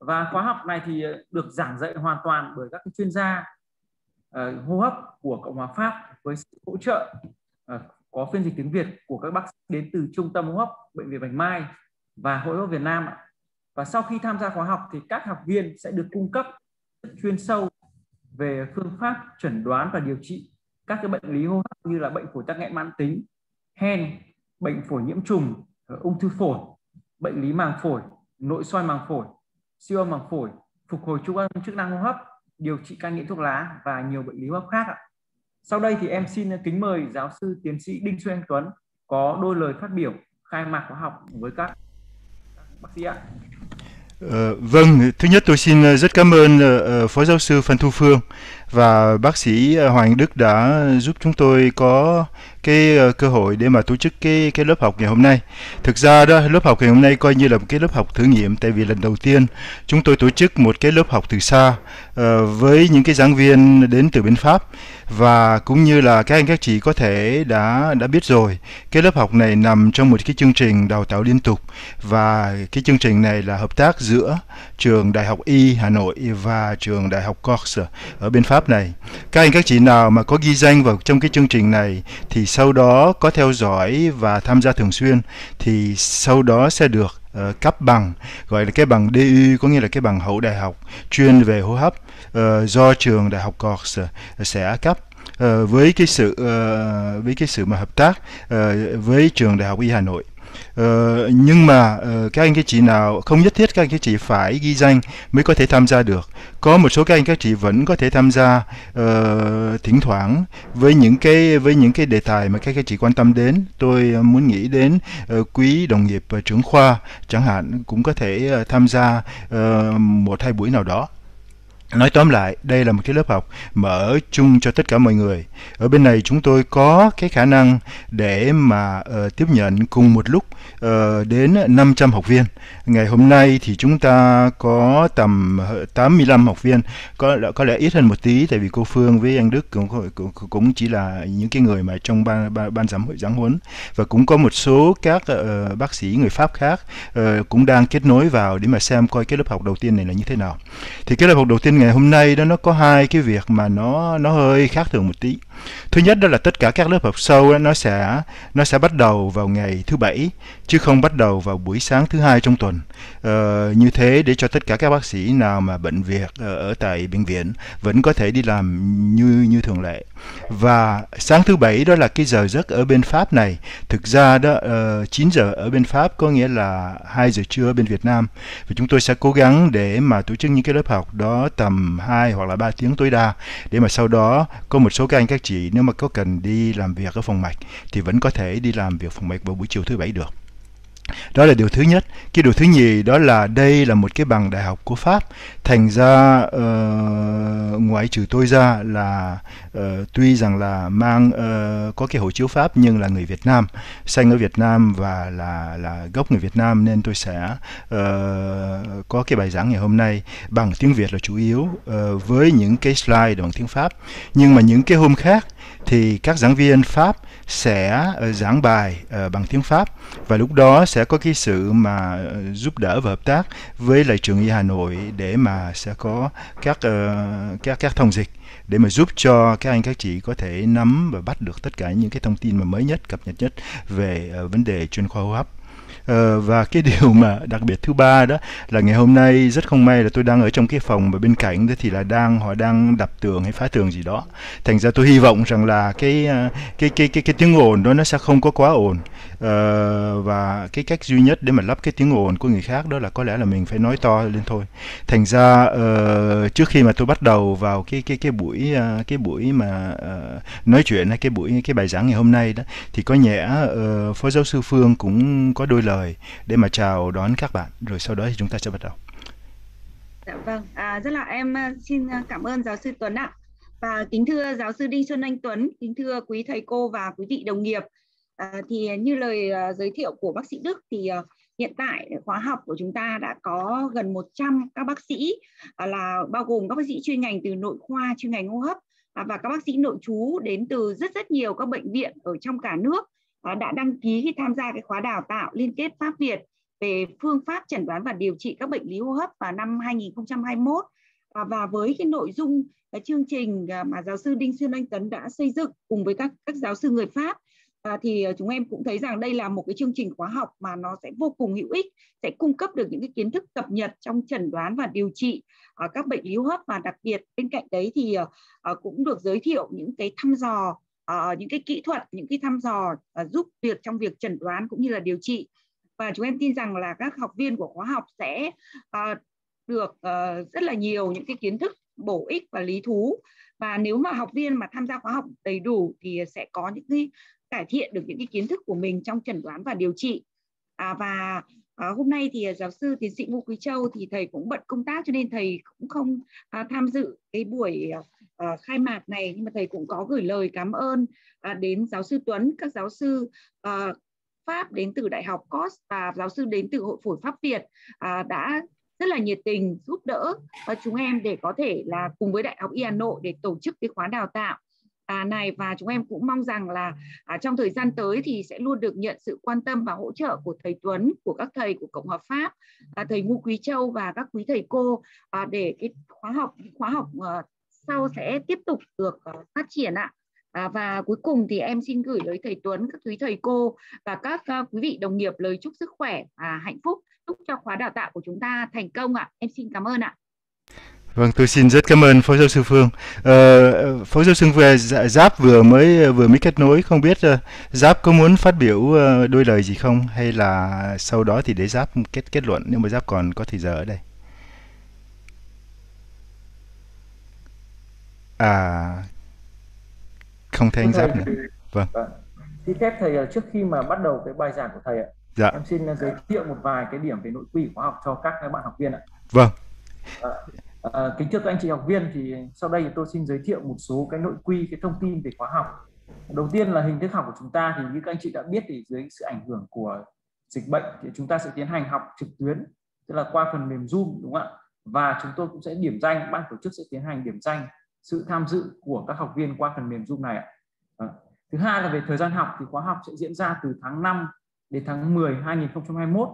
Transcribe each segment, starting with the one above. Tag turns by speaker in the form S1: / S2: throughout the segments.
S1: và
S2: khóa học này thì ờ, được giảng dạy hoàn toàn bởi các chuyên gia uh, hô hấp của Cộng hòa Pháp với sự hỗ trợ uh, có phiên dịch tiếng Việt của các bác sĩ đến từ Trung tâm hô hấp Bệnh viện Bạch Mai và Hội hô hấp Việt Nam. Và sau khi tham gia khóa học thì các học viên sẽ được cung cấp chuyên sâu về phương pháp chuẩn đoán và điều trị các cái bệnh lý hô hấp như là bệnh phổi tắc nghẽn mãn tính, hen, bệnh phổi nhiễm trùng, ung thư phổi, bệnh lý màng phổi, nội soi màng phổi siêu âm màng phổi phục hồi trung âm chức năng hô hấp điều trị cai nghiện thuốc lá và nhiều bệnh lý hô hấp khác ạ. Sau đây thì em xin kính mời giáo sư tiến sĩ Đinh Xuân Tuấn có đôi lời phát biểu khai mạc khóa học với các bác sĩ ạ.
S3: Ờ, vâng, thứ nhất tôi xin ờ, rất cảm ơn uh, Phó Giáo sư Phan Thu Phương và bác sĩ ờ, Hoàng Đức đã giúp chúng tôi có cái ờ, cơ hội để mà tổ chức cái cái lớp học ngày hôm nay. Thực ra đó lớp học ngày hôm nay coi như là một cái lớp học thử nghiệm tại vì lần đầu tiên chúng tôi tổ chức một cái lớp học từ xa uh, với những cái giảng viên đến từ bên Pháp và cũng như là các anh các chị có thể đã đã biết rồi cái lớp học này nằm trong một cái chương trình đào tạo liên tục và cái chương trình này là hợp tác giữa trường đại học Y Hà Nội và trường đại học Corse ở bên Pháp này các anh các chị nào mà có ghi danh vào trong cái chương trình này thì sau đó có theo dõi và tham gia thường xuyên thì sau đó sẽ được ờ, cấp bằng gọi là cái bằng DU có nghĩa là cái bằng hậu đại học chuyên về hô hấp Ờ, do trường đại học Cork sẽ cấp ờ, với cái sự ờ, với cái sự mà hợp tác với trường đại học y Hà Nội Ờ, nhưng mà uh, các anh các chị nào không nhất thiết các anh các chị phải ghi danh mới có thể tham gia được có một số các anh các chị vẫn có thể tham gia uh, thỉnh thoảng với những cái với những cái đề tài mà các anh các chị quan tâm đến tôi uh, muốn nghĩ đến uh, quý đồng nghiệp uh, trưởng khoa chẳng hạn cũng có thể uh, tham gia uh, một hai buổi nào đó Nói tóm lại, đây là một cái lớp học mở chung cho tất cả mọi người. Ở bên này chúng tôi có cái khả năng để mà uh, tiếp nhận cùng một lúc uh, đến 500 học viên. Ngày hôm nay thì chúng ta có tầm 85 ờ, học viên, có có lẽ ít hơn một tí tại vì cô Phương với anh Đức cũng cũng, cũng chỉ là những cái người mà trong ban ban, ban giám hội giảng huấn và cũng có một số các uh, bác sĩ người Pháp khác uh, cũng đang kết nối vào để mà xem coi cái lớp học đầu tiên này là như thế nào. Thì cái lớp học đầu tiên ngày hôm nay đó nó có hai cái việc mà nó nó hơi khác thường một tí Thứ nhất đó là tất cả các lớp học sâu nó sẽ nó sẽ bắt đầu vào ngày thứ bảy chứ không bắt đầu vào buổi sáng thứ hai trong tuần. Ờ, như thế để cho tất cả các bác sĩ nào mà bệnh viện ờ, ở tại bệnh viện vẫn có thể đi làm như như thường lệ và sáng thứ bảy đó là cái giờ giấc ở bên Pháp này thực ra đó uh, ờ, 9 giờ ở bên Pháp có nghĩa là 2 giờ trưa bên Việt Nam và chúng tôi sẽ cố gắng để mà tổ chức những cái lớp học đó tầm 2 hoặc là 3 tiếng tối đa để mà sau đó có một số các anh các chị nếu mà có cần đi làm việc ở phòng mạch thì vẫn có thể đi làm việc phòng mạch vào buổi chiều thứ bảy được đó là điều thứ nhất cái điều thứ nhì đó là đây là một cái bằng đại học của pháp thành ra uh, ngoại trừ tôi ra là uh, tuy rằng là mang uh, có cái hộ chiếu Pháp nhưng là người Việt Nam sinh ở Việt Nam và là là gốc người Việt Nam nên tôi sẽ uh, có cái bài giảng ngày hôm nay bằng tiếng Việt là chủ yếu uh, với những cái slide bằng tiếng Pháp nhưng mà những cái hôm khác thì các giảng viên Pháp sẽ ờ, giảng bài ờ, bằng tiếng Pháp và lúc đó sẽ có cái sự mà ờ, giúp đỡ và hợp tác với lại trường y Hà Nội để mà sẽ có các các các thông dịch để mà giúp cho các anh các chị có thể nắm và bắt được tất cả những cái thông tin mà mới nhất cập nhật nhất về vấn đề chuyên khoa hô hấp Ờ, và cái điều mà đặc biệt thứ ba đó là ngày hôm nay rất không may là tôi đang ở trong cái phòng mà bên cạnh đó thì là đang họ đang đập tường hay phá tường gì đó thành ra tôi hy vọng rằng là cái ờ, cái cái cái, cái tiếng ồn đó nó sẽ không có quá ồn uh, và cái cách duy nhất để mà lắp cái tiếng ồn của người khác đó là có lẽ là mình phải nói to lên thôi thành ra uh, trước khi mà tôi bắt đầu vào cái cái cái buổi uh, cái buổi mà uh, nói chuyện hay cái buổi cái bài giảng ngày hôm nay đó thì có nhẽ uh, phó giáo sư phương cũng có đôi lời lời để mà chào đón các bạn rồi sau đó thì chúng ta sẽ bắt đầu
S4: dạ vâng à, rất là em à, xin à, cảm ơn giáo sư Tuấn ạ và kính thưa giáo sư Đinh Xuân Anh Tuấn kính thưa quý thầy cô và quý vị đồng nghiệp à, thì như lời à, giới thiệu của bác sĩ Đức thì hiện tại khóa học của chúng ta đã có gần 100 các bác sĩ là bao gồm các bác sĩ chuyên ngành từ nội khoa chuyên ngành hô hấp và các bác sĩ nội trú đến từ rất rất nhiều các bệnh viện ở trong cả nước đã đăng ký khi tham gia cái khóa đào tạo liên kết Pháp Việt về phương pháp chẩn đoán và điều trị các bệnh lý hô hấp vào năm 2021 à, và với cái nội dung cái à, chương trình à, mà giáo sư Đinh Xuyên Anh Tấn đã xây dựng cùng với các các giáo sư người Pháp thì chúng em cũng thấy rằng đây là một cái chương trình khóa học mà nó sẽ vô cùng hữu ích sẽ cung cấp được những cái kiến thức cập nhật trong chẩn đoán và điều trị các bệnh lý hô hấp và đặc biệt bên cạnh đấy thì cũng được giới thiệu những cái thăm dò uh, những cái kỹ thuật những cái thăm dò uh, giúp việc trong việc chẩn đoán cũng như là điều trị và chúng em tin rằng là các học viên của khóa học sẽ uh, được uh, rất là nhiều những cái kiến thức bổ ích và lý thú và nếu mà học viên mà tham gia khóa học đầy đủ thì sẽ có những cái cải thiện được những cái kiến thức của mình trong chẩn đoán và điều trị à, và À, hôm nay thì ờ, giáo sư tiến sĩ Ngô Quý Châu thì thầy cũng bận công tác cho nên thầy cũng không à, tham dự cái buổi à, khai mạc này nhưng mà thầy cũng có gửi lời cảm ơn à, đến giáo sư Tuấn, các giáo sư à, Pháp đến từ Đại học COS và giáo sư đến từ Hội Phổi Pháp Việt à, đã rất là nhiệt tình giúp đỡ uh, chúng em để có thể là cùng với Đại học Y Hà Nội để tổ chức cái khóa đào tạo À, này và chúng em cũng mong rằng là à, trong thời gian tới thì sẽ luôn được nhận sự quan tâm và hỗ trợ của thầy Tuấn, của các thầy của Cộng hòa Pháp, à, thầy Ngô Quý Châu và các quý thầy cô để cái khóa học khóa học ờ, sau sẽ tiếp tục được ờ, phát triển ạ. À. và cuối cùng thì em xin gửi tới thầy Tuấn, các quý thầy cô và các uh, quý vị đồng nghiệp lời chúc sức khỏe và hạnh phúc, chúc cho khóa đào tạo của chúng ta thành công ạ. À. Em xin cảm ơn ạ.
S3: À. Vâng, tôi xin rất cảm ơn Phó giáo sư Phương. Uh, Phó giáo sư về Giáp vừa mới vừa mới kết nối, không biết ờ, Giáp có muốn phát biểu ờ, đôi lời gì không hay là sau đó thì để Giáp kết kết luận nếu mà Giáp còn có thì giờ ở đây. À không thấy anh Giáp nữa. Vâng.
S2: vâng. Xin phép thầy trước khi mà bắt đầu cái bài giảng của thầy ạ. Dạ. Em xin giới thiệu một vài cái điểm về nội quy khoa học cho các bạn học viên ạ. Vâng. À, Ờ, kính thưa các anh chị học viên thì sau đây thì tôi xin giới thiệu một số cái nội quy cái thông tin về khóa học. Đầu tiên là hình thức học của chúng ta thì như các anh chị đã biết thì dưới sự ảnh hưởng của dịch bệnh thì chúng ta sẽ tiến hành học trực tuyến tức là qua phần mềm Zoom đúng không ạ? Và chúng tôi cũng sẽ điểm danh ban tổ chức sẽ tiến hành điểm danh sự tham dự của các học viên qua phần mềm Zoom này ạ. Ờ, thứ hai là về thời gian học thì khóa học sẽ diễn ra từ tháng 5 đến tháng 10 2021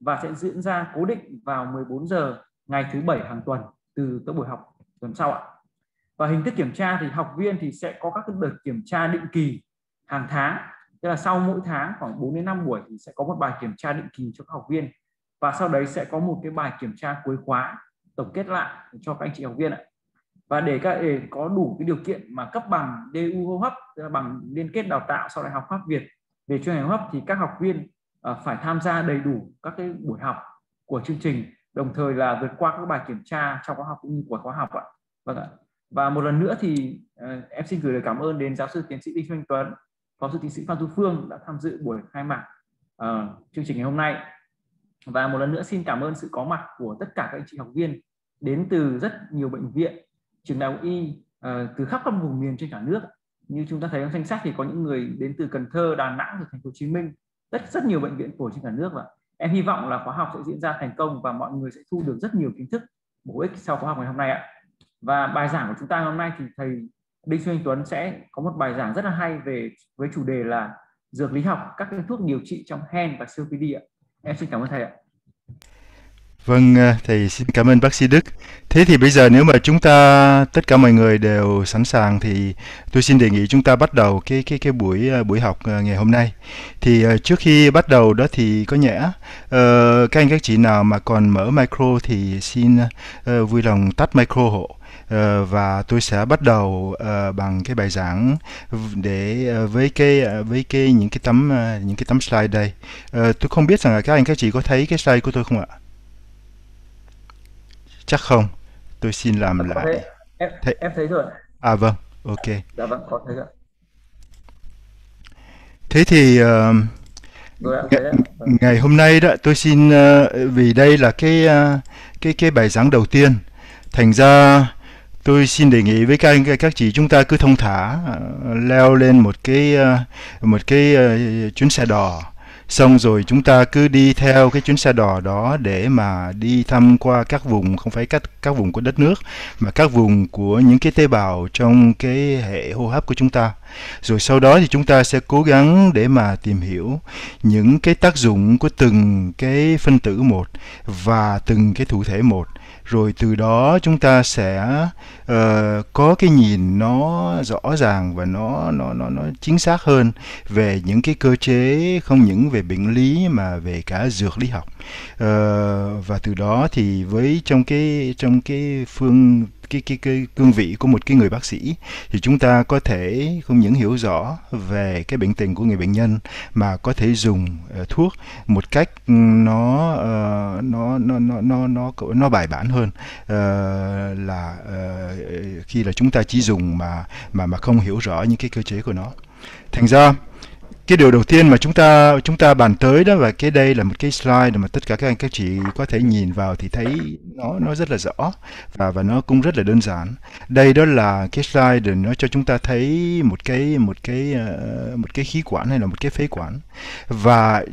S2: và sẽ diễn ra cố định vào 14 giờ ngày thứ bảy hàng tuần từ các buổi học tuần sau ạ và hình thức kiểm tra thì học viên thì sẽ có các đợt kiểm tra định kỳ hàng tháng tức là sau mỗi tháng khoảng 4 đến 5 buổi thì sẽ có một bài kiểm tra định kỳ cho các học viên và sau đấy sẽ có một cái bài kiểm tra cuối khóa tổng kết lại cho các anh chị học viên ạ và để các để có đủ cái điều kiện mà cấp bằng DU hô hấp tức là bằng liên kết đào tạo sau đại học pháp Việt về chuyên ngành hô hấp thì các học viên ờ, phải tham gia đầy đủ các cái buổi học của chương trình đồng thời là vượt qua các bài kiểm tra trong khóa học cũng như của khóa học ạ vâng ạ và một lần nữa thì uh, em xin gửi lời cảm ơn đến giáo sư tiến sĩ đinh minh tuấn phó sư tiến sĩ phan du phương đã tham dự buổi khai mạc uh, chương trình ngày hôm nay và một lần nữa xin cảm ơn sự có mặt của tất cả các anh chị học viên đến từ rất nhiều bệnh viện trường đại học y uh, từ khắp các vùng miền trên cả nước như chúng ta thấy trong danh sách thì có những người đến từ cần thơ đà nẵng từ thành phố hồ chí minh rất rất nhiều bệnh viện phổi trên cả nước vậy em hy vọng là khóa học sẽ diễn ra thành công và mọi người sẽ thu được rất nhiều kiến thức bổ ích sau khóa học ngày hôm nay ạ và bài giảng của chúng ta hôm nay thì thầy Đinh Xuân Anh Tuấn sẽ có một bài giảng rất là hay về với chủ đề là dược lý học các cái thuốc điều trị trong hen và COPD ạ em xin cảm ơn thầy ạ
S3: Vâng, ờ, thầy xin cảm ơn bác sĩ Đức. Thế thì bây giờ nếu mà chúng ta tất cả mọi người đều sẵn sàng thì tôi xin đề nghị chúng ta bắt đầu cái cái cái buổi ờ, buổi học ờ, ngày hôm nay. Thì trước khi bắt đầu đó thì có nhẽ uh, các anh các chị nào mà còn mở micro thì xin uh, vui lòng tắt micro hộ. Uh, và tôi sẽ bắt đầu uh, bằng cái bài giảng để uh, với cái với cái những cái tấm những cái tấm slide đây. Tôi không biết rằng là các anh các chị có thấy cái slide của tôi không ạ? chắc không tôi xin làm em lại thấy,
S2: em, thấy... em thấy rồi
S3: à vâng ok
S2: dạ vâng có thấy rồi thế thì uh, ngày, vâng.
S3: ngày hôm nay đó tôi xin uh, vì đây là cái uh, cái cái bài giảng đầu tiên thành ra tôi xin đề nghị với các các chị chúng ta cứ thông thả uh, leo lên một cái uh, một cái uh, chuyến xe đò xong rồi chúng ta cứ đi theo cái chuyến xe đò đó để mà đi thăm qua các vùng không phải các các vùng của đất nước mà các vùng của những cái tế bào trong cái hệ hô hấp của chúng ta rồi sau đó thì chúng ta sẽ cố gắng để mà tìm hiểu những cái tác dụng của từng cái phân tử một và từng cái thụ thể một rồi từ đó chúng ta sẽ uh, có cái nhìn nó rõ ràng và nó nó nó nó chính xác hơn về những cái cơ chế không những về bệnh lý mà về cả dược lý học uh, và từ đó thì với trong cái trong cái phương cái cái cái cương vị của một cái người bác sĩ thì chúng ta có thể không những hiểu rõ về cái bệnh tình của người bệnh nhân mà có thể dùng uh, thuốc một cách ừ, nó uh, nó nó nó nó nó nó bài bản hơn uh, là uh, khi là chúng ta chỉ dùng mà mà mà không hiểu rõ những cái cơ chế của nó thành ra cái điều đầu tiên mà chúng ta chúng ta bàn tới đó và cái đây là một cái slide mà tất cả các anh các chị có thể nhìn vào thì thấy nó nó rất là rõ và và nó cũng rất là đơn giản đây đó là cái slide để nó cho chúng ta thấy một cái một cái ờ, một cái khí quản hay là một cái phế quản và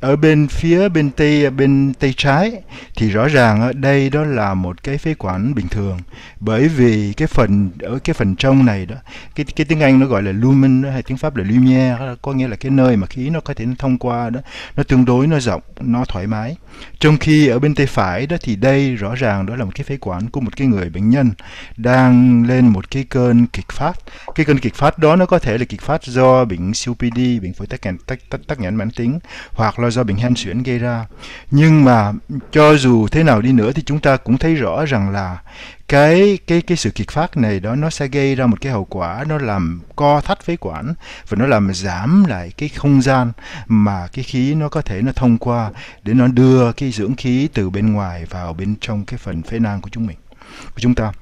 S3: ở bên phía bên tay bên tay trái thì rõ ràng ở đây đó là một cái phế quản bình thường bởi vì cái phần ở cái phần trong này đó cái cái tiếng Anh nó gọi là lumen hay tiếng Pháp là lumière có nghĩa là cái nơi mà khí nó có thể nó thông qua đó nó tương đối nó rộng nó thoải mái trong khi ở bên tay phải đó thì đây rõ ràng đó là một cái phế quản của một cái người bệnh nhân đang lên một cái cơn kịch phát cái cơn kịch phát đó nó có thể là kịch phát do bệnh COPD bệnh phổi tắc nghẽn tắc, tắc, tắc nghẽn mãn tính hoặc hoặc là do bệnh hen suyễn gây ra. Nhưng mà cho dù thế nào đi nữa thì chúng ta cũng thấy rõ rằng là cái cái cái sự kiệt phát này đó nó sẽ gây ra một cái hậu quả nó làm co thắt phế quản và nó làm giảm lại cái không gian mà cái khí nó có thể nó thông qua để nó đưa cái dưỡng khí từ bên ngoài vào bên trong cái phần phế nang của chúng mình của chúng ta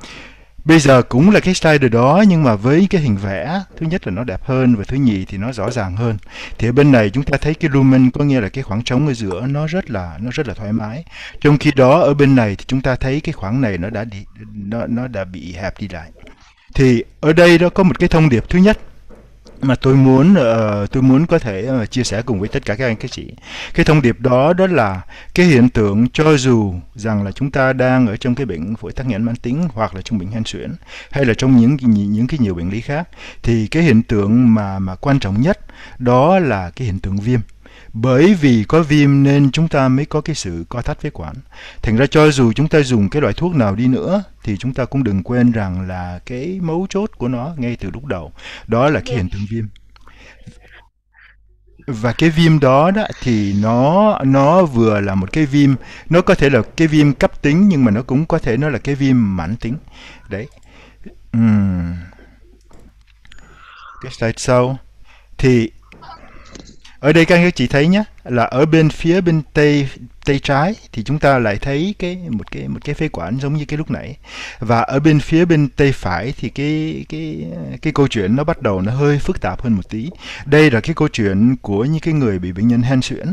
S3: Bây giờ cũng là cái slider đó nhưng mà với cái hình vẽ thứ nhất là nó đẹp hơn và thứ nhì thì nó rõ ràng hơn. Thì ở bên này chúng ta thấy cái lumen có nghĩa là cái khoảng trống ở giữa nó rất là nó rất là thoải mái. Trong khi đó ở bên này thì chúng ta thấy cái khoảng này nó đã đi, nó nó đã bị hẹp đi lại. Thì ở đây nó có một cái thông điệp thứ nhất mà tôi muốn uh, tôi muốn có thể uh, chia sẻ cùng với tất cả các anh các chị cái thông điệp đó đó là cái hiện tượng cho dù rằng là chúng ta đang ở trong cái bệnh phổi tắc nghẽn mãn tính hoặc là trong bệnh hen suyễn hay là trong những những cái nhiều bệnh lý khác thì cái hiện tượng mà mà quan trọng nhất đó là cái hiện tượng viêm bởi vì có viêm nên chúng ta mới có cái sự co thắt phế quản thành ra cho dù chúng ta dùng cái loại thuốc nào đi nữa thì chúng ta cũng đừng quên rằng là cái mấu chốt của nó ngay từ lúc đầu đó là cái hiện tượng viêm và cái viêm đó đó thì nó nó vừa là một cái viêm nó có thể là cái viêm cấp tính nhưng mà nó cũng có thể nó là cái viêm mãn tính đấy uhm. cái slide sau thì ở đây các anh các chị thấy nhé là ở bên phía bên tây tay trái thì chúng ta lại thấy cái một cái một cái phế quản giống như cái lúc nãy và ở bên phía bên tay phải thì cái cái cái câu chuyện nó bắt đầu nó hơi phức tạp hơn một tí đây là cái câu chuyện của những cái người bị bệnh nhân hen suyễn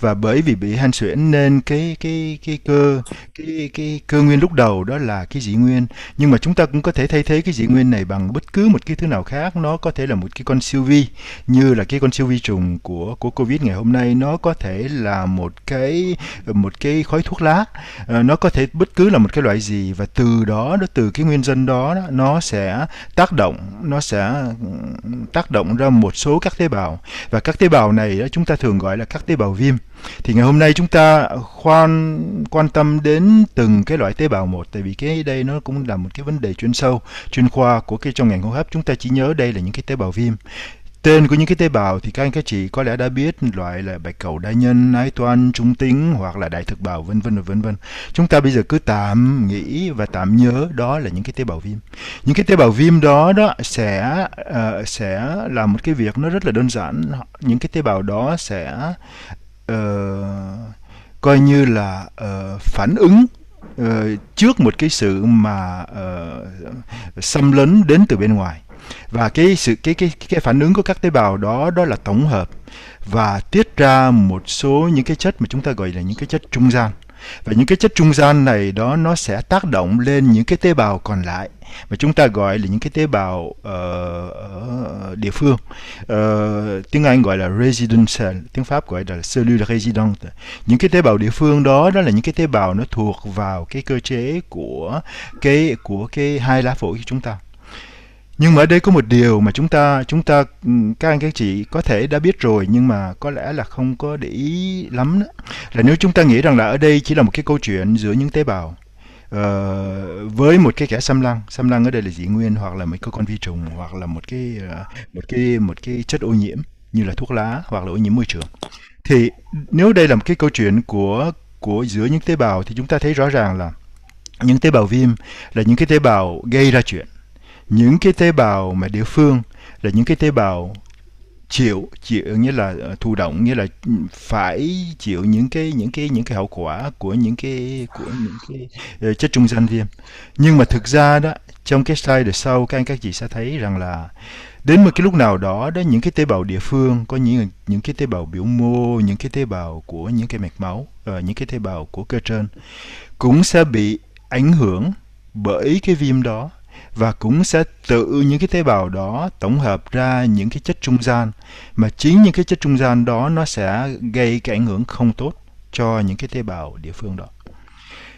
S3: và bởi vì bị hen suyễn nên cái cái cái cơ cái cái cơ nguyên lúc đầu đó là cái dị nguyên nhưng mà chúng ta cũng có thể thay thế cái dị nguyên này bằng bất cứ một cái thứ nào khác nó có thể là một cái con siêu vi như là cái con siêu vi trùng của của covid ngày hôm nay nó có thể là một cái một cái khói thuốc lá ờ, nó có thể bất cứ là một cái loại gì và từ đó nó từ cái nguyên nhân đó nó sẽ tác động nó sẽ tác động ra một số các tế bào và các tế bào này chúng ta thường gọi là các tế bào viêm thì ngày hôm nay chúng ta khoan quan tâm đến từng cái loại tế bào một tại vì cái đây nó cũng là một cái vấn đề chuyên sâu chuyên khoa của cái trong ngành hô hấp chúng ta chỉ nhớ đây là những cái tế bào viêm Tên của những cái tế bào thì các anh các chị có lẽ đã biết loại là bạch cầu đa nhân, ái toan, trung tính hoặc là đại thực bào vân vân và vân vân. Chúng ta bây giờ cứ tạm nghĩ và tạm nhớ đó là những cái tế bào viêm. Những cái tế bào viêm đó đó sẽ uh, sẽ là một cái việc nó rất là đơn giản. Những cái tế bào đó sẽ uh, coi như là uh, phản ứng uh, trước một cái sự mà uh, xâm lấn đến từ bên ngoài và cái sự cái cái cái phản ứng của các tế bào đó đó là tổng hợp và tiết ra một số những cái chất mà chúng ta gọi là những cái chất trung gian và những cái chất trung gian này đó nó sẽ tác động lên những cái tế bào còn lại mà chúng ta gọi là những cái tế bào uh, ở địa phương uh, tiếng Anh gọi là resident cell tiếng Pháp gọi là cellule résidente những cái tế bào địa phương đó đó là những cái tế bào nó thuộc vào cái cơ chế của cái của cái hai lá phổi của chúng ta nhưng mà ở đây có một điều mà chúng ta chúng ta ừ, các anh các chị có thể đã biết rồi nhưng mà có lẽ là không có để ý lắm đó là nếu chúng ta nghĩ rằng là ở đây chỉ là một cái câu chuyện giữa những tế bào uh, với một cái kẻ xâm lăng xâm lăng ở đây là dị nguyên hoặc là một cái con vi trùng hoặc là một cái uh, một cái một cái chất ô nhiễm như là thuốc lá hoặc là ô nhiễm môi trường thì nếu đây là một cái câu chuyện của của giữa những tế bào thì chúng ta thấy rõ ràng là những tế bào viêm là những cái tế bào gây ra chuyện những cái tế bào mà địa phương là những cái tế bào chịu chịu nghĩa là ờ, thụ động nghĩa là phải chịu những cái những cái những cái hậu quả của những cái của những cái ờ, chất trung gian viêm nhưng mà thực ra đó trong cái slide sau các anh các chị sẽ thấy rằng là đến một cái lúc nào đó đó những cái tế bào địa phương có những những cái tế bào biểu mô những cái tế bào của những cái mạch máu uh, những cái tế bào của cơ trên cũng sẽ bị ảnh hưởng bởi cái viêm đó và cũng sẽ tự những cái tế bào đó tổng hợp ra những cái chất trung gian mà chính những cái chất trung gian đó nó sẽ gây cái ảnh hưởng không tốt cho những cái tế bào địa phương đó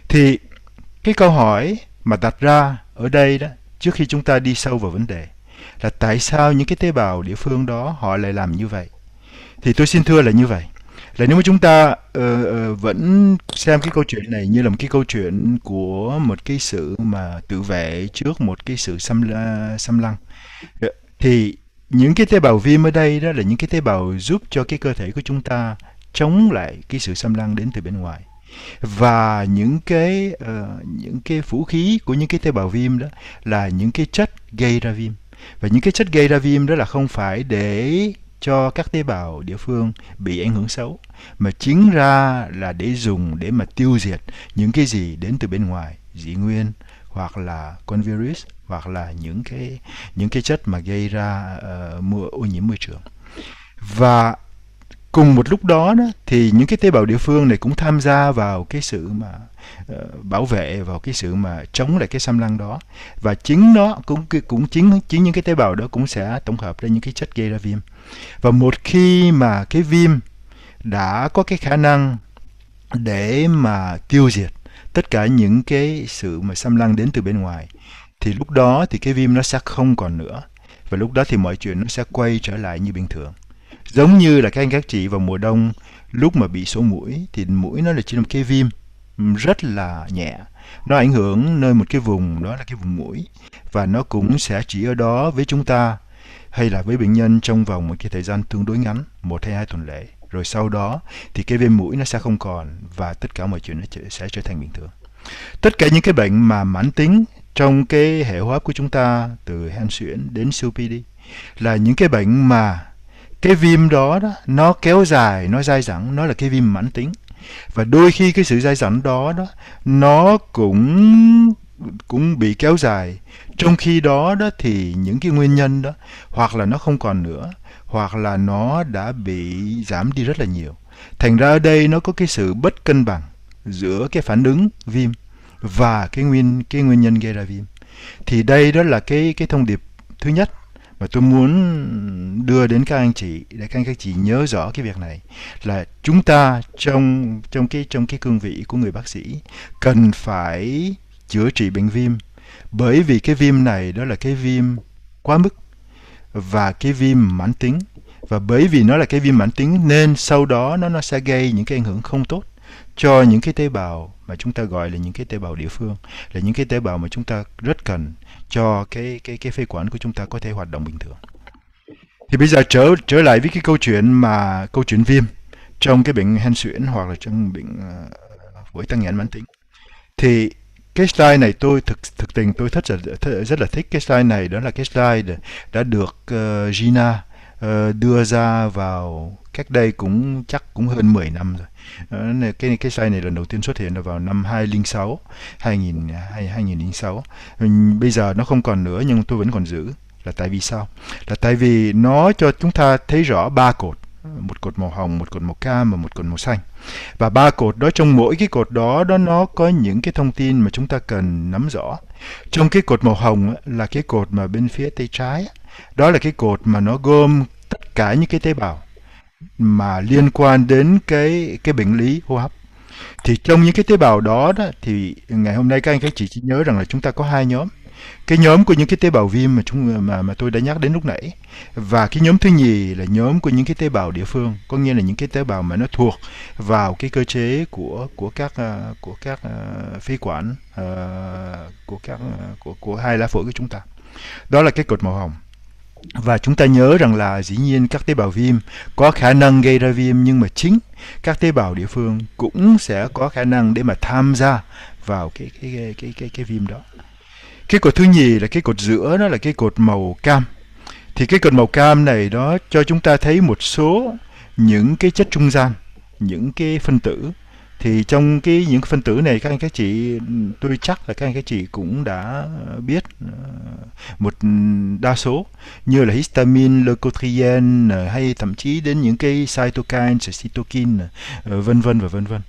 S3: thì cái câu hỏi mà đặt ra ở đây đó trước khi chúng ta đi sâu vào vấn đề là tại sao những cái tế bào địa phương đó họ lại làm như vậy thì tôi xin thưa là như vậy là nếu mà chúng ta uh, uh, vẫn xem cái câu chuyện này như là một cái câu chuyện của một cái sự mà tự vệ trước một cái sự xâm la, xâm lăng ờ, thì những cái tế bào viêm ở đây đó là những cái tế bào giúp cho cái cơ thể của chúng ta chống lại cái sự xâm lăng đến từ bên ngoài và những cái uh, những cái vũ khí của những cái tế bào viêm đó là những cái chất gây ra viêm và những cái chất gây ra viêm đó là không phải để cho các tế bào địa phương bị ảnh hưởng xấu mà chính ra là để dùng để mà tiêu diệt những cái gì đến từ bên ngoài dị nguyên hoặc là con virus hoặc là những cái những cái chất mà gây ra uh, ô nhiễm môi trường và cùng một lúc đó, đó thì những cái tế bào địa phương này cũng tham gia vào cái sự mà uh, bảo vệ vào cái sự mà chống lại cái xâm lăng đó và chính nó cũng cũng chính chính những cái tế bào đó cũng sẽ tổng hợp ra những cái chất gây ra viêm và một khi mà cái viêm đã có cái khả năng để mà tiêu diệt tất cả những cái sự mà xâm lăng đến từ bên ngoài thì lúc đó thì cái viêm nó sẽ không còn nữa và lúc đó thì mọi chuyện nó sẽ quay trở lại như bình thường giống như là các anh các chị vào mùa đông lúc mà bị sổ mũi thì mũi nó là chỉ là một cái viêm rất là nhẹ nó ảnh hưởng nơi một cái vùng đó là cái vùng mũi và nó cũng sẽ chỉ ở đó với chúng ta hay là với bệnh nhân trong vòng một cái thời gian tương đối ngắn một hay hai tuần lễ rồi sau đó thì cái viêm mũi nó sẽ không còn và tất cả mọi chuyện nó sẽ trở thành bình thường tất cả những cái bệnh mà mãn tính trong cái hệ hô hấp của chúng ta từ hen suyễn đến COPD là những cái bệnh mà cái viêm đó đó nó kéo dài nó dai dẳng nó là cái viêm mãn tính và đôi khi cái sự dai dẳng đó đó nó cũng cũng bị kéo dài trong khi đó đó thì những cái nguyên nhân đó hoặc là nó không còn nữa hoặc là nó đã bị giảm đi rất là nhiều thành ra ở đây nó có cái sự bất cân bằng giữa cái phản ứng viêm và cái nguyên cái nguyên nhân gây ra viêm thì đây đó là cái cái thông điệp thứ nhất mà tôi muốn đưa đến các anh chị để các anh chị nhớ rõ cái việc này là chúng ta trong trong cái trong cái cương vị của người bác sĩ cần phải chữa trị bệnh viêm bởi vì cái viêm này đó là cái viêm quá mức và cái viêm mãn tính và bởi vì nó là cái viêm mãn tính nên sau đó nó nó sẽ gây những cái ảnh hưởng không tốt cho những cái tế bào mà chúng ta gọi là những cái tế bào địa phương là những cái tế bào mà chúng ta rất cần cho cái cái cái phế quản của chúng ta có thể hoạt động bình thường thì bây giờ trở trở lại với cái câu chuyện mà câu chuyện viêm trong cái bệnh hen suyễn hoặc là trong bệnh uh, ờ, phổi tăng nhãn mãn tính thì cái slide này tôi thực thực tình tôi rất là rất là thích cái slide này đó là cái slide đã được uh, Gina Ờ, đưa ra vào cách đây cũng chắc cũng hơn 10 năm rồi. Ờ, cái cái slide này lần đầu tiên xuất hiện là vào năm 2006, 2000 2006. Bây giờ nó không còn nữa nhưng tôi vẫn còn giữ là tại vì sao? Là tại vì nó cho chúng ta thấy rõ ba cột một cột màu hồng, một cột màu cam và một cột màu xanh. Và ba cột đó trong mỗi cái cột đó đó nó có những cái thông tin mà chúng ta cần nắm rõ. Trong cái cột màu hồng là cái cột mà bên phía tay trái đó là cái cột mà nó gồm cả những cái tế bào mà liên quan đến cái cái bệnh lý hô hấp thì trong những cái tế bào đó, đó thì ngày hôm nay các anh các chị chỉ nhớ rằng là chúng ta có hai nhóm cái nhóm của những cái tế bào viêm mà chúng mà mà tôi đã nhắc đến lúc nãy và cái nhóm thứ nhì là nhóm của những cái tế bào địa phương có nghĩa là những cái tế bào mà nó thuộc vào cái cơ chế của của các à, của các à, phế quản à, của các của của hai lá phổi của chúng ta đó là cái cột màu hồng và chúng ta nhớ rằng là dĩ nhiên các tế bào viêm có khả năng gây ra viêm nhưng mà chính các tế bào địa phương cũng sẽ có khả năng để mà tham gia vào cái cái cái cái cái, cái viêm đó. Cái cột thứ nhì là cái cột giữa nó là cái cột màu cam. Thì cái cột màu cam này đó cho chúng ta thấy một số những cái chất trung gian, những cái phân tử thì trong cái những phân tử này các anh các chị tôi chắc là các anh các chị cũng đã biết ờ, một đa số như là histamine, leukotrien ờ, hay thậm chí đến những cái cytokine, cytokine ờ, vân vân và vân vân.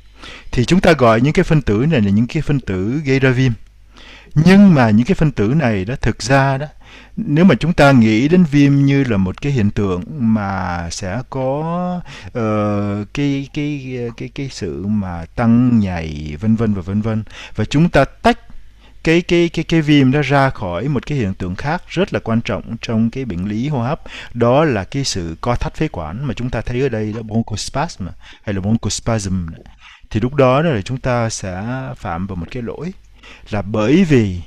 S3: Thì chúng ta gọi những cái phân tử này là những cái phân tử gây ra viêm. Nhưng mà những cái phân tử này đó thực ra đó nếu mà chúng ta nghĩ đến viêm như là một cái hiện tượng mà sẽ có uh, cái, cái cái cái sự mà tăng nhảy vân vân và vân vân và chúng ta tách cái cái cái cái viêm đó ra khỏi một cái hiện tượng khác rất là quan trọng trong cái bệnh lý hô hấp đó là cái sự co thắt phế quản mà chúng ta thấy ở đây là bronchospasm hay là bronchospasm thì lúc đó là chúng ta sẽ phạm vào một cái lỗi là bởi vì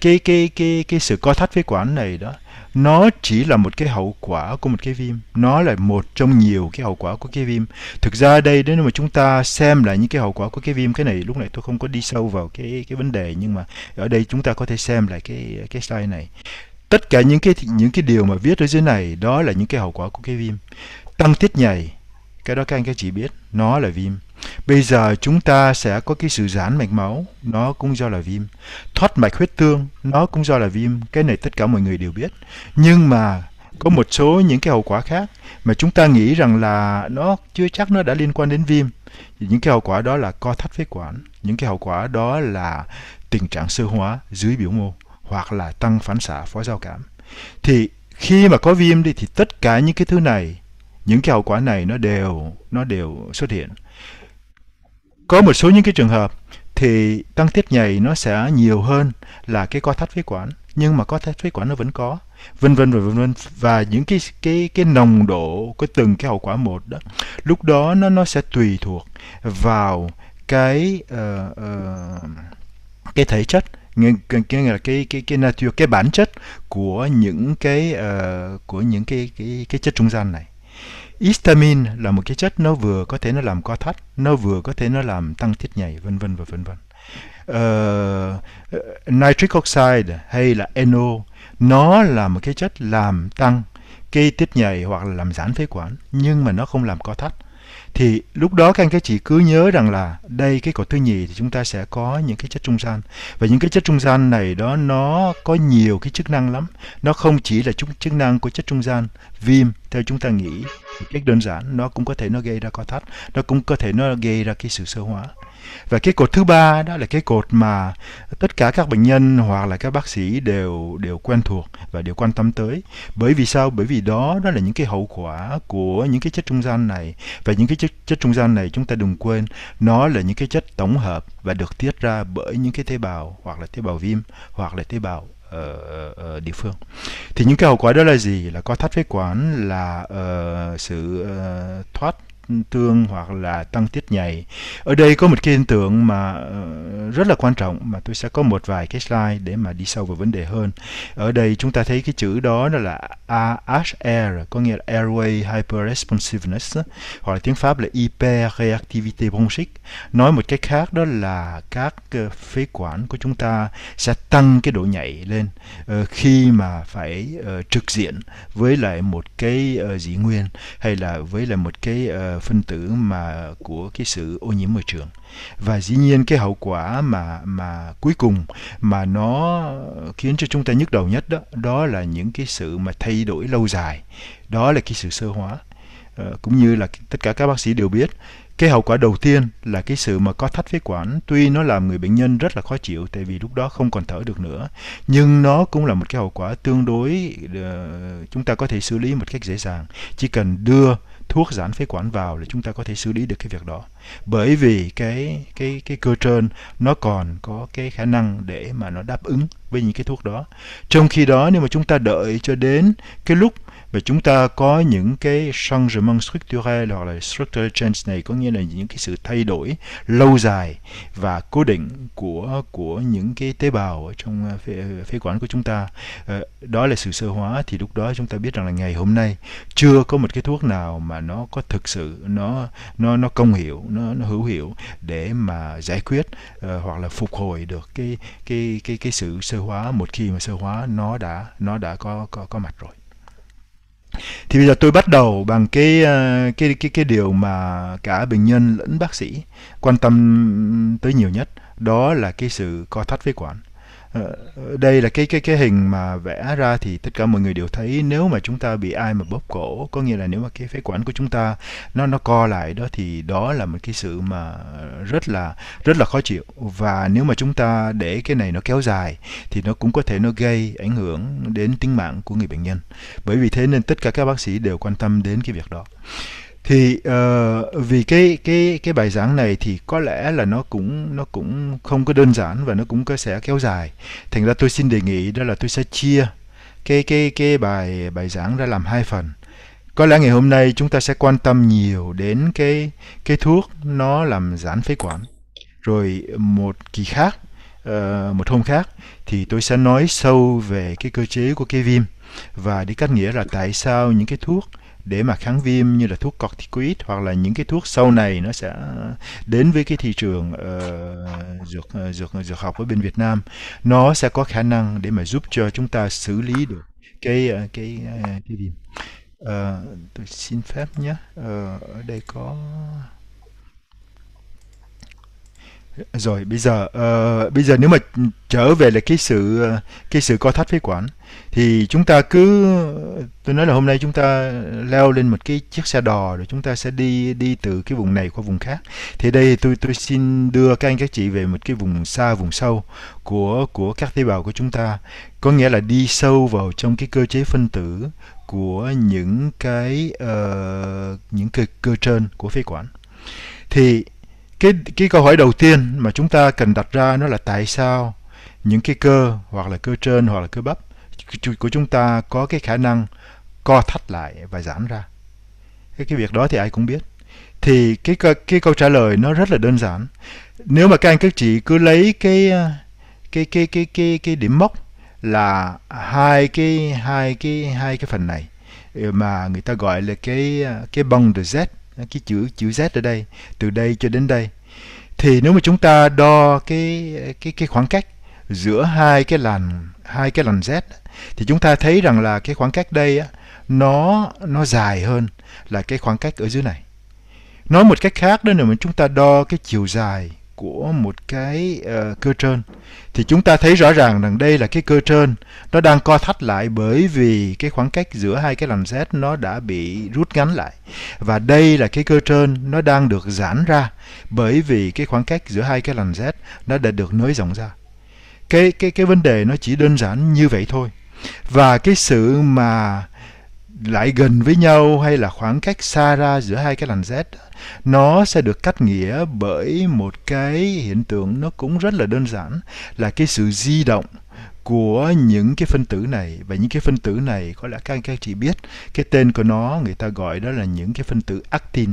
S3: cái cái cái cái sự co thắt phế quản này đó nó chỉ là một cái hậu quả của một cái viêm nó là một trong nhiều cái hậu quả của cái viêm thực ra đây nếu mà chúng ta xem lại những cái hậu quả của cái viêm cái này lúc này tôi không có đi sâu vào cái cái vấn đề nhưng mà ở đây chúng ta có thể xem lại cái cái slide này tất cả những cái những cái điều mà viết ở dưới này đó là những cái hậu quả của cái viêm tăng tiết nhầy cái đó các anh các chị biết nó là viêm bây giờ chúng ta sẽ có cái sự giãn mạch máu nó cũng do là viêm thoát mạch huyết tương nó cũng do là viêm cái này tất cả mọi người đều biết nhưng mà có một số những cái hậu quả khác mà chúng ta nghĩ rằng là nó chưa chắc nó đã liên quan đến viêm những cái hậu quả đó là co thắt phế quản những cái hậu quả đó là tình trạng sơ hóa dưới biểu mô hoặc là tăng phản xạ phó giao cảm thì khi mà có viêm đi thì tất cả những cái thứ này những cái hậu quả này nó đều nó đều xuất hiện có một số những cái trường hợp thì tăng tiết nhầy nó sẽ nhiều hơn là cái co thắt phế quản nhưng mà co thắt phế quản nó vẫn có vân vân và vân vân và những cái cái cái nồng độ của từng cái hậu quả một đó lúc đó nó nó sẽ tùy thuộc vào cái uh, uh, cái thể chất cái cái cái cái cái nature cái bản chất của những cái uh, của những cái cái cái chất trung gian này histamine là một cái chất nó vừa có thể nó làm co thắt nó vừa có thể nó làm tăng tiết nhảy vân vân và vân vân uh, nitric oxide hay là NO nó là một cái chất làm tăng cái tiết nhầy hoặc là làm giãn phế quản nhưng mà nó không làm co thắt thì lúc đó các anh các chị cứ nhớ rằng là đây cái cột thứ nhì thì chúng ta sẽ có những cái chất trung gian và những cái chất trung gian này đó nó có nhiều cái chức năng lắm nó không chỉ là chức chức năng của chất trung gian viêm theo chúng ta nghĩ cách đơn giản nó cũng có thể nó gây ra co thắt nó cũng có thể nó gây ra cái sự sơ hóa và cái cột thứ ba đó là cái cột mà tất cả các bệnh nhân hoặc là các bác sĩ đều đều quen thuộc và đều quan tâm tới bởi vì sao bởi vì đó đó là những cái hậu quả của những cái chất trung gian này và những cái chất, chất trung gian này chúng ta đừng quên nó là những cái chất tổng hợp và được tiết ra bởi những cái tế bào hoặc là tế bào viêm hoặc là tế bào ở, ở địa phương thì những cái hậu quả đó là gì là có thắt phế quản là uh, sự uh, thoát thương hoặc là tăng tiết nhảy. Ở đây có một cái hiện tượng mà ờ, rất là quan trọng mà tôi sẽ có một vài cái slide để mà đi sâu vào vấn đề hơn. Ở đây chúng ta thấy cái chữ đó là AHR, có nghĩa là Airway Hyperresponsiveness, hoặc là tiếng Pháp là Hyperreactivité bronchique. Nói một cách khác đó là các ờ, phế quản của chúng ta sẽ tăng cái độ nhảy lên ờ, khi mà phải trực diện với lại một cái dị nguyên hay là với lại một cái phân tử mà của cái sự ô nhiễm môi trường và dĩ nhiên cái hậu quả mà mà cuối cùng mà nó khiến cho chúng ta nhức đầu nhất đó đó là những cái sự mà thay đổi lâu dài đó là cái sự sơ hóa ờ, cũng như là tất cả các bác sĩ đều biết cái hậu quả đầu tiên là cái sự mà có thắt phế quản tuy nó làm người bệnh nhân rất là khó chịu tại vì lúc đó không còn thở được nữa nhưng nó cũng là một cái hậu quả tương đối ờ, chúng ta có thể xử lý một cách dễ dàng chỉ cần đưa thuốc giãn phế quản vào để chúng ta có thể xử lý được cái việc đó bởi vì cái cái cái cơ trơn nó còn có cái khả năng để mà nó đáp ứng với những cái thuốc đó trong khi đó nếu mà chúng ta đợi cho đến cái lúc và chúng ta có những cái changement structurel hoặc là structural change này có nghĩa là những cái sự thay đổi lâu dài và cố định của của những cái tế bào ở trong ờ, phế, ờ, phế quản của chúng ta ờ, đó là sự sơ hóa thì lúc đó chúng ta biết rằng là ngày hôm nay chưa có một cái thuốc nào mà nó có thực sự nó nó nó công hiệu nó, nó hữu hiệu để mà giải quyết hoặc là phục hồi được cái cái cái cái sự sơ hóa một khi mà sơ hóa nó đã nó đã có có có mặt rồi thì bây giờ tôi bắt đầu bằng cái ờ, cái cái cái điều mà cả bệnh nhân lẫn bác sĩ quan tâm tới nhiều nhất đó là cái sự co thắt phế quản Ờ, đây là cái cái cái hình mà vẽ ra thì tất cả mọi người đều thấy nếu mà chúng ta bị ai mà bóp cổ có nghĩa là nếu mà cái phế quản của chúng ta nó nó co lại đó thì đó là một cái sự mà rất là rất là khó chịu và nếu mà chúng ta để cái này nó kéo dài thì nó cũng có thể nó gây ảnh hưởng đến tính mạng của người bệnh nhân bởi vì thế nên tất cả các bác sĩ đều quan tâm đến cái việc đó thì uh, vì cái cái cái bài giảng này thì có lẽ là nó cũng nó cũng không có đơn giản và nó cũng có sẽ kéo dài thành ra tôi xin đề nghị đó là tôi sẽ chia cái cái cái bài bài giảng ra làm hai phần có lẽ ngày hôm nay chúng ta sẽ quan tâm nhiều đến cái cái thuốc nó làm giãn phế quản rồi một kỳ khác uh, một hôm khác thì tôi sẽ nói sâu về cái cơ chế của cái viêm và đi cách nghĩa là tại sao những cái thuốc để mà kháng viêm như là thuốc corticoid hoặc là những cái thuốc sau này nó sẽ đến với cái thị trường uh, dược ờ, dược dược học ở bên Việt Nam nó sẽ có khả năng để mà giúp cho chúng ta xử lý được cái ờ, cái cái gì uh, tôi xin phép nhé uh, ở đây có rồi bây giờ uh, bây giờ nếu mà trở về là cái sự cái sự co thắt phế quản thì chúng ta cứ tôi nói là hôm nay chúng ta leo lên một cái chiếc xe đò rồi chúng ta sẽ đi đi từ cái vùng này qua vùng khác thì đây tôi tôi xin đưa các anh các chị về một cái vùng xa vùng sâu của của các tế bào của chúng ta có nghĩa là đi sâu vào trong cái cơ chế phân tử của những cái uh, những cái cơ trên của phế quản thì cái cái câu hỏi đầu tiên mà chúng ta cần đặt ra nó là tại sao những cái cơ hoặc là cơ trên hoặc là cơ bắp của chúng ta có cái khả năng co thắt lại và giãn ra cái, cái việc đó thì ai cũng biết thì cái cái câu trả lời nó rất là đơn giản nếu mà các anh các chị cứ lấy cái ờ, cái cái cái cái cái điểm mốc là hai cái hai cái hai cái phần này ờ, mà người ta gọi là cái ờ, cái băng từ z cái chữ chữ z ở đây từ đây cho đến đây thì nếu mà chúng ta đo cái cái cái khoảng cách giữa hai cái làn hai cái lằn z thì chúng ta thấy rằng là cái khoảng cách đây á, nó nó dài hơn là cái khoảng cách ở dưới này nói một cách khác đó là mà chúng ta đo cái chiều dài của một cái uh, cơ trơn thì chúng ta thấy rõ ràng rằng đây là cái cơ trơn nó đang co thắt lại bởi vì cái khoảng cách giữa hai cái lằn z nó đã bị rút ngắn lại và đây là cái cơ trơn nó đang được giãn ra bởi vì cái khoảng cách giữa hai cái lằn z nó đã được nới rộng ra cái cái cái vấn đề nó chỉ đơn giản như vậy thôi và cái sự mà lại gần với nhau hay là khoảng cách xa ra giữa hai cái làn Z nó sẽ được cắt nghĩa bởi một cái hiện tượng nó cũng rất là đơn giản là cái sự di động của những cái phân tử này và những cái phân tử này có lẽ các anh các chị biết cái tên của nó người ta gọi đó là những cái phân tử actin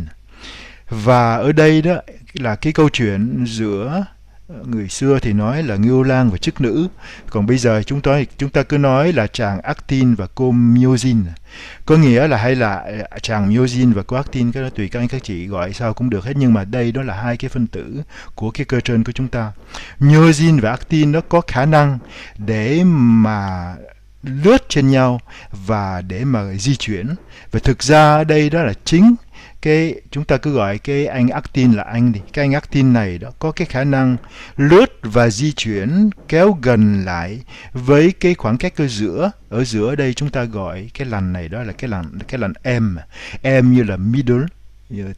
S3: và ở đây đó là cái câu chuyện giữa người xưa thì nói là Ngưu Lang và chức nữ, còn bây giờ chúng ta chúng ta cứ nói là chàng actin và cô myosin. Có nghĩa là hay là à, chàng myosin và cô actin cái đó tùy các anh các chị gọi sao cũng được hết nhưng mà đây đó là hai cái phân tử của cái cơ trên của chúng ta. Myosin và actin nó có khả năng để mà lướt trên nhau và để mà di chuyển. Và thực ra đây đó là chính cái chúng ta cứ gọi cái anh actin là anh đi cái anh actin này đó có cái khả năng lướt và di chuyển kéo gần lại với cái khoảng cách ở giữa ở giữa đây chúng ta gọi cái lằn này đó là cái lằn cái lằn em m như là middle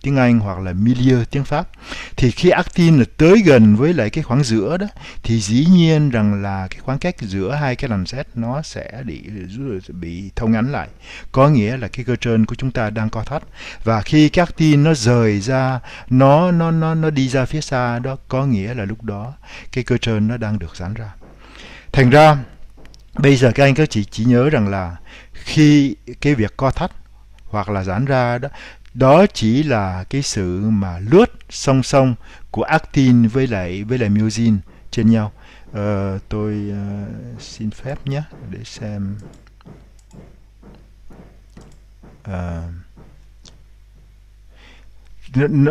S3: tiếng Anh hoặc là milieu tiếng Pháp thì khi actin là tới gần với lại cái khoảng giữa đó thì dĩ nhiên rằng là cái khoảng cách giữa hai cái lằn xét nó sẽ bị bị thâu ngắn lại có nghĩa là cái cơ trơn của chúng ta đang co thắt và khi cái actin nó rời ra nó nó nó nó đi ra phía xa đó có nghĩa là lúc đó cái cơ trơn nó đang được giãn ra thành ra bây giờ các anh các chị chỉ nhớ rằng là khi cái việc co thắt hoặc là giãn ra đó đó chỉ là cái sự mà lướt song song của actin với lại với lại myosin trên nhau uh, tôi uh, xin phép nhé để xem uh,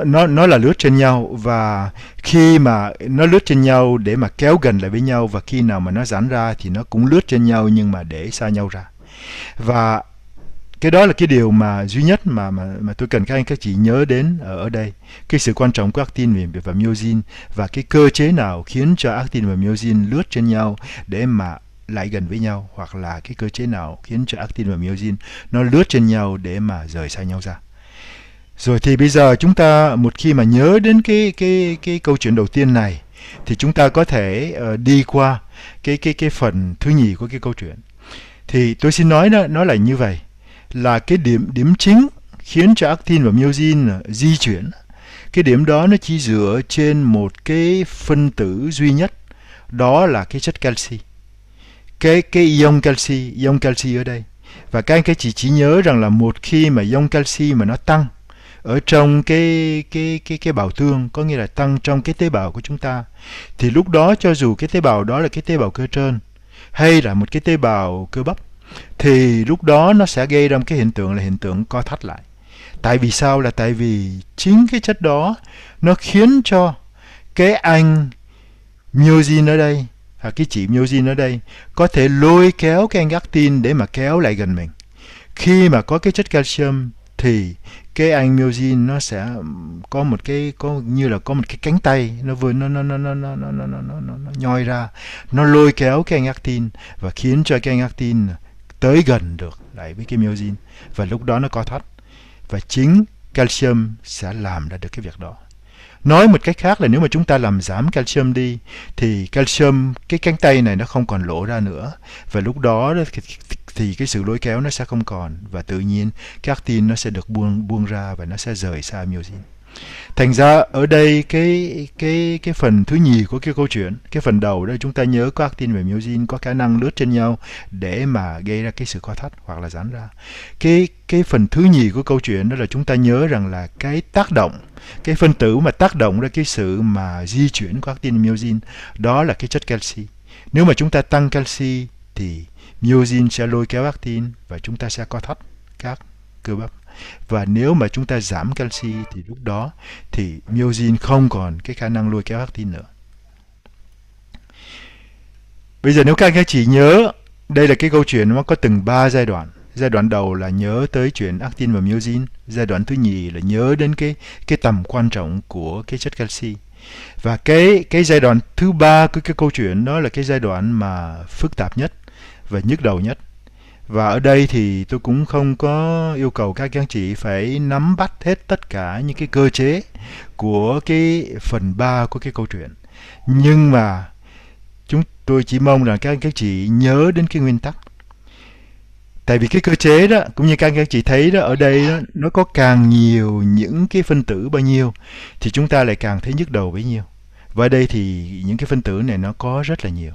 S3: nó nó là lướt trên nhau và khi mà nó lướt trên nhau để mà kéo gần lại với nhau và khi nào mà nó giãn ra thì nó cũng lướt trên nhau nhưng mà để xa nhau ra và cái đó là cái điều mà duy nhất mà mà mà tôi cần các anh các chị nhớ đến ở, ở đây cái sự quan trọng của actin và, và myosin và cái cơ chế nào khiến cho actin và myosin lướt trên nhau để mà lại gần với nhau hoặc là cái cơ chế nào khiến cho actin và myosin nó lướt trên nhau để mà rời xa nhau ra rồi thì bây giờ chúng ta một khi mà nhớ đến cái cái cái câu chuyện đầu tiên này thì chúng ta có thể uh, đi qua cái cái cái phần thứ nhì của cái câu chuyện thì tôi xin nói nó nó là như vậy là cái điểm điểm chính khiến cho actin và myosin à, di chuyển cái điểm đó nó chỉ dựa trên một cái phân tử duy nhất đó là cái chất canxi cái cái ion canxi ion canxi ở đây và các anh các chị chỉ nhớ rằng là một khi mà ion canxi mà nó tăng ở trong cái cái cái cái bào tương có nghĩa là tăng trong cái tế bào của chúng ta thì lúc đó cho dù cái tế bào đó là cái tế bào cơ trơn hay là một cái tế bào cơ bắp thì lúc đó nó sẽ gây ra một cái hiện tượng là hiện tượng co thắt lại tại vì sao là tại vì chính cái chất đó nó khiến cho cái anh myosin ở đây à, cái chị myosin ở đây có thể lôi kéo cái anh actin để mà kéo lại gần mình khi mà có cái chất calcium thì cái anh myosin nó sẽ có một cái có như là có một cái cánh tay nó vừa nó nó nó nó nó nó nó nó, nó, nó nhoi ra nó lôi kéo cái anh actin và khiến cho cái anh actin tới gần được lại với cái myosin và lúc đó nó co thắt và chính calcium sẽ làm ra được cái việc đó nói một cách khác là nếu mà chúng ta làm giảm calcium đi thì calcium cái cánh tay này nó không còn lỗ ra nữa và lúc đó thì, thì cái sự lôi kéo nó sẽ không còn và tự nhiên các tin nó sẽ được buông buông ra và nó sẽ rời xa myosin thành ra ở đây cái cái cái phần thứ nhì của cái câu chuyện cái phần đầu đó chúng ta nhớ các actin và myosin có khả năng lướt trên nhau để mà gây ra cái sự co thắt hoặc là giãn ra cái cái phần thứ nhì của câu chuyện đó là chúng ta nhớ rằng là cái tác động cái phân tử mà tác động ra cái sự mà di chuyển của actin myosin đó là cái chất canxi nếu mà chúng ta tăng canxi thì myosin sẽ lôi kéo actin và chúng ta sẽ co thắt các cơ bắp và nếu mà chúng ta giảm canxi thì lúc đó thì myosin không còn cái khả năng lôi kéo actin nữa bây giờ nếu các anh chỉ nhớ đây là cái câu chuyện nó có từng ba giai đoạn giai đoạn đầu là nhớ tới chuyện actin và myosin giai đoạn thứ nhì là nhớ đến cái cái tầm quan trọng của cái chất canxi và cái cái giai đoạn thứ ba của cái câu chuyện đó là cái giai đoạn mà phức tạp nhất và nhức đầu nhất và ở đây thì tôi cũng không có yêu cầu các anh chị phải nắm bắt hết tất cả những cái cơ chế của cái phần 3 của cái câu chuyện nhưng mà chúng tôi chỉ mong rằng các anh chị nhớ đến cái nguyên tắc tại vì cái cơ chế đó cũng như các anh chị thấy đó ở đây đó, nó có càng nhiều những cái phân tử bao nhiêu thì chúng ta lại càng thấy nhức đầu bấy nhiêu và ở đây thì những cái phân tử này nó có rất là nhiều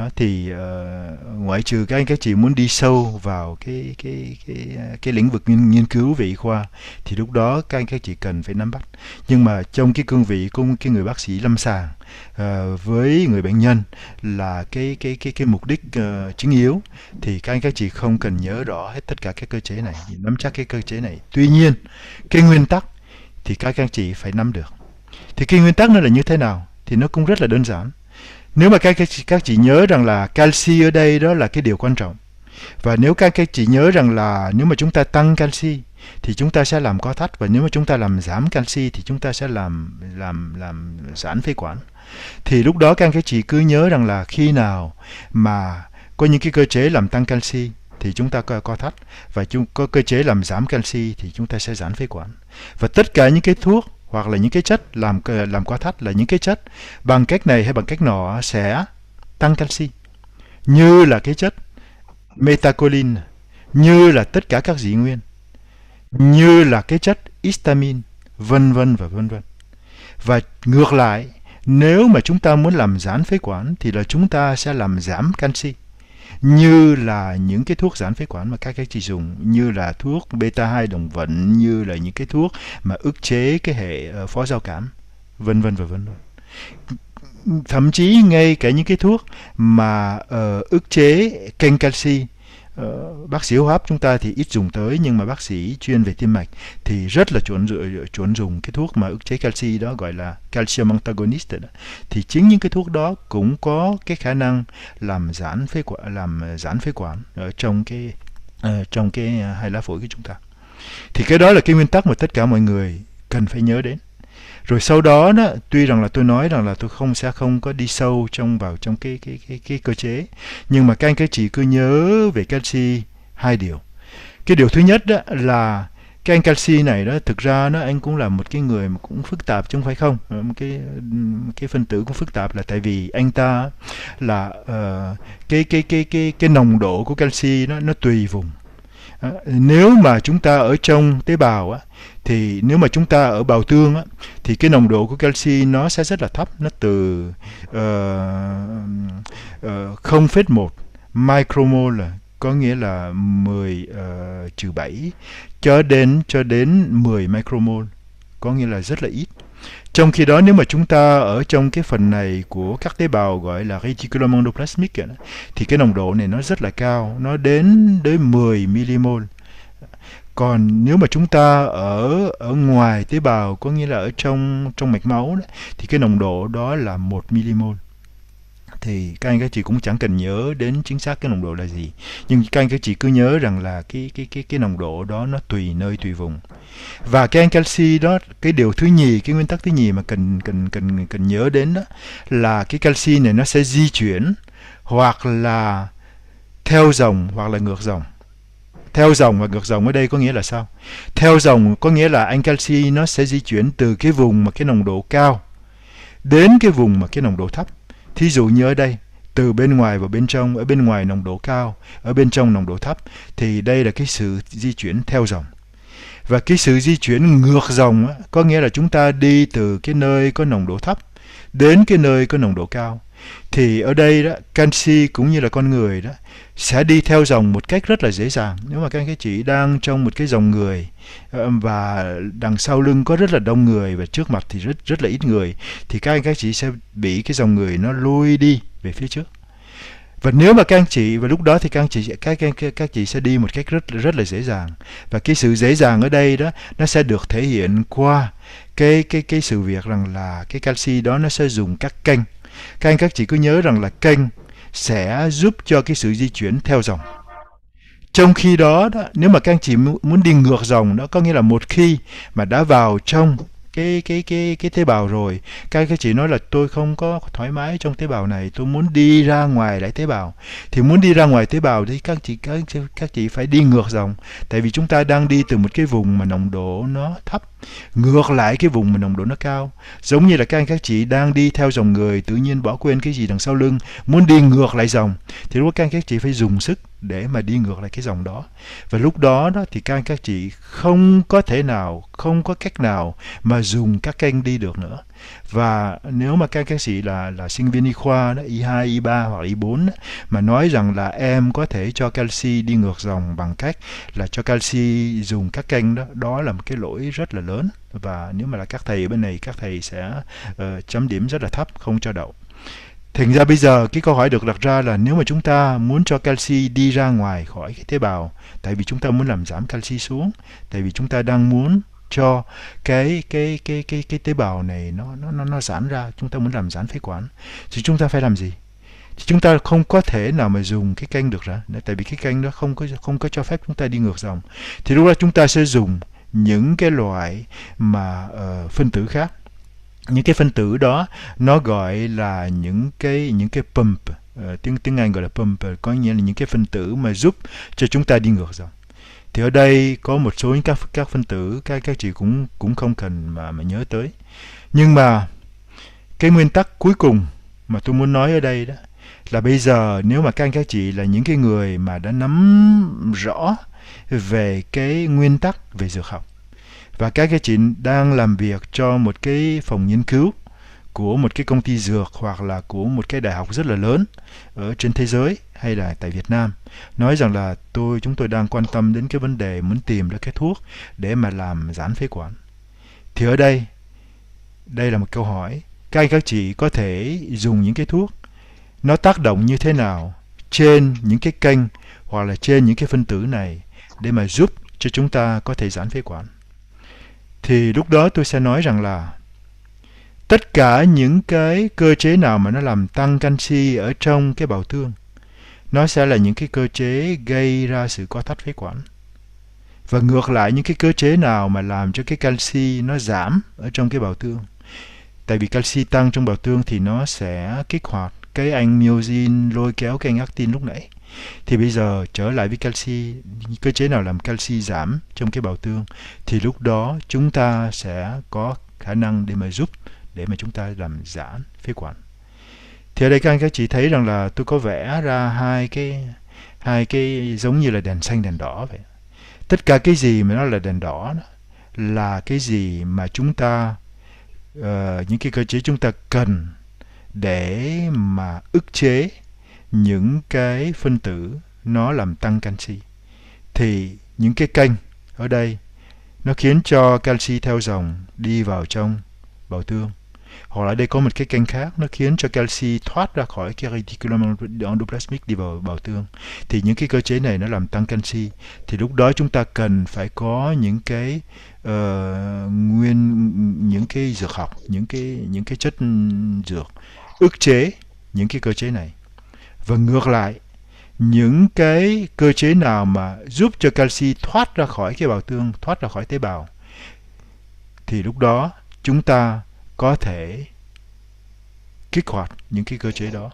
S3: đó, thì uh, ngoại trừ các anh các chị muốn đi sâu vào cái cái cái cái lĩnh vực nghiên, nghiên cứu về y khoa thì lúc đó các anh các chị cần phải nắm bắt nhưng mà trong cái cương vị của cái người bác sĩ lâm sàng uh, với người bệnh nhân là cái cái cái cái mục đích uh, chính yếu thì các anh các chị không cần nhớ rõ hết tất cả các cơ chế này nắm chắc cái cơ chế này tuy nhiên cái nguyên tắc thì các anh các chị phải nắm được thì cái nguyên tắc nó là như thế nào thì nó cũng rất là đơn giản nếu mà các các chị, các chị nhớ rằng là canxi ở đây đó là cái điều quan trọng. Và nếu các các chị nhớ rằng là nếu mà chúng ta tăng canxi thì chúng ta sẽ làm co thắt và nếu mà chúng ta làm giảm canxi thì chúng ta sẽ làm làm làm giãn phế quản. Thì lúc đó các các chị cứ nhớ rằng là khi nào mà có những cái cơ chế làm tăng canxi thì chúng ta co, co thắt và chúng có cơ chế làm giảm canxi thì chúng ta sẽ giãn phế quản. Và tất cả những cái thuốc hoặc là những cái chất làm làm quá thắt là những cái chất bằng cách này hay bằng cách nọ sẽ tăng canxi như là cái chất metacolin như là tất cả các dị nguyên như là cái chất histamine vân vân và vân vân và ngược lại nếu mà chúng ta muốn làm giãn phế quản thì là chúng ta sẽ làm giảm canxi như là những cái thuốc giãn phế quản mà các cái chị dùng như là thuốc beta 2 đồng vận như là những cái thuốc mà ức chế cái hệ ờ, phó giao cảm vân vân và vân vân thậm chí ngay cả những cái thuốc mà uh, ức chế kênh canxi Ờ, bác sĩ hô hấp chúng ta thì ít dùng tới nhưng mà bác sĩ chuyên về tim mạch thì rất là chuẩn chuẩn dùng cái thuốc mà ức chế canxi đó gọi là calcium antagonist đó. thì chính những cái thuốc đó cũng có cái khả năng làm giãn phế quản làm ờ, giãn phế quản ở trong cái uh, trong cái hai lá phổi của chúng ta thì cái đó là cái nguyên tắc mà tất cả mọi người cần phải nhớ đến rồi sau đó đó tuy rằng là tôi nói rằng là tôi không sẽ không có đi sâu trong vào trong cái cái cái cái cơ chế nhưng mà các anh các chị cứ nhớ về canxi hai điều cái điều thứ nhất đó là cái anh canxi này đó thực ra nó anh cũng là một cái người mà cũng phức tạp chứ không phải không ờ, một cái một cái phân tử cũng phức tạp là tại vì anh ta là uh, cái cái cái cái cái nồng độ của canxi nó nó tùy vùng nếu mà chúng ta ở trong tế bào á, thì nếu mà chúng ta ở bào tương á, thì cái nồng độ của canxi nó sẽ rất là thấp nó từ uh, uh, 0,1 micromolar có nghĩa là 10 ờ, trừ uh, 7 cho đến cho đến 10 micromol có nghĩa là rất là ít trong khi đó nếu mà chúng ta ở trong cái phần này của các tế bào gọi là reticulum endoplasmic thì cái nồng độ này nó rất là cao, nó đến đến 10 mmol. Còn nếu mà chúng ta ở ở ngoài tế bào có nghĩa là ở trong trong mạch máu đó, thì cái nồng độ đó là 1 mmol thì các anh các chị cũng chẳng cần nhớ đến chính xác cái nồng độ là gì nhưng các anh các chị cứ nhớ rằng là cái cái cái cái nồng độ đó nó tùy nơi tùy vùng và cái anh canxi đó cái điều thứ nhì cái nguyên tắc thứ nhì mà cần cần cần cần nhớ đến đó là cái canxi này nó sẽ di chuyển hoặc là theo dòng hoặc là ngược dòng theo dòng và ngược dòng ở đây có nghĩa là sao theo dòng có nghĩa là anh canxi nó sẽ di chuyển từ cái vùng mà cái nồng độ cao đến cái vùng mà cái nồng độ thấp Thí dụ như ở đây, từ bên ngoài vào bên trong, ở bên ngoài nồng độ cao, ở bên trong nồng độ thấp, thì đây là cái sự di chuyển theo dòng. Và cái sự di chuyển ngược dòng có nghĩa là chúng ta đi từ cái nơi có nồng độ thấp đến cái nơi có nồng độ cao thì ở đây đó canxi cũng như là con người đó sẽ đi theo dòng một cách rất là dễ dàng nếu mà các anh các chị đang trong một cái dòng người và đằng sau lưng có rất là đông người và trước mặt thì rất rất là ít người thì các anh các chị sẽ bị cái dòng người nó lôi đi về phía trước và nếu mà các anh chị và lúc đó thì các anh chị các các các chị sẽ đi một cách rất rất là dễ dàng và cái sự dễ dàng ở đây đó nó sẽ được thể hiện qua cái cái cái sự việc rằng là cái canxi đó nó sẽ dùng các kênh các anh các chị cứ nhớ rằng là kênh sẽ giúp cho cái sự di chuyển theo dòng. Trong khi đó, đó nếu mà các anh chị muốn đi ngược dòng đó có nghĩa là một khi mà đã vào trong cái cái cái cái tế bào rồi các anh các chị nói là tôi không có thoải mái trong tế bào này tôi muốn đi ra ngoài lại tế bào thì muốn đi ra ngoài tế bào thì các chị các các chị phải đi ngược dòng tại vì chúng ta đang đi từ một cái vùng mà nồng độ nó thấp Ngược lại cái vùng mà nồng độ nó cao, giống như là các anh các chị đang đi theo dòng người tự nhiên bỏ quên cái gì đằng sau lưng, muốn đi ngược lại dòng thì lúc các anh các chị phải dùng sức để mà đi ngược lại cái dòng đó. Và lúc đó đó thì các anh các chị không có thể nào, không có cách nào mà dùng các kênh đi được nữa và nếu mà các các sĩ là là sinh viên y khoa đó, y2, y3 hoặc y4 mà nói rằng là em có thể cho canxi đi ngược dòng bằng cách là cho canxi dùng các kênh đó đó là một cái lỗi rất là lớn và nếu mà là các thầy bên này các thầy sẽ uh, chấm điểm rất là thấp không cho đậu Thành ra bây giờ cái câu hỏi được đặt ra là nếu mà chúng ta muốn cho canxi đi ra ngoài khỏi cái tế bào tại vì chúng ta muốn làm giảm canxi xuống tại vì chúng ta đang muốn cho cái cái cái cái cái tế bào này nó nó nó, nó giãn ra chúng ta muốn làm giãn phế quản thì chúng ta phải làm gì thì chúng ta không có thể nào mà dùng cái canh được ra tại vì cái canh nó không có không có cho phép chúng ta đi ngược dòng thì lúc đó chúng ta sẽ dùng những cái loại mà uh, phân tử khác những cái phân tử đó nó gọi là những cái những cái pump uh, tiếng tiếng Anh gọi là pump có nghĩa là những cái phân tử mà giúp cho chúng ta đi ngược dòng thì ở đây có một số các các phân tử các các chị cũng cũng không cần mà mà nhớ tới nhưng mà cái nguyên tắc cuối cùng mà tôi muốn nói ở đây đó là bây giờ nếu mà các anh các chị là những cái người mà đã nắm rõ về cái nguyên tắc về dược học và các các chị đang làm việc cho một cái phòng nghiên cứu của một cái công ty dược hoặc là của một cái đại học rất là lớn ở trên thế giới hay là tại Việt Nam nói rằng là tôi chúng tôi đang quan tâm đến cái vấn đề muốn tìm ra cái thuốc để mà làm giãn phế quản thì ở đây đây là một câu hỏi các anh các chị có thể dùng những cái thuốc nó tác động như thế nào trên những cái kênh hoặc là trên những cái phân tử này để mà giúp cho chúng ta có thể giãn phế quản thì lúc đó tôi sẽ nói rằng là tất cả những cái cơ chế nào mà nó làm tăng canxi ở trong cái bào tương nó sẽ là những cái cơ chế gây ra sự co thắt phế quản và ngược lại những cái cơ chế nào mà làm cho cái canxi nó giảm ở trong cái bào tương tại vì canxi tăng trong bào tương thì nó sẽ kích hoạt cái anh myosin lôi kéo cái anh actin lúc nãy thì bây giờ trở lại với canxi cơ chế nào làm canxi giảm trong cái bào tương thì lúc đó chúng ta sẽ có khả năng để mà giúp để mà chúng ta làm giãn phế quản thì ở đây các anh các chị thấy rằng là tôi có vẽ ra hai cái hai cái giống như là đèn xanh đèn đỏ vậy tất cả cái gì mà nó là đèn đỏ đó, là cái gì mà chúng ta uh, những cái cơ chế chúng ta cần để mà ức chế những cái phân tử nó làm tăng canxi thì những cái kênh ở đây nó khiến cho canxi theo dòng đi vào trong bào tương hoặc là đây có một cái kênh khác nó khiến cho calci thoát ra khỏi cái reticulum endoplasmic đi vào bào tương thì những cái cơ chế này nó làm tăng canxi thì lúc đó chúng ta cần phải có những cái uh, nguyên những cái dược học những cái những cái chất dược ức chế những cái cơ chế này và ngược lại những cái cơ chế nào mà giúp cho canxi thoát ra khỏi cái bào tương thoát ra khỏi tế bào thì lúc đó chúng ta có thể kích hoạt những cái cơ chế đó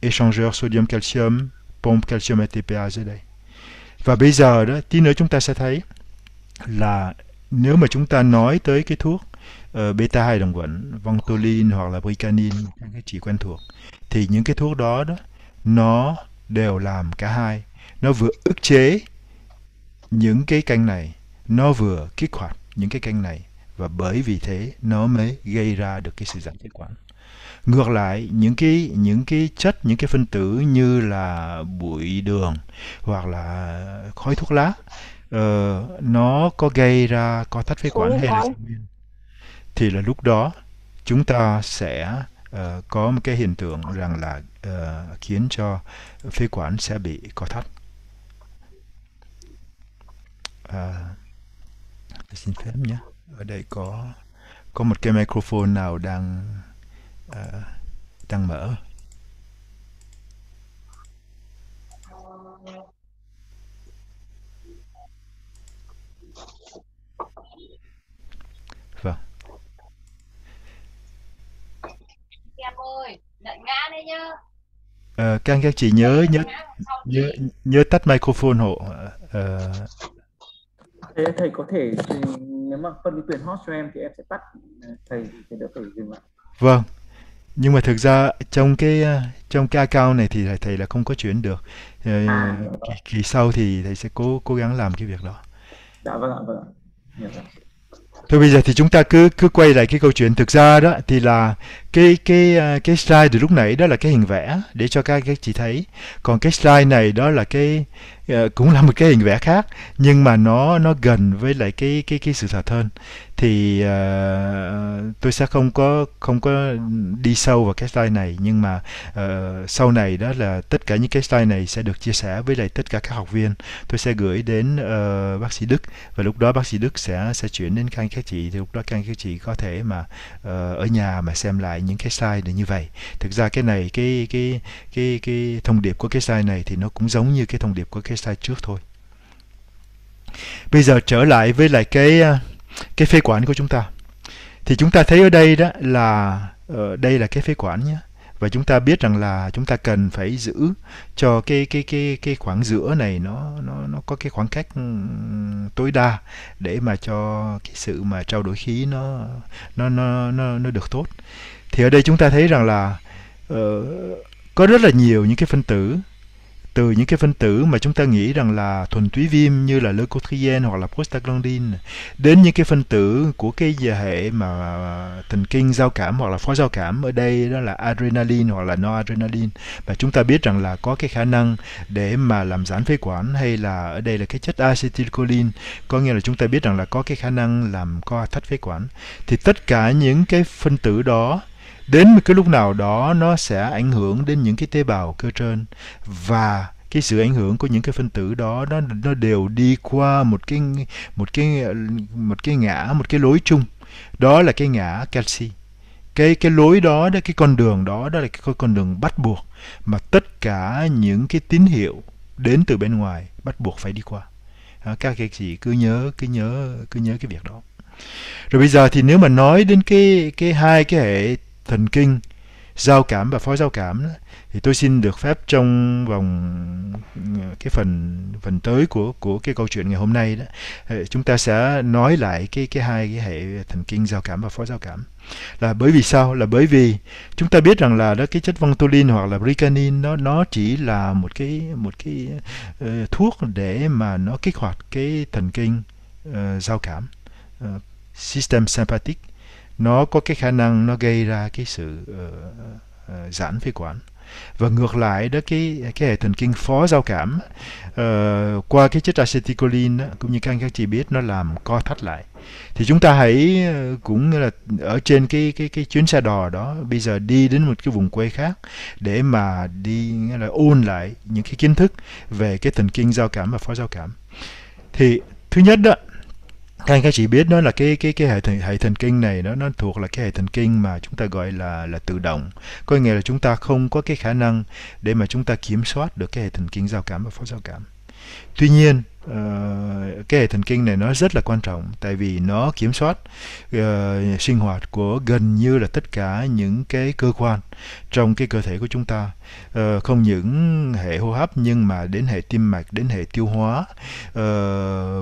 S3: exchanger sodium calcium pompe calcium ATPase đây và bây giờ đó tí nữa chúng ta sẽ thấy là nếu mà chúng ta nói tới cái thuốc uh, beta 2 đồng quẩn vongtolin hoặc là bricanin các cái chỉ quen thuộc thì những cái thuốc đó đó nó đều làm cả hai nó vừa ức chế những cái canh này nó vừa kích hoạt những cái canh này và bởi vì thế nó mới gây ra được cái sự giãn phế quản ngược lại những cái những cái chất những cái phân tử như là bụi đường hoặc là khói thuốc lá uh, nó có gây ra co thắt phế quản hay là thì là lúc đó chúng ta sẽ uh, có một cái hiện tượng rằng là uh, khiến cho phế quản sẽ bị co thắt à, xin phép nhé ở đây có có một cái microphone nào đang uh, đang mở vâng
S1: em ơi đợi ngã đấy nhá
S3: Uh, các các chị nhớ nhớ nhớ nhớ tắt microphone hộ uh,
S2: thế thầy có thể nếu mà phân quyền hot cho em thì em sẽ tắt à, thầy thì đỡ
S1: phải dừng lại
S3: vâng nhưng mà thực ra trong cái à, trong cái account này thì thầy là không có chuyển được ờ, à, dạ kỳ, kỳ sau thì thầy sẽ cố cố gắng làm cái việc đó
S2: dạ vâng ạ vâng ạ dạ vâng.
S3: Thôi bây giờ thì chúng ta cứ cứ quay lại cái câu chuyện thực ra đó thì là cái cái à, cái slide từ lúc nãy đó là cái hình vẽ để cho các các chị thấy. Còn cái slide này đó là cái Ờ, cũng là một cái hình vẽ khác nhưng mà nó nó gần với lại cái cái cái sự thật hơn thì uh, tôi sẽ không có không có đi sâu vào cái style này nhưng mà uh, sau này đó là tất cả những cái style này sẽ được chia sẻ với lại tất cả các học viên tôi sẽ gửi đến uh, bác sĩ Đức và lúc đó bác sĩ Đức sẽ sẽ chuyển đến các anh các chị thì lúc đó các anh các chị có thể mà uh, ở nhà mà xem lại những cái style này như vậy thực ra cái này cái cái cái cái, thông điệp của cái style này thì nó cũng giống như cái thông điệp của cái cái slide trước thôi bây giờ trở lại với lại cái ờ, cái phế quản của chúng ta thì chúng ta thấy ở đây đó là ờ, đây là cái phế quản nhé và chúng ta biết rằng là chúng ta cần phải giữ cho cái cái cái cái khoảng giữa này nó nó nó có cái khoảng cách tối đa để mà cho cái sự mà trao đổi khí nó nó nó nó, nó được tốt thì ở đây chúng ta thấy rằng là uh, có rất là nhiều những cái phân tử từ những cái phân tử mà chúng ta nghĩ rằng là thuần túy viêm như là leukotriene hoặc là prostaglandin đến những cái phân tử của cái hệ mà thần kinh giao cảm hoặc là phó giao cảm ở đây đó là adrenaline hoặc là noradrenaline và chúng ta biết rằng là có cái khả năng để mà làm giãn phế quản hay là ở đây là cái chất acetylcholine có nghĩa là chúng ta biết rằng là có cái khả năng làm co thắt phế quản thì tất cả những cái phân tử đó đến một cái lúc nào đó nó sẽ ảnh hưởng đến những cái tế bào cơ trên và cái sự ảnh hưởng của những cái phân tử đó nó nó đều đi qua một cái một cái một cái ngã một cái lối chung đó là cái ngã canxi cái cái lối đó đó cái con đường đó đó là cái con đường bắt buộc mà tất cả những cái tín hiệu đến từ bên ngoài bắt buộc phải đi qua các anh chị cứ nhớ cứ nhớ cứ nhớ cái việc đó rồi bây giờ thì nếu mà nói đến cái cái hai cái hệ thần kinh, giao cảm và phó giao cảm thì tôi xin được phép trong vòng ờ, cái phần phần tới của của cái câu chuyện ngày hôm nay đó ờ, chúng ta sẽ nói lại cái cái hai cái hệ thần kinh giao cảm và phó giao cảm là bởi vì sao là bởi vì chúng ta biết rằng là đó cái chất ventolin hoặc là bricanin nó nó chỉ là một cái một cái uh, thuốc để mà nó kích hoạt cái thần kinh uh, giao cảm uh, system sympathetic nó có cái khả năng nó gây ra cái sự uh, uh, giãn phế quản và ngược lại đó cái cái hệ thần kinh phó giao cảm uh, qua cái chất acetylcholine cũng như các anh các chị biết nó làm co thắt lại thì chúng ta hãy cũng là ở trên cái cái cái chuyến xe đò đó bây giờ đi đến một cái vùng quê khác để mà đi là ôn lại những cái kiến thức về cái thần kinh giao cảm và phó giao cảm thì thứ nhất đó các các chị biết đó là cái cái cái hệ thần, hệ thần kinh này nó nó thuộc là cái hệ thần kinh mà chúng ta gọi là là tự động có nghĩa là chúng ta không có cái khả năng để mà chúng ta kiểm soát được cái hệ thần kinh giao cảm và phó giao cảm tuy nhiên ờ, cái hệ thần kinh này nó rất là quan trọng tại vì nó kiểm soát ờ, sinh hoạt của gần như là tất cả những cái cơ quan trong cái cơ thể của chúng ta ờ, không những hệ hô hấp nhưng mà đến hệ tim mạch đến hệ tiêu hóa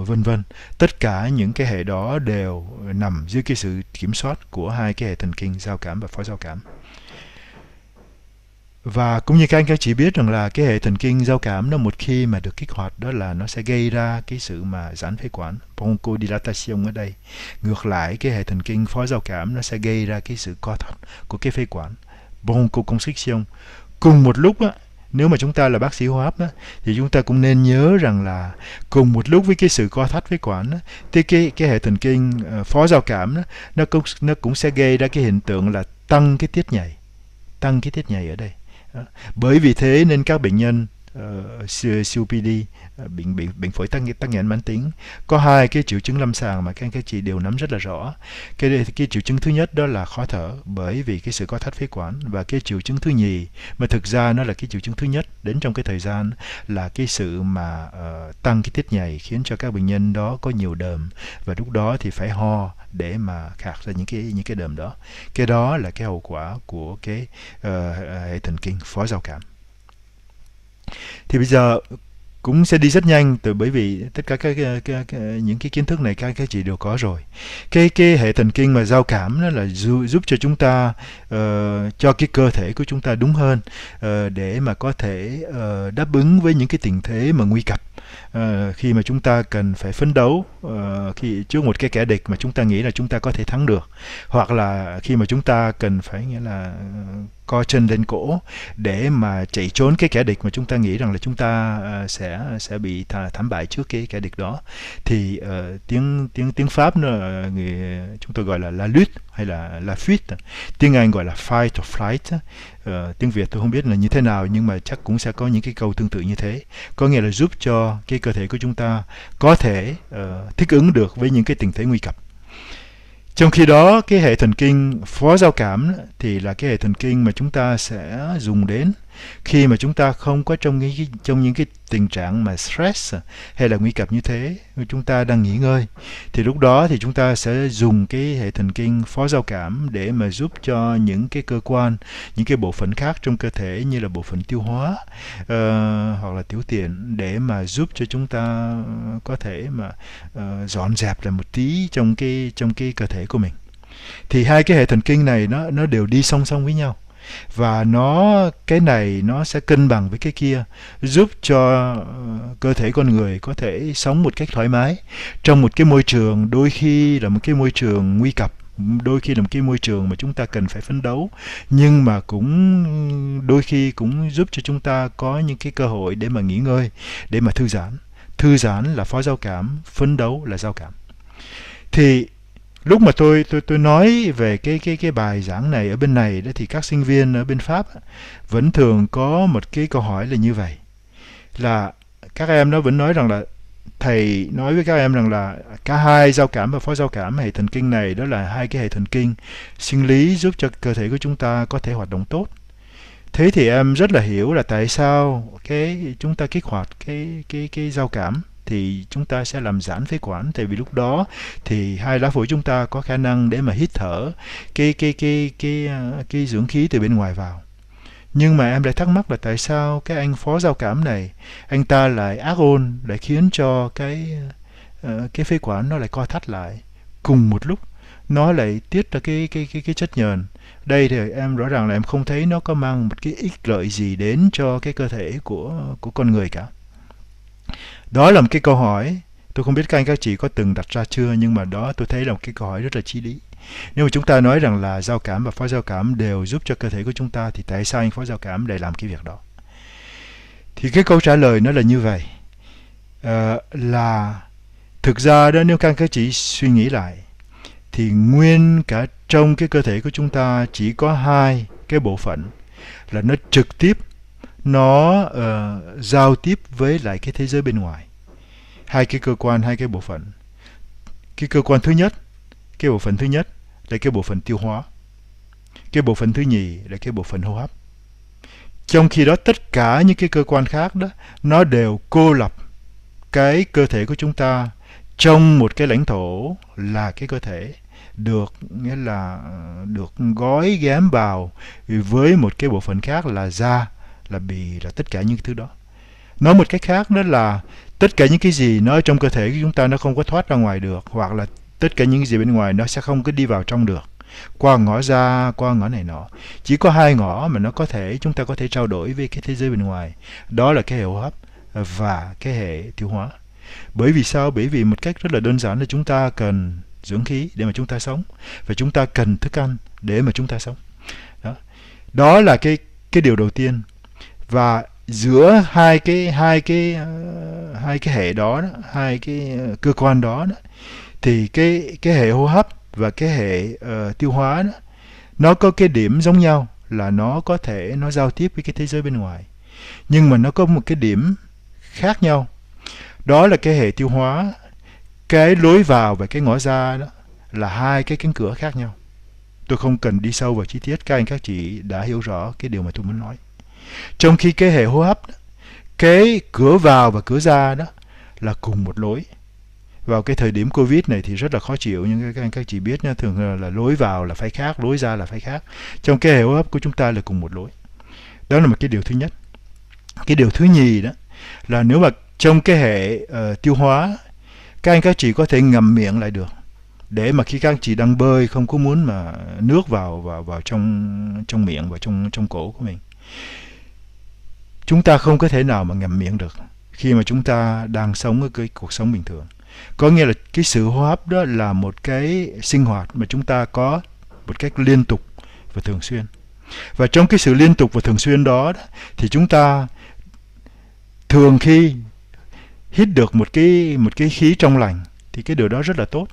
S3: vân vân tất cả những cái hệ đó đều nằm dưới cái sự kiểm soát của hai cái hệ thần kinh giao cảm và phó giao cảm và cũng như các anh các chị biết rằng là cái hệ thần kinh giao cảm nó một khi mà được kích hoạt đó là nó sẽ gây ra cái sự mà giãn phế quản bronchodilation ở đây ngược lại cái hệ thần kinh phó giao cảm nó sẽ gây ra cái sự co thắt của cái phế quản bronchoconstriction cùng một lúc á, nếu mà chúng ta là bác sĩ hô hấp á, thì chúng ta cũng nên nhớ rằng là cùng một lúc với cái sự co thắt phế quản á, thì cái cái hệ thần kinh ờ, phó giao cảm á, nó cũng nó cũng sẽ gây ra cái hiện tượng là tăng cái tiết nhảy tăng cái tiết nhảy ở đây bởi vì thế nên các bệnh nhân uh, ờ, COPD ờ, bệnh bệnh bệnh phổi tăng tăng tắc nghẽn mãn tính có hai cái triệu chứng lâm sàng mà các các chị đều nắm rất là rõ cái cái triệu chứng thứ nhất đó là khó thở bởi vì cái sự co thắt phế quản và cái triệu chứng thứ nhì mà thực ra nó là cái triệu chứng thứ nhất đến trong cái thời gian là cái sự mà uh, tăng cái tiết nhảy khiến cho các bệnh nhân đó có nhiều đờm và lúc đó thì phải ho để mà khạc ra những cái những cái đờm đó cái đó là cái hậu quả của cái uh, hệ thần kinh phó giao cảm thì bây giờ cũng sẽ đi rất nhanh từ bởi vì tất cả các, các, các, những cái kiến thức này các các chị đều có rồi cái cái hệ thần kinh mà giao cảm đó là giúp, giúp cho chúng ta uh, cho cái cơ thể của chúng ta đúng hơn uh, để mà có thể uh, đáp ứng với những cái tình thế mà nguy cấp uh, khi mà chúng ta cần phải phấn đấu uh, khi trước một cái kẻ địch mà chúng ta nghĩ là chúng ta có thể thắng được hoặc là khi mà chúng ta cần phải nghĩa là uh, co chân lên cổ để mà chạy trốn cái kẻ địch mà chúng ta nghĩ rằng là chúng ta uh, sẽ sẽ bị th thảm bại trước cái kẻ địch đó thì uh, tiếng tiếng tiếng pháp nó người chúng tôi gọi là la lutte hay là la fuite tiếng anh gọi là fight or flight uh, tiếng việt tôi không biết là như thế nào nhưng mà chắc cũng sẽ có những cái câu tương tự như thế có nghĩa là giúp cho cái cơ thể của chúng ta có thể uh, thích ứng được với những cái tình thế nguy cấp trong khi đó, cái hệ thần kinh phó giao cảm thì là cái hệ thần kinh mà chúng ta sẽ dùng đến khi mà chúng ta không có trong những cái trong những cái tình trạng mà stress à, hay là nguy cập như thế chúng ta đang nghỉ ngơi thì lúc đó thì chúng ta sẽ dùng cái hệ thần kinh phó giao cảm để mà giúp cho những cái cơ quan những cái bộ phận khác trong cơ thể như là bộ phận tiêu hóa uh, hoặc là tiểu tiện để mà giúp cho chúng ta có thể mà uh, dọn dẹp lại một tí trong cái trong cái cơ thể của mình thì hai cái hệ thần kinh này nó nó đều đi song song với nhau và nó cái này nó sẽ cân bằng với cái kia giúp cho ờ, cơ thể con người có thể sống một cách thoải mái trong một cái môi trường đôi khi là một cái môi trường nguy cập đôi khi là một cái môi trường mà chúng ta cần phải phấn đấu nhưng mà cũng đôi khi cũng giúp cho chúng ta có những cái cơ hội để mà nghỉ ngơi để mà thư giãn thư giãn là phó giao cảm phấn đấu là giao cảm thì lúc mà tôi tôi tôi nói về cái cái cái bài giảng này ở bên này đó thì các sinh viên ở bên Pháp vẫn thường có một cái câu hỏi là như vậy là các em nó vẫn nói rằng là thầy nói với các em rằng là cả hai giao cảm và phó giao cảm hệ thần kinh này đó là hai cái hệ thần kinh sinh lý giúp cho cơ thể của chúng ta có thể hoạt động tốt thế thì em rất là hiểu là tại sao cái chúng ta kích hoạt cái cái cái giao cảm thì chúng ta sẽ làm giãn phế quản tại vì lúc đó thì hai lá phổi chúng ta có khả năng để mà hít thở cái cái cái cái à, cái, dưỡng khí từ bên ngoài vào nhưng mà em lại thắc mắc là tại sao cái anh phó giao cảm này anh ta lại ác ôn lại khiến cho cái à, cái phế quản nó lại co thắt lại cùng một lúc nó lại tiết ra cái cái cái cái chất nhờn đây thì em rõ ràng là em không thấy nó có mang một cái ích lợi gì đến cho cái cơ thể của của con người cả đó là một cái câu hỏi, tôi không biết các anh các chị có từng đặt ra chưa, nhưng mà đó tôi thấy là một cái câu hỏi rất là chí lý. Nếu mà chúng ta nói rằng là giao cảm và phó giao cảm đều giúp cho cơ thể của chúng ta, thì tại sao anh phó giao cảm lại làm cái việc đó? Thì cái câu trả lời nó là như vậy. À, là thực ra đó nếu các anh các chị suy nghĩ lại, thì nguyên cả trong cái cơ thể của chúng ta chỉ có hai cái bộ phận là nó trực tiếp nó uh, giao tiếp với lại cái thế giới bên ngoài hai cái cơ quan hai cái bộ phận cái cơ quan thứ nhất cái bộ phận thứ nhất là cái bộ phận tiêu hóa cái bộ phận thứ nhì là cái bộ phận hô hấp trong khi đó tất cả những cái cơ quan khác đó nó đều cô lập cái cơ thể của chúng ta trong một cái lãnh thổ là cái cơ thể được nghĩa là ờ, được gói ghém vào với một cái bộ phận khác là da là bì là tất cả những thứ đó nói một cách khác đó là tất cả những cái gì nó trong cơ thể của chúng ta nó không có thoát ra ngoài được hoặc là tất cả những cái gì bên ngoài nó sẽ không có đi vào trong được qua ngõ ra qua ngõ này nọ chỉ có hai ngõ mà nó có thể chúng ta có thể trao đổi với cái thế giới bên ngoài đó là cái hệ hô hấp và cái hệ tiêu hóa bởi vì sao bởi vì một cách rất là đơn giản là chúng ta cần dưỡng khí để mà chúng ta sống và chúng ta cần thức ăn để mà chúng ta sống đó đó là cái cái điều đầu tiên và giữa hai cái hai cái ờ, hai cái hệ đó, đó hai cái ờ, cơ quan đó, đó thì cái cái hệ hô hấp và cái hệ uh, tiêu hóa đó, nó có cái điểm giống nhau là nó có thể nó giao tiếp với cái thế giới bên ngoài nhưng mà nó có một cái điểm khác nhau đó là cái hệ tiêu hóa cái lối vào và cái ngõ ra đó là hai cái cánh cửa khác nhau tôi không cần đi sâu vào chi tiết các anh các chị đã hiểu rõ cái điều mà tôi muốn nói trong khi cái hệ hô hấp, đó, cái cửa vào và cửa ra đó là cùng một lối. Vào cái thời điểm Covid này thì rất là khó chịu, nhưng các anh các chị biết nha, thường là, lối vào là phải khác, lối ra là phải khác. Trong cái hệ hô hấp của chúng ta là cùng một lối. Đó là một cái điều thứ nhất. Cái điều thứ nhì đó là nếu mà trong cái hệ uh, tiêu hóa, các anh các chị có thể ngậm miệng lại được để mà khi các anh chị đang bơi không có muốn mà nước vào vào vào trong trong miệng và trong trong cổ của mình chúng ta không có thể nào mà ngậm miệng được khi mà chúng ta đang sống ở cái cuộc sống bình thường có nghĩa là cái sự hô hấp đó là một cái sinh hoạt mà chúng ta có một cách liên tục và thường xuyên và trong cái sự liên tục và thường xuyên đó thì chúng ta thường khi hít được một cái một cái khí trong lành thì cái điều đó rất là tốt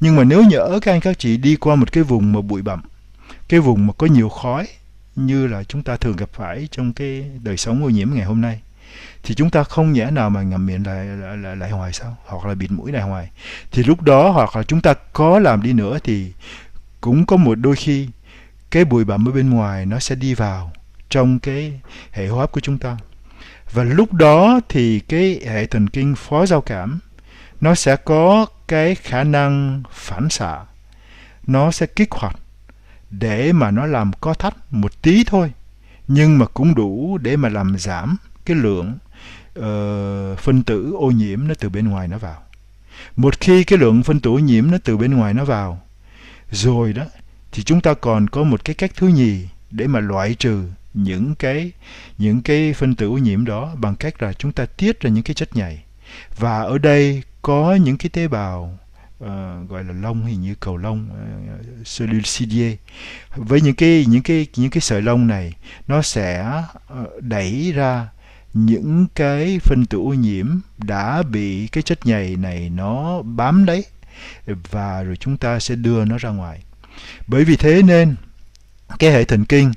S3: nhưng mà nếu nhỡ các anh các chị đi qua một cái vùng mà bụi bặm cái vùng mà có nhiều khói như là chúng ta thường gặp phải trong cái đời sống ô nhiễm ngày hôm nay thì chúng ta không nhẽ nào mà ngậm miệng lại lại, lại, lại hoài sao hoặc là bịt mũi lại hoài thì lúc đó hoặc là chúng ta có làm đi nữa thì cũng có một đôi khi cái bụi bặm ở bên ngoài nó sẽ đi vào trong cái hệ hô hấp của chúng ta và lúc đó thì cái hệ thần kinh phó giao cảm nó sẽ có cái khả năng phản xạ nó sẽ kích hoạt để mà nó làm co thắt một tí thôi nhưng mà cũng đủ để mà làm giảm cái lượng uh, phân tử ô nhiễm nó từ bên ngoài nó vào một khi cái lượng phân tử ô nhiễm nó từ bên ngoài nó vào rồi đó thì chúng ta còn có một cái cách thứ nhì để mà loại trừ những cái những cái phân tử ô nhiễm đó bằng cách là chúng ta tiết ra những cái chất nhầy và ở đây có những cái tế bào Ờ, gọi là lông hình như cầu lông uh, cellule ciliae với những cái những cái những cái sợi lông này nó sẽ ờ, đẩy ra những cái phân tử ô nhiễm đã bị cái chất nhầy này nó bám đấy và rồi chúng ta sẽ đưa nó ra ngoài bởi vì thế nên cái hệ thần kinh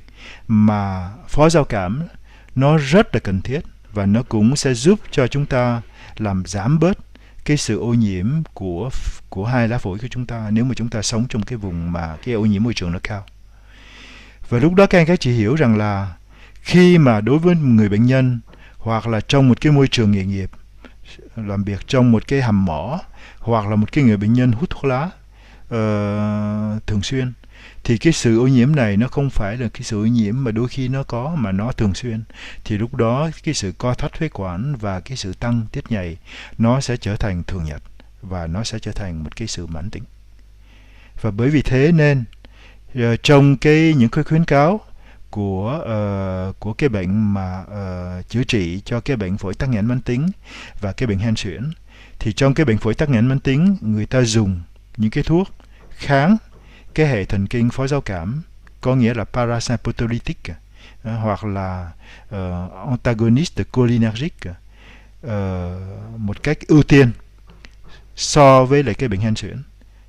S3: mà phó giao cảm nó rất là cần thiết và nó cũng sẽ giúp cho chúng ta làm giảm bớt cái sự ô nhiễm của của hai lá phổi của chúng ta nếu mà chúng ta sống trong cái vùng mà cái ô nhiễm môi trường nó cao và lúc đó các anh các chị hiểu rằng là khi mà đối với người bệnh nhân hoặc là trong một cái môi trường nghề nghiệp làm việc trong một cái hầm mỏ hoặc là một cái người bệnh nhân hút thuốc lá uh, thường xuyên thì cái sự ô nhiễm này nó không phải là cái sự ô nhiễm mà đôi khi nó có mà nó thường xuyên thì lúc đó cái sự co thắt phế quản và cái sự tăng tiết nhầy nó sẽ trở thành thường nhật và nó sẽ trở thành một cái sự mãn tính và bởi vì thế nên ờ, trong cái những cái khuyến cáo của uh, của cái bệnh mà uh, chữa trị cho cái bệnh phổi tắc nghẽn mãn tính và cái bệnh hen suyễn thì trong cái bệnh phổi tắc nghẽn mãn tính người ta dùng những cái thuốc kháng cái hệ thần kinh phó giao cảm có nghĩa là parasympatholytic ờ, hoặc là uh, antagonist cholinergic uh, một cách ưu tiên so với lại cái bệnh hen suyễn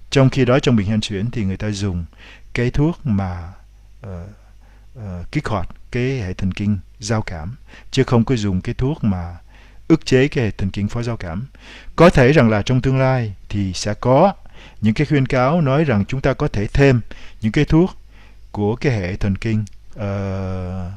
S3: trong khi đó trong bệnh hen suyễn thì người ta dùng cái thuốc mà uh, uh, kích hoạt cái hệ thần kinh giao cảm chứ không có dùng cái thuốc mà ức chế cái hệ thần kinh phó giao cảm có thể rằng là trong tương lai thì sẽ có những cái khuyên cáo nói rằng chúng ta có thể thêm những cái thuốc của cái hệ thần kinh uh,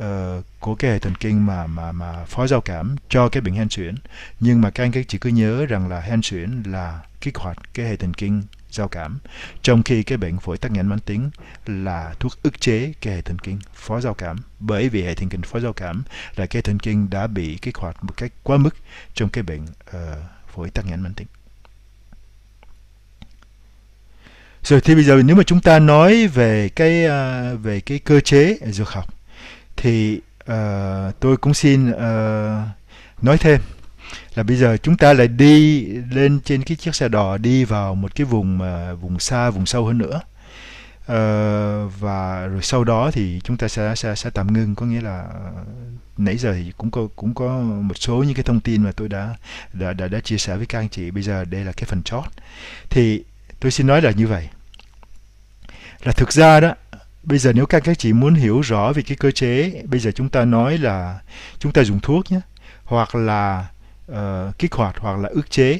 S3: uh, của cái hệ thần kinh mà mà mà phó giao cảm cho cái bệnh hen suyễn nhưng mà các anh các chị cứ nhớ rằng là hen suyễn là kích hoạt cái hệ thần kinh giao cảm trong khi cái bệnh phổi tắc nghẽn mãn tính là thuốc ức chế cái hệ thần kinh phó giao cảm bởi vì hệ thần kinh phó giao cảm là cái thần kinh đã bị kích hoạt một cách quá mức trong cái bệnh uh, phổi tắc nghẽn mãn tính rồi thì bây giờ nếu mà chúng ta nói về cái uh, về cái cơ chế dược học thì uh, tôi cũng xin uh, nói thêm là bây giờ chúng ta lại đi lên trên cái chiếc xe đò đi vào một cái vùng uh, vùng xa vùng sâu hơn nữa uh, và rồi sau đó thì chúng ta sẽ sẽ, sẽ tạm ngưng có nghĩa là uh, nãy giờ thì cũng có cũng có một số những cái thông tin mà tôi đã đã đã, đã chia sẻ với các anh chị bây giờ đây là cái phần chót thì tôi xin nói là như vậy là thực ra đó bây giờ nếu các các chị muốn hiểu rõ về cái cơ chế bây giờ chúng ta nói là chúng ta dùng thuốc nhé hoặc là uh, kích hoạt hoặc là ức chế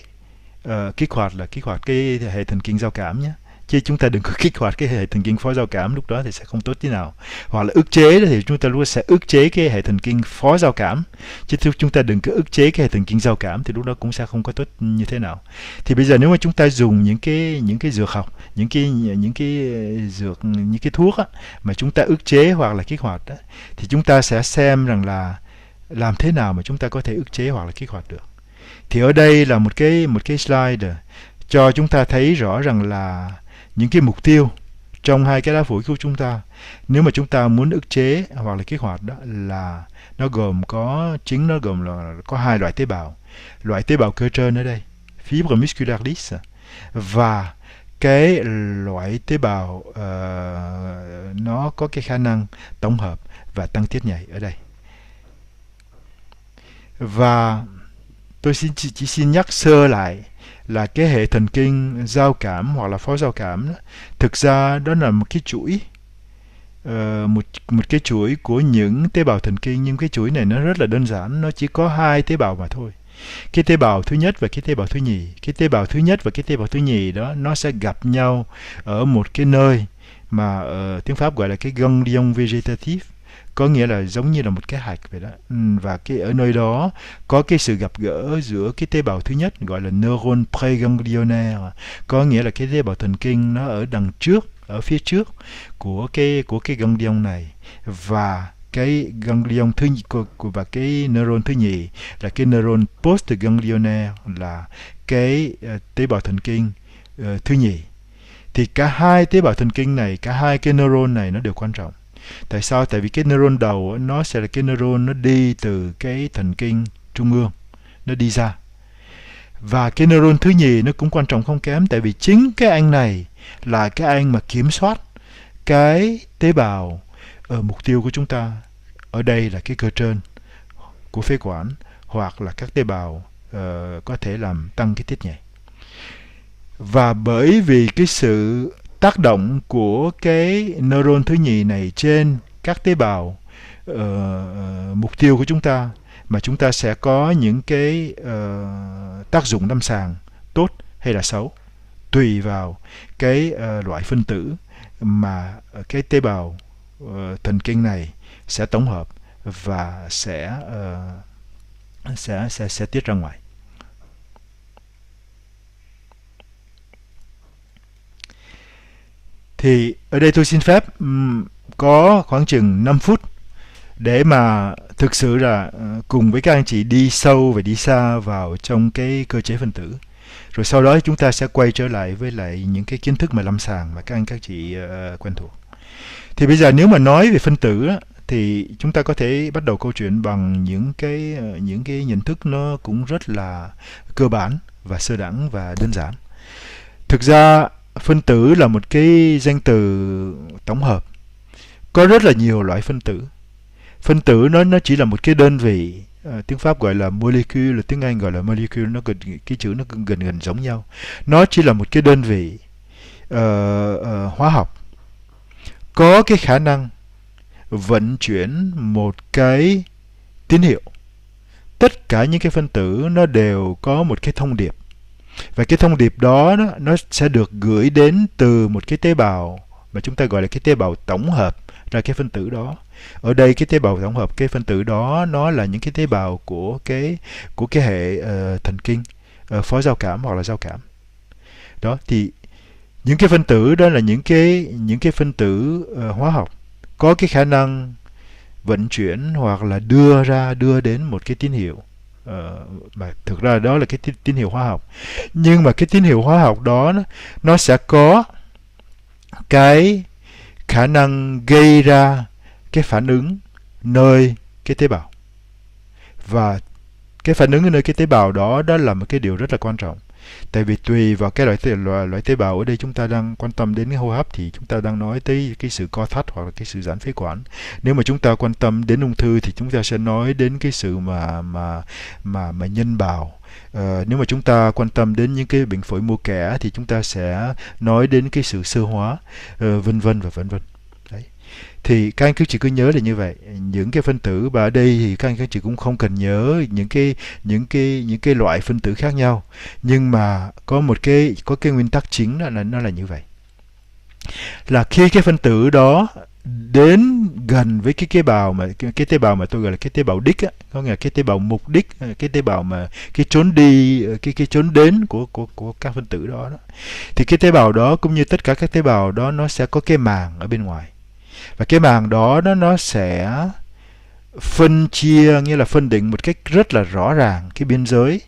S3: uh, kích hoạt là kích hoạt cái hệ thần kinh giao cảm nhé chứ chúng ta đừng có kích hoạt cái hệ thần kinh phó giao cảm lúc đó thì sẽ không tốt thế nào hoặc là ức chế thì chúng ta luôn sẽ ức chế cái hệ thần kinh phó giao cảm chứ chúng ta đừng có ức chế cái hệ thần kinh giao cảm thì lúc đó cũng sẽ không có tốt như thế nào thì bây giờ nếu mà chúng ta dùng những cái những cái dược học những cái những cái dược những cái thuốc á, mà chúng ta ức chế hoặc là kích hoạt á, thì chúng ta sẽ xem rằng là làm thế nào mà chúng ta có thể ức chế hoặc là kích hoạt được thì ở đây là một cái một cái slide cho chúng ta thấy rõ rằng là những cái mục tiêu trong hai cái lá phổi của chúng ta nếu mà chúng ta muốn ức chế hoặc là kích hoạt đó là nó gồm có chính nó gồm là có hai loại tế bào loại tế bào cơ trơn ở đây fibre muscularis và cái loại tế bào uh, nó có cái khả năng tổng hợp và tăng tiết nhảy ở đây và tôi xin chỉ, chỉ xin nhắc sơ lại là cái hệ thần kinh giao cảm hoặc là phó giao cảm đó. thực ra đó là một cái chuỗi ờ, một một cái chuỗi của những tế bào thần kinh nhưng cái chuỗi này nó rất là đơn giản nó chỉ có hai tế bào mà thôi cái tế bào thứ nhất và cái tế bào thứ nhì cái tế bào thứ nhất và cái tế bào thứ nhì đó nó sẽ gặp nhau ở một cái nơi mà uh, tiếng pháp gọi là cái ganglion vegetative có nghĩa là giống như là một cái hạch vậy đó ừ, và cái ở nơi đó có cái sự gặp gỡ giữa cái tế bào thứ nhất gọi là neuron preganglionaire có nghĩa là cái tế bào thần kinh nó ở đằng trước ở phía trước của cái của cái ganglion này và cái ganglion thứ của, và cái neuron thứ nhì là cái neuron postganglionaire là cái uh, tế bào thần kinh uh, thứ nhì thì cả hai tế bào thần kinh này cả hai cái neuron này nó đều quan trọng tại sao tại vì cái neuron đầu nó sẽ là cái neuron nó đi từ cái thần kinh trung ương nó đi ra và cái neuron thứ nhì nó cũng quan trọng không kém tại vì chính cái anh này là cái anh mà kiểm soát cái tế bào ở mục tiêu của chúng ta ở đây là cái cơ trên của phế quản hoặc là các tế bào uh, có thể làm tăng cái tiết nhảy và bởi vì cái sự tác động của cái neuron thứ nhì này trên các tế bào uh, mục tiêu của chúng ta mà chúng ta sẽ có những cái uh, tác dụng lâm sàng tốt hay là xấu tùy vào cái uh, loại phân tử mà cái tế bào uh, thần kinh này sẽ tổng hợp và sẽ uh, sẽ sẽ sẽ tiết ra ngoài thì ở đây tôi xin phép um, có khoảng chừng 5 phút để mà thực sự là ờ, cùng với các anh chị đi sâu và đi xa vào trong cái cơ chế phân tử rồi sau đó chúng ta sẽ quay trở lại với lại những cái kiến thức mà lâm sàng mà các anh các chị uh, quen thuộc thì bây giờ nếu mà nói về phân tử thì chúng ta có thể bắt đầu câu chuyện bằng những cái ờ, những cái nhận thức nó cũng rất là cơ bản và sơ đẳng và đơn giản thực ra phân tử là một cái danh từ tổng hợp có rất là nhiều loại phân tử phân tử nó nó chỉ là một cái đơn vị à, tiếng pháp gọi là molecule là tiếng anh gọi là molecule nó gần cái chữ nó gần gần giống nhau nó chỉ là một cái đơn vị uh, uh, hóa học có cái khả năng vận chuyển một cái tín hiệu tất cả những cái phân tử nó đều có một cái thông điệp và cái thông điệp đó, đó nó sẽ được gửi đến từ một cái tế bào mà chúng ta gọi là cái tế bào tổng hợp ra cái phân tử đó ở đây cái tế bào tổng hợp cái phân tử đó nó là những cái tế bào của cái của cái hệ uh, thần kinh uh, phó giao cảm hoặc là giao cảm đó thì những cái phân tử đó là những cái những cái phân tử uh, hóa học có cái khả năng vận chuyển hoặc là đưa ra đưa đến một cái tín hiệu uh, mà thực ra đó là cái tín, tín hiệu hóa học nhưng mà cái tín hiệu hóa học đó nó, nó sẽ có cái khả năng gây ra cái phản ứng nơi cái tế bào và cái phản ứng nơi cái tế bào đó đó là một cái điều rất là quan trọng tại vì tùy vào cái loại tế, loại, loại tế bào ở đây chúng ta đang quan tâm đến cái hô hấp thì chúng ta đang nói tới cái sự co thắt hoặc là cái sự giãn phế quản nếu mà chúng ta quan tâm đến ung thư thì chúng ta sẽ nói đến cái sự mà mà mà mà nhân bào À, nếu mà chúng ta quan tâm đến những cái bệnh phổi mô kẻ thì chúng ta sẽ nói đến cái sự sơ hóa uh, vân vân và vân vân thì các anh các chị cứ nhớ là như vậy những cái phân tử và ở đây thì các anh các chị cũng không cần nhớ những cái những cái những cái loại phân tử khác nhau nhưng mà có một cái có cái nguyên tắc chính là nó là như vậy là khi cái phân tử đó đến gần với cái tế bào mà cái, cái tế bào mà tôi gọi là cái tế bào đích á, có nghĩa là cái tế bào mục đích, cái tế bào mà cái trốn đi, cái cái trốn đến của của của các phân tử đó, đó. Thì cái tế bào đó cũng như tất cả các tế bào đó nó sẽ có cái màng ở bên ngoài và cái màng đó nó nó sẽ phân chia nghĩa là phân định một cách rất là rõ ràng cái biên giới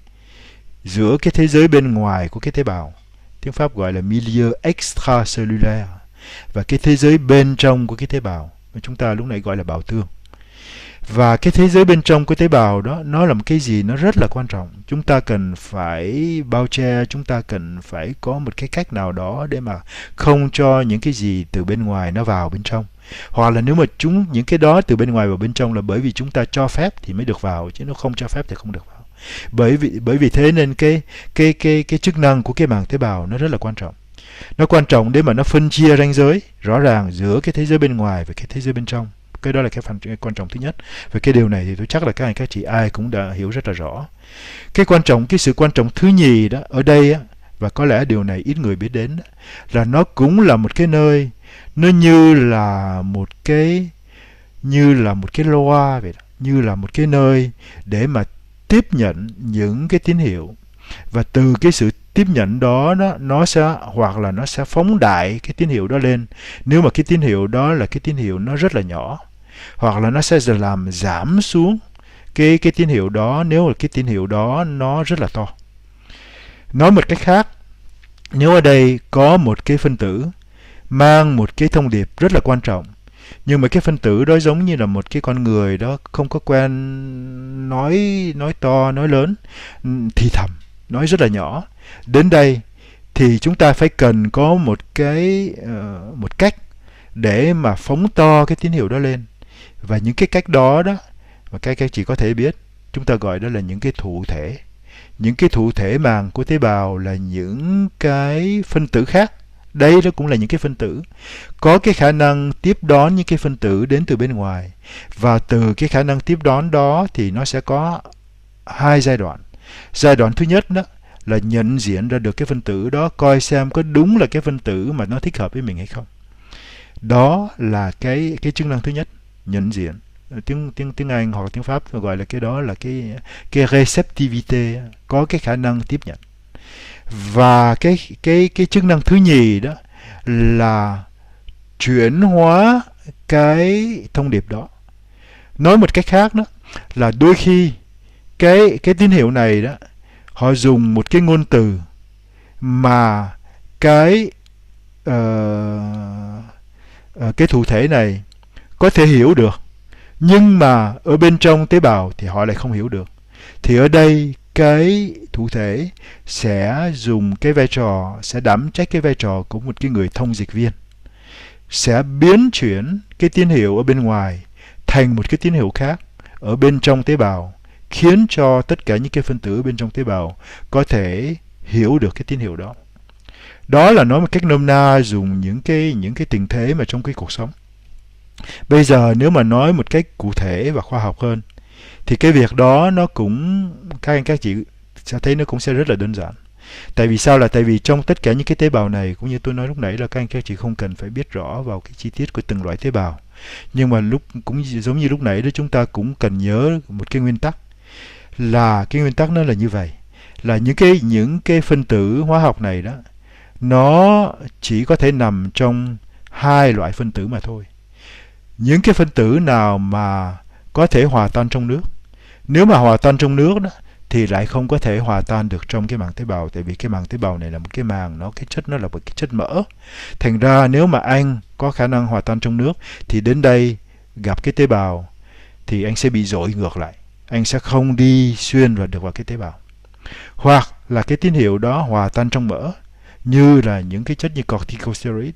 S3: giữa cái thế giới bên ngoài của cái tế bào tiếng pháp gọi là milieu extracellular và cái thế giới bên trong của cái tế bào mà chúng ta lúc nãy gọi là bào tương và cái thế giới bên trong của tế bào đó nó là một cái gì nó rất là quan trọng chúng ta cần phải bao che chúng ta cần phải có một cái cách nào đó để mà không cho những cái gì từ bên ngoài nó vào bên trong hoặc là nếu mà chúng những cái đó từ bên ngoài vào bên trong là bởi vì chúng ta cho phép thì mới được vào chứ nó không cho phép thì không được vào bởi vì bởi vì thế nên cái cái cái cái chức năng của cái màng tế bào nó rất là quan trọng nó quan trọng để mà nó phân chia ranh giới rõ ràng giữa cái thế giới bên ngoài và cái thế giới bên trong cái đó là cái phần quan trọng thứ nhất về cái điều này thì tôi chắc là các anh các chị ai cũng đã hiểu rất là rõ cái quan trọng cái sự quan trọng thứ nhì đó ở đây á, và có lẽ điều này ít người biết đến là nó cũng là một cái nơi nó như là một cái như là một cái loa vậy đó như là một cái nơi để mà tiếp nhận những cái tín hiệu và từ cái sự tiếp nhận đó nó nó sẽ hoặc là nó sẽ phóng đại cái tín hiệu đó lên nếu mà cái tín hiệu đó là cái tín hiệu nó rất là nhỏ hoặc là nó sẽ làm giảm xuống cái cái tín hiệu đó nếu mà cái tín hiệu đó nó rất là to nói một cách khác nếu ở đây có một cái phân tử mang một cái thông điệp rất là quan trọng nhưng mà cái phân tử đó giống như là một cái con người đó không có quen nói nói to nói lớn thì thầm nói rất là nhỏ đến đây thì chúng ta phải cần có một cái ờ, một cách để mà phóng to cái tín hiệu đó lên và những cái cách đó đó mà cái cái chỉ có thể biết chúng ta gọi đó là những cái thụ thể những cái thụ thể màng của tế bào là những cái phân tử khác đây đó cũng là những cái phân tử có cái khả năng tiếp đón những cái phân tử đến từ bên ngoài. Và từ cái khả năng tiếp đón đó thì nó sẽ có hai giai đoạn. Giai đoạn thứ nhất đó là nhận diện ra được cái phân tử đó coi xem có đúng là cái phân tử mà nó thích hợp với mình hay không. Đó là cái cái chức năng thứ nhất, nhận diện tiếng tiếng tiếng Anh hoặc tiếng Pháp gọi là cái đó là cái cái receptivity có cái khả năng tiếp nhận và cái cái cái chức năng thứ nhì đó là chuyển hóa cái thông điệp đó nói một cách khác đó là đôi khi cái cái tín hiệu này đó họ dùng một cái ngôn từ mà cái uh, uh, cái thụ thể này có thể hiểu được nhưng mà ở bên trong tế bào thì họ lại không hiểu được thì ở đây cái thủ thể sẽ dùng cái vai trò sẽ đảm trách cái vai trò của một cái người thông dịch viên sẽ biến chuyển cái tín hiệu ở bên ngoài thành một cái tín hiệu khác ở bên trong tế bào khiến cho tất cả những cái phân tử bên trong tế bào có thể hiểu được cái tín hiệu đó đó là nói một cách nôm na dùng những cái những cái tình thế mà trong cái cuộc sống bây giờ nếu mà nói một cách cụ thể và khoa học hơn thì cái việc đó nó cũng các anh các chị sẽ thấy nó cũng sẽ rất là đơn giản tại vì sao là tại vì trong tất cả những cái tế bào này cũng như tôi nói lúc nãy là các anh các chị không cần phải biết rõ vào cái chi tiết của từng loại tế bào nhưng mà lúc cũng giống như lúc nãy đó chúng ta cũng cần nhớ một cái nguyên tắc là cái nguyên tắc nó là như vậy là những cái những cái phân tử hóa học này đó nó chỉ có thể nằm trong hai loại phân tử mà thôi những cái phân tử nào mà có thể hòa tan trong nước nếu mà hòa tan trong nước đó thì lại không có thể hòa tan được trong cái màng tế bào tại vì cái màng tế bào này là một cái màng nó cái chất nó là một cái chất mỡ thành ra nếu mà anh có khả năng hòa tan trong nước thì đến đây gặp cái tế bào thì anh sẽ bị dội ngược lại anh sẽ không đi xuyên vào được vào cái tế bào hoặc là cái tín hiệu đó hòa tan trong mỡ như là những cái chất như corticosteroid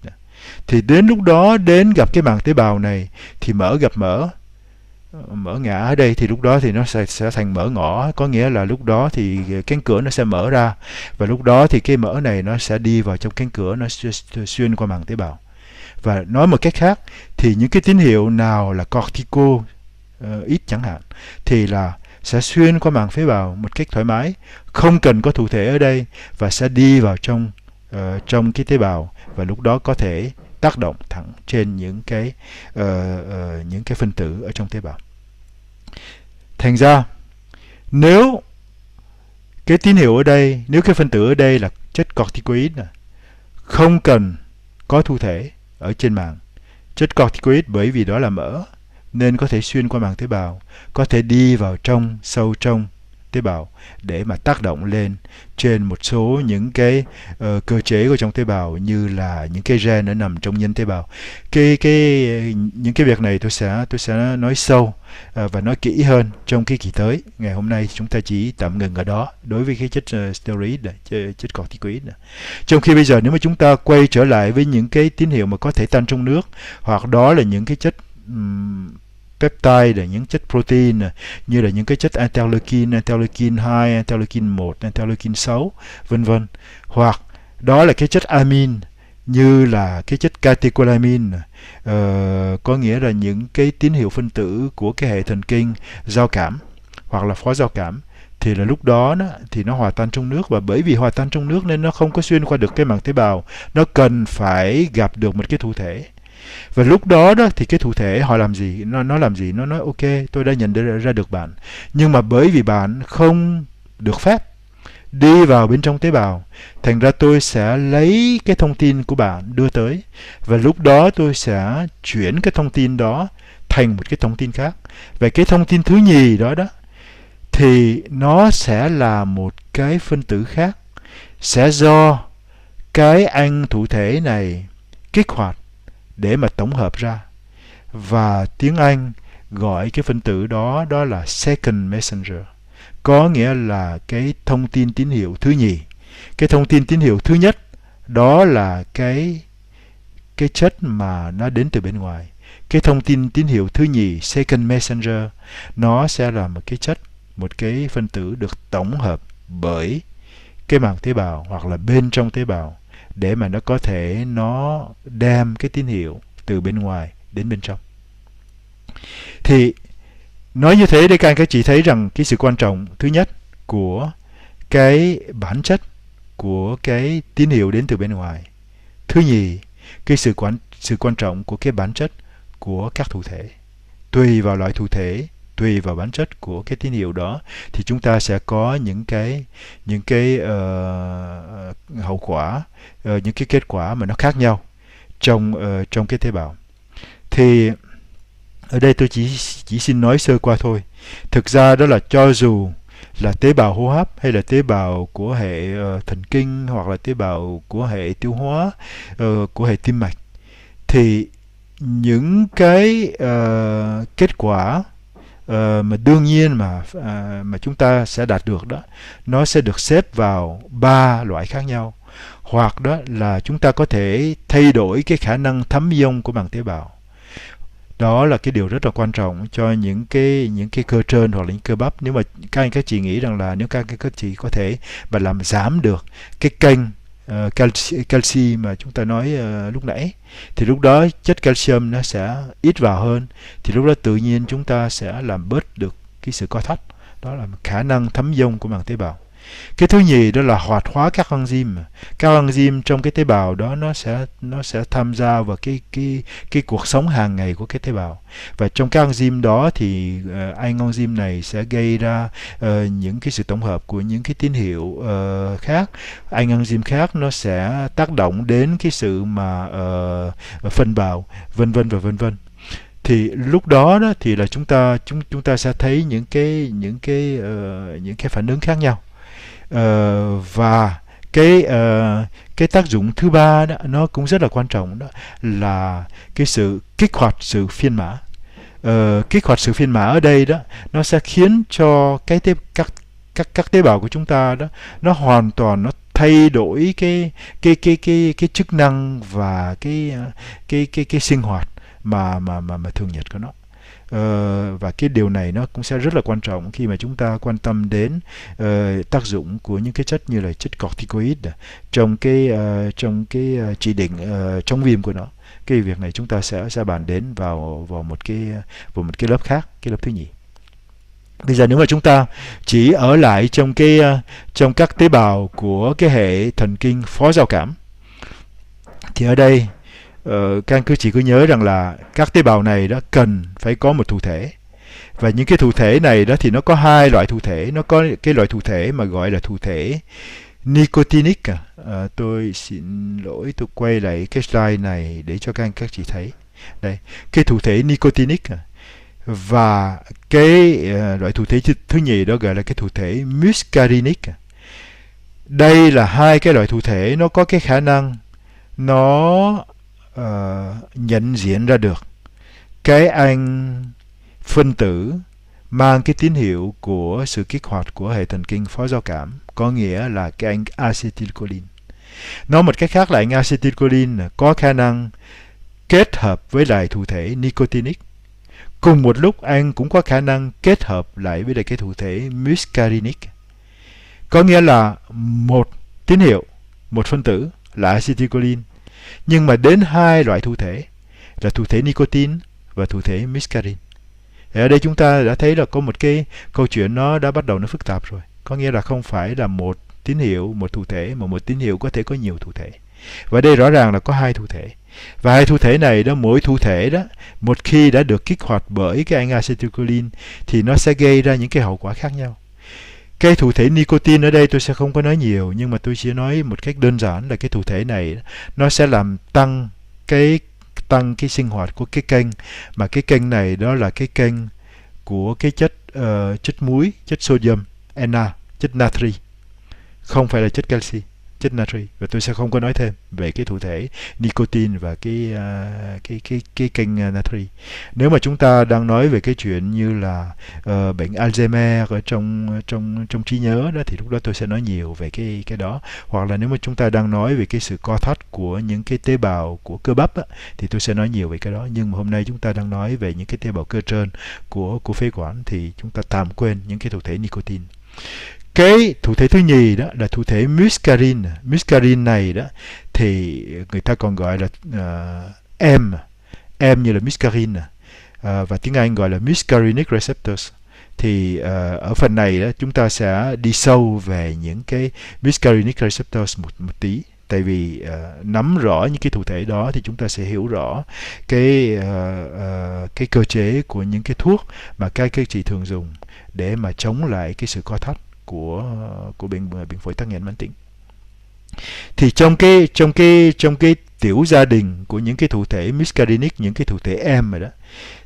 S3: thì đến lúc đó đến gặp cái màng tế bào này thì mỡ gặp mỡ mở ngã ở đây thì lúc đó thì nó sẽ, sẽ thành mở ngõ có nghĩa là lúc đó thì cánh cửa nó sẽ mở ra và lúc đó thì cái mở này nó sẽ đi vào trong cánh cửa nó xuyên qua màng tế bào và nói một cách khác thì những cái tín hiệu nào là cortico uh, ít chẳng hạn thì là sẽ xuyên qua màng phế bào một cách thoải mái không cần có thụ thể ở đây và sẽ đi vào trong uh, trong cái tế bào và lúc đó có thể tác động thẳng trên những cái uh, uh, những cái phân tử ở trong tế bào thành ra nếu cái tín hiệu ở đây nếu cái phân tử ở đây là chất corticoid này, không cần có thu thể ở trên màng chất corticoid bởi vì đó là mỡ nên có thể xuyên qua màng tế bào có thể đi vào trong sâu trong tế bào để mà tác động lên trên một số những cái uh, cơ chế của trong tế bào như là những cái gen nó nằm trong nhân tế bào cái cái những cái việc này tôi sẽ tôi sẽ nói sâu uh, và nói kỹ hơn trong cái kỳ tới ngày hôm nay chúng ta chỉ tạm ngừng ở đó đối với cái chất uh, steroid chất corticoid trong khi bây giờ nếu mà chúng ta quay trở lại với những cái tín hiệu mà có thể tan trong nước hoặc đó là những cái chất um, peptide là những chất protein như là những cái chất interleukin, interleukin 2, interleukin 1, interleukin 6, vân vân. Hoặc đó là cái chất amin như là cái chất catecholamine uh, có nghĩa là những cái tín hiệu phân tử của cái hệ thần kinh giao cảm hoặc là phó giao cảm thì là lúc đó nó, thì nó hòa tan trong nước và bởi vì hòa tan trong nước nên nó không có xuyên qua được cái màng tế bào nó cần phải gặp được một cái thụ thể và lúc đó đó thì cái thụ thể họ làm gì nó nó làm gì nó nói ok tôi đã nhận ra được bạn nhưng mà bởi vì bạn không được phép đi vào bên trong tế bào thành ra tôi sẽ lấy cái thông tin của bạn đưa tới và lúc đó tôi sẽ chuyển cái thông tin đó thành một cái thông tin khác và cái thông tin thứ nhì đó đó thì nó sẽ là một cái phân tử khác sẽ do cái anh thủ thể này kích hoạt để mà tổng hợp ra. Và tiếng Anh gọi cái phân tử đó đó là second messenger, có nghĩa là cái thông tin tín hiệu thứ nhì. Cái thông tin tín hiệu thứ nhất đó là cái cái chất mà nó đến từ bên ngoài. Cái thông tin tín hiệu thứ nhì second messenger nó sẽ là một cái chất, một cái phân tử được tổng hợp bởi cái màng tế bào hoặc là bên trong tế bào để mà nó có thể nó đem cái tín hiệu từ bên ngoài đến bên trong thì nói như thế để các anh các chị thấy rằng cái sự quan trọng thứ nhất của cái bản chất của cái tín hiệu đến từ bên ngoài thứ nhì cái sự quan sự quan trọng của cái bản chất của các thụ thể tùy vào loại thụ thể tùy vào bản chất của cái tín hiệu đó thì chúng ta sẽ có những cái những cái uh, hậu quả uh, những cái kết quả mà nó khác nhau trong uh, trong cái tế bào thì ở đây tôi chỉ chỉ xin nói sơ qua thôi thực ra đó là cho dù là tế bào hô hấp hay là tế bào của hệ uh, thần kinh hoặc là tế bào của hệ tiêu hóa uh, của hệ tim mạch thì những cái uh, kết quả uh, mà đương nhiên mà uh, mà chúng ta sẽ đạt được đó nó sẽ được xếp vào ba loại khác nhau hoặc đó là chúng ta có thể thay đổi cái khả năng thấm dung của màng tế bào đó là cái điều rất là quan trọng cho những cái những cái cơ trên hoặc là những cơ bắp nếu mà các anh các chị nghĩ rằng là nếu các anh các chị có thể mà làm giảm được cái kênh uh, calci mà chúng ta nói uh, lúc nãy thì lúc đó chất calcium nó sẽ ít vào hơn thì lúc đó tự nhiên chúng ta sẽ làm bớt được cái sự co thắt đó là khả năng thấm dông của màng tế bào cái thứ nhì đó là hoạt hóa các enzyme. Các enzyme trong cái tế bào đó nó sẽ nó sẽ tham gia vào cái cái cái cuộc sống hàng ngày của cái tế bào. Và trong các enzyme đó thì uh, anh enzyme này sẽ gây ra uh, những cái sự tổng hợp của những cái tín hiệu uh, khác. Anh enzyme khác nó sẽ tác động đến cái sự mà uh, phân bào vân vân và vân vân thì lúc đó đó thì là chúng ta chúng chúng ta sẽ thấy những cái những cái uh, những cái phản ứng khác nhau Ờ, và cái uh, cái tác dụng thứ ba đó, nó cũng rất là quan trọng đó là cái sự kích hoạt sự phiên mã uh, kích hoạt sự phiên mã ở đây đó nó sẽ khiến cho cái tế, các các các tế bào của chúng ta đó nó hoàn toàn nó thay đổi cái cái cái cái cái chức năng và cái cái cái cái, cái sinh hoạt mà mà mà mà thường nhật của nó Ờ, và cái điều này nó cũng sẽ rất là quan trọng khi mà chúng ta quan tâm đến uh, tác dụng của những cái chất như là chất corticoid trong cái uh, trong cái chỉ định uh, chống viêm của nó cái việc này chúng ta sẽ sẽ bàn đến vào vào một cái vào một cái lớp khác cái lớp thứ nhì bây giờ nếu mà chúng ta chỉ ở lại trong cái trong các tế bào của cái hệ thần kinh phó giao cảm thì ở đây uh, các anh cứ chỉ cứ nhớ rằng là các tế bào này đã cần phải có một thụ thể và những cái thụ thể này đó thì nó có hai loại thụ thể nó có cái loại thụ thể mà gọi là thụ thể nicotinic à, tôi xin lỗi tôi quay lại cái slide này để cho các anh các chị thấy đây cái thụ thể nicotinic à, và cái uh, loại thụ thể thứ nhì đó gọi là cái thụ thể muscarinic à. đây là hai cái loại thụ thể nó có cái khả năng nó Ờ, nhận diện ra được cái anh phân tử mang cái tín hiệu của sự kích hoạt của hệ thần kinh phó giao cảm có nghĩa là cái anh acetylcholine nói một cách khác là anh acetylcholine có khả năng kết hợp với lại thụ thể nicotinic cùng một lúc anh cũng có khả năng kết hợp lại với lại cái thụ thể muscarinic có nghĩa là một tín hiệu một phân tử là acetylcholine nhưng mà đến hai loại thụ thể là thụ thể nicotine và thụ thể miscarin ở đây chúng ta đã thấy là có một cái câu chuyện nó đã bắt đầu nó phức tạp rồi có nghĩa là không phải là một tín hiệu một thụ thể mà một tín hiệu có thể có nhiều thụ thể và đây rõ ràng là có hai thụ thể và hai thụ thể này đó mỗi thụ thể đó một khi đã được kích hoạt bởi cái anh acetylcholine thì nó sẽ gây ra những cái hậu quả khác nhau cái thụ thể nicotine ở đây tôi sẽ không có nói nhiều nhưng mà tôi chỉ nói một cách đơn giản là cái thụ thể này nó sẽ làm tăng cái tăng cái sinh hoạt của cái kênh mà cái kênh này đó là cái kênh của cái chất uh, chất muối chất sodium Na chất natri không phải là chất canxi chất natri và tôi sẽ không có nói thêm về cái thụ thể nicotine và cái uh, cái cái cái kênh à, natri nếu mà chúng ta đang nói về cái chuyện như là uh, bệnh Alzheimer ở trong ờ, trong trong trí nhớ đó thì lúc đó tôi sẽ nói nhiều về cái cái đó hoặc là nếu mà chúng ta đang nói về cái sự co thắt của những cái tế bào của cơ bắp á, thì tôi sẽ nói nhiều về cái đó nhưng mà hôm nay chúng ta đang nói về những cái tế bào cơ trơn của của phế quản thì chúng ta tạm quên những cái thụ thể nicotine cái thủ thể thứ nhì đó là thủ thể muscarin muscarin này đó thì người ta còn gọi là uh, m em như là muscarin uh, và tiếng anh gọi là muscarinic receptors thì uh, ở phần này đó chúng ta sẽ đi sâu về những cái muscarinic receptors một, một tí tại vì uh, nắm rõ những cái thủ thể đó thì chúng ta sẽ hiểu rõ cái uh, uh, cái cơ chế của những cái thuốc mà các các chị thường dùng để mà chống lại cái sự co thắt của của bệnh bệnh phổi tắc nghẽn mãn tính thì trong cái trong cái trong cái tiểu gia đình của những cái thủ thể miscarinic những cái thủ thể em rồi đó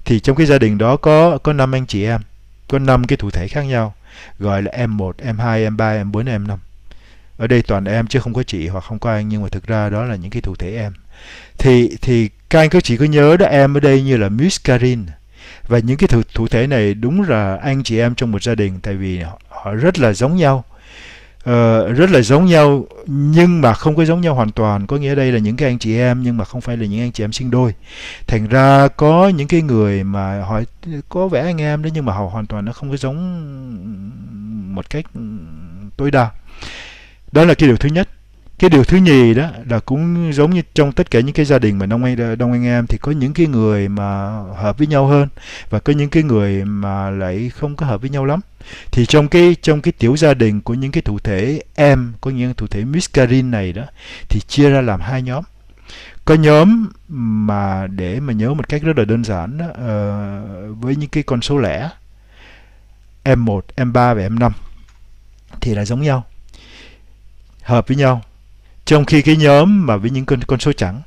S3: thì trong cái gia đình đó có có năm anh chị em có năm cái thủ thể khác nhau gọi là em 1 em 2 em 3 em 4 em 5 ở đây toàn em chứ không có chị hoặc không có anh nhưng mà thực ra đó là những cái thủ thể em thì thì các anh các chị có nhớ đó em ở đây như là miscarin và những cái thủ, thủ thể này đúng là anh chị em trong một gia đình tại vì họ, họ rất là giống nhau Uh, rất là giống nhau nhưng mà không có giống nhau hoàn toàn có nghĩa đây là những cái anh chị em nhưng mà không phải là những anh chị em sinh đôi thành ra có những cái người mà họ có vẻ anh em đấy nhưng mà họ hoàn toàn nó không có giống một cách tối đa đó là cái điều thứ nhất cái điều thứ nhì đó là cũng giống như trong tất cả những cái gia đình mà đông anh đông anh em thì có những cái người mà hợp với nhau hơn và có những cái người mà lại không có hợp với nhau lắm thì trong cái trong cái tiểu gia đình của những cái thủ thể em có những thủ thể Miss Karin này đó thì chia ra làm hai nhóm có nhóm mà để mà nhớ một cách rất là đơn giản đó, uh, với những cái con số lẻ M1, M3 và M5 thì là giống nhau hợp với nhau trong khi cái nhóm mà với những con, con số chẵn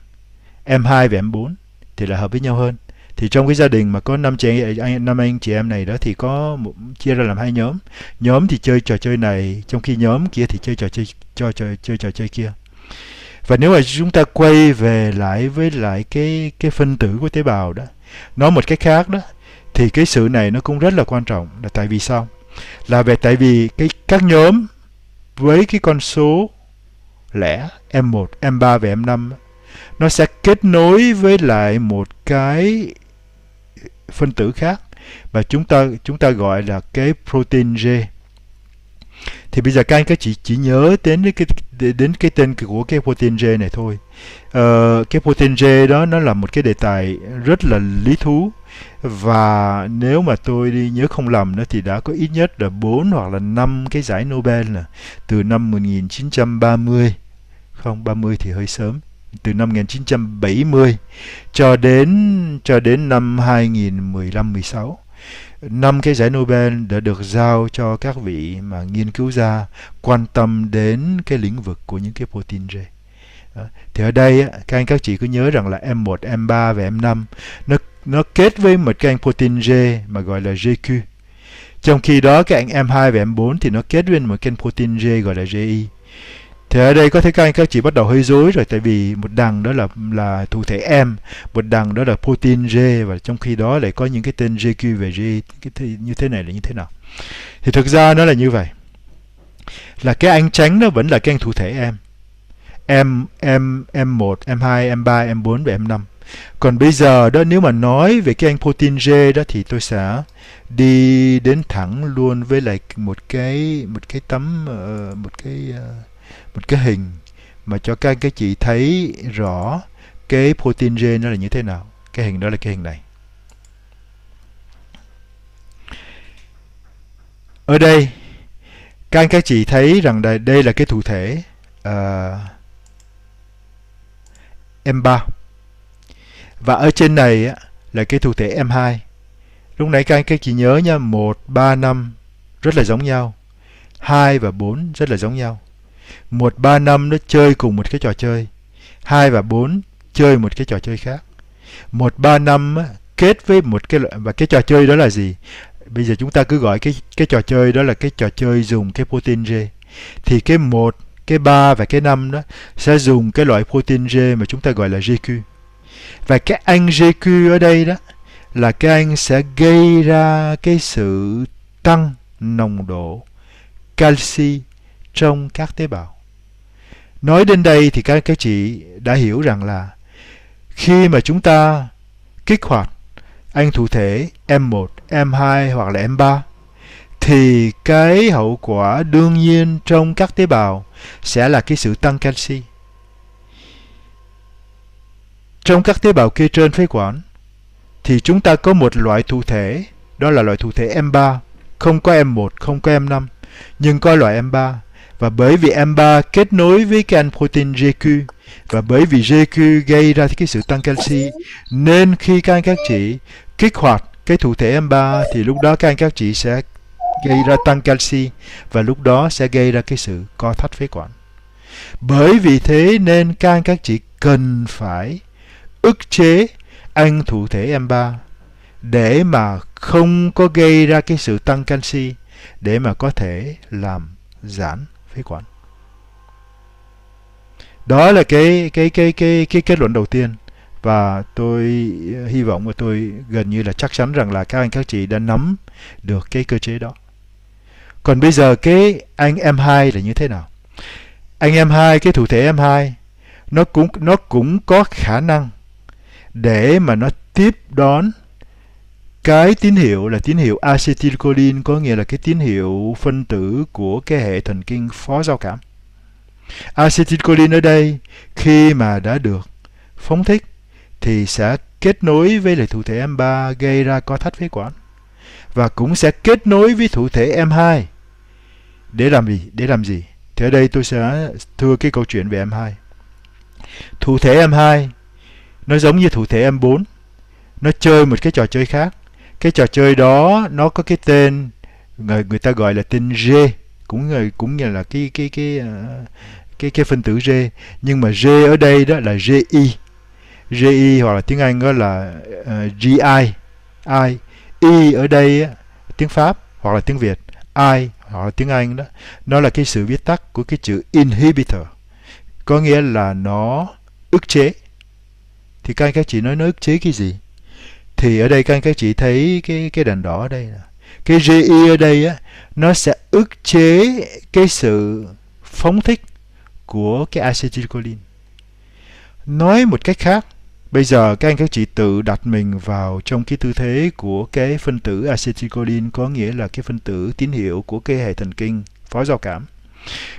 S3: M2 và M4 thì là hợp với nhau hơn. Thì trong cái gia đình mà có năm chị anh năm anh chị em này đó thì có một, chia ra làm hai nhóm. Nhóm thì chơi trò chơi này, trong khi nhóm kia thì chơi trò chơi cho trò chơi trò chơi kia. Và nếu mà chúng ta quay về lại với lại cái cái phân tử của tế bào đó, nói một cách khác đó thì cái sự này nó cũng rất là quan trọng là tại vì sao? Là về tại vì cái các nhóm với cái con số lẻ M1, M3 và M5 nó sẽ kết nối với lại một cái phân tử khác và chúng ta chúng ta gọi là cái protein G. Thì bây giờ các anh các chị chỉ nhớ đến cái đến cái tên của cái protein G này thôi. Ờ, cái protein G đó nó là một cái đề tài rất là lý thú và nếu mà tôi đi nhớ không lầm nữa thì đã có ít nhất là 4 hoặc là 5 cái giải Nobel là từ năm 1930 không 30 thì hơi sớm từ năm 1970 cho đến cho đến năm 2015 16 năm cái giải Nobel đã được giao cho các vị mà nghiên cứu ra quan tâm đến cái lĩnh vực của những cái protein gai. Thì ở đây các anh các chị cứ nhớ rằng là M1, M3 và M5 nó nó kết với một cái anh protein G mà gọi là GQ. Trong khi đó các anh M2 và M4 thì nó kết với một cái protein G gọi là GI. Thì ở đây có thể các anh các chị bắt đầu hơi rối rồi tại vì một đằng đó là là thụ thể M, một đằng đó là protein G và trong khi đó lại có những cái tên GQ về G cái như thế này là như thế nào. Thì thực ra nó là như vậy. Là cái anh tránh nó vẫn là cái anh thụ thể M. M M M1, M2, M3, M4 và M5 còn bây giờ đó nếu mà nói về cái anh protein G đó thì tôi sẽ đi đến thẳng luôn với lại một cái một cái tấm ờ, một cái ờ, một cái hình mà cho các cái chị thấy rõ cái protein G nó là như thế nào. Cái hình đó là cái hình này. Ở đây các anh các chị thấy rằng đây, đây là cái thụ thể uh, ờ, M3 và ở trên này á, là cái thuộc thể M2. Lúc nãy các anh các chị nhớ nha, 1, 3, 5 rất là giống nhau. 2 và 4 rất là giống nhau. 1, 3, 5 nó chơi cùng một cái trò chơi. 2 và 4 chơi một cái trò chơi khác. 1, 3, 5 kết với một cái loại và cái trò chơi đó là gì? Bây giờ chúng ta cứ gọi cái cái trò chơi đó là cái trò chơi dùng cái protein G. Thì cái 1, cái 3 và cái 5 đó sẽ dùng cái loại protein G mà chúng ta gọi là GQ và cái anh GQ ở đây đó là cái anh sẽ gây ra cái sự tăng nồng độ canxi trong các tế bào. Nói đến đây thì các các chị đã hiểu rằng là khi mà chúng ta kích hoạt anh thụ thể M1, M2 hoặc là M3 thì cái hậu quả đương nhiên trong các tế bào sẽ là cái sự tăng canxi. Trong các tế bào kia trên phế quản, thì chúng ta có một loại thụ thể, đó là loại thụ thể M3, không có M1, không có M5, nhưng có loại M3. Và bởi vì M3 kết nối với cái protein GQ, và bởi vì GQ gây ra cái sự tăng canxi, nên khi các anh các chị kích hoạt cái thụ thể M3 thì lúc đó các anh các chị sẽ gây ra tăng canxi và lúc đó sẽ gây ra cái sự co thắt phế quản. Bởi vì thế nên các anh các chị cần phải ức chế ăn thụ thể em ba để mà không có gây ra cái sự tăng canxi để mà có thể làm giãn phế quản đó là cái cái cái cái cái kết luận đầu tiên và tôi ờ, hy vọng và tôi gần như là chắc chắn rằng là các anh các chị đã nắm được cái cơ chế đó còn bây giờ cái anh em 2 là như thế nào anh em 2 cái thụ thể em 2 nó cũng nó cũng có khả năng để mà nó tiếp đón cái tín hiệu là tín hiệu acetylcholine có nghĩa là cái tín hiệu phân tử của cái hệ thần kinh phó giao cảm. Acetylcholine ở đây khi mà đã được phóng thích thì sẽ kết nối với lại thụ thể M3 gây ra co thắt phế quản và cũng sẽ kết nối với thụ thể M2 để làm gì? Để làm gì? Thì ở đây tôi sẽ thưa cái câu chuyện về M2. Thụ thể M2 nó giống như thủ thể M4 nó chơi một cái trò chơi khác cái trò chơi đó nó có cái tên người người ta gọi là tên G cũng người cũng như là cái cái cái ờ, cái cái, phân tử G nhưng mà G ở đây đó là GI GI hoặc là tiếng Anh đó là uh, ờ, GI I I ở đây tiếng Pháp hoặc là tiếng Việt I hoặc là tiếng Anh đó nó là cái sự viết tắt của cái chữ inhibitor có nghĩa là nó ức chế thì các anh các chị nói ức chế cái gì thì ở đây các anh các chị thấy cái cái đèn đỏ ở đây là cái GI ở đây á nó sẽ ức chế cái sự phóng thích của cái acetylcholine nói một cách khác bây giờ các anh các chị tự đặt mình vào trong cái tư thế của cái phân tử acetylcholine có nghĩa là cái phân tử tín hiệu của cái hệ thần kinh phó giao cảm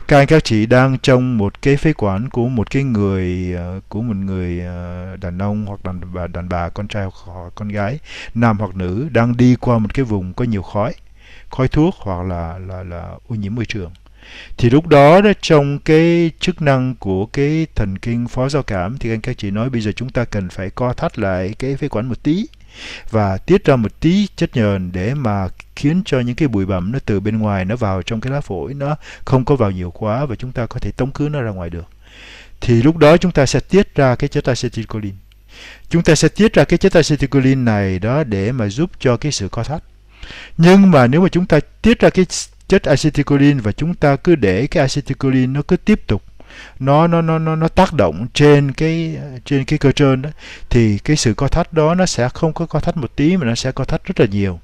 S3: các anh các chị đang trong một cái phế quản của một cái người ờ, của một người ờ, đàn ông hoặc đàn bà đàn bà con trai hoặc con gái, nam hoặc nữ đang đi qua một cái vùng có nhiều khói, khói thuốc hoặc là là là ô nhiễm môi trường thì lúc đó, đó trong cái chức năng của cái thần kinh phó giao cảm thì anh các chị nói bây giờ chúng ta cần phải co thắt lại cái phế quản một tí và tiết ra một tí chất nhờn để mà khiến cho những cái bụi bặm nó từ bên ngoài nó vào trong cái lá phổi nó không có vào nhiều quá và chúng ta có thể tống khứ nó ra ngoài được thì lúc đó chúng ta sẽ tiết ra cái chất acetylcholine chúng ta sẽ tiết ra cái chất acetylcholine này đó để mà giúp cho cái sự co thắt nhưng mà nếu mà chúng ta tiết ra cái chất acetylcholine và chúng ta cứ để cái acetylcholine nó cứ tiếp tục nó nó nó nó nó tác động trên cái trên cái cơ trơn đó thì cái sự co thắt đó nó sẽ không có co thắt một tí mà nó sẽ co thắt rất là nhiều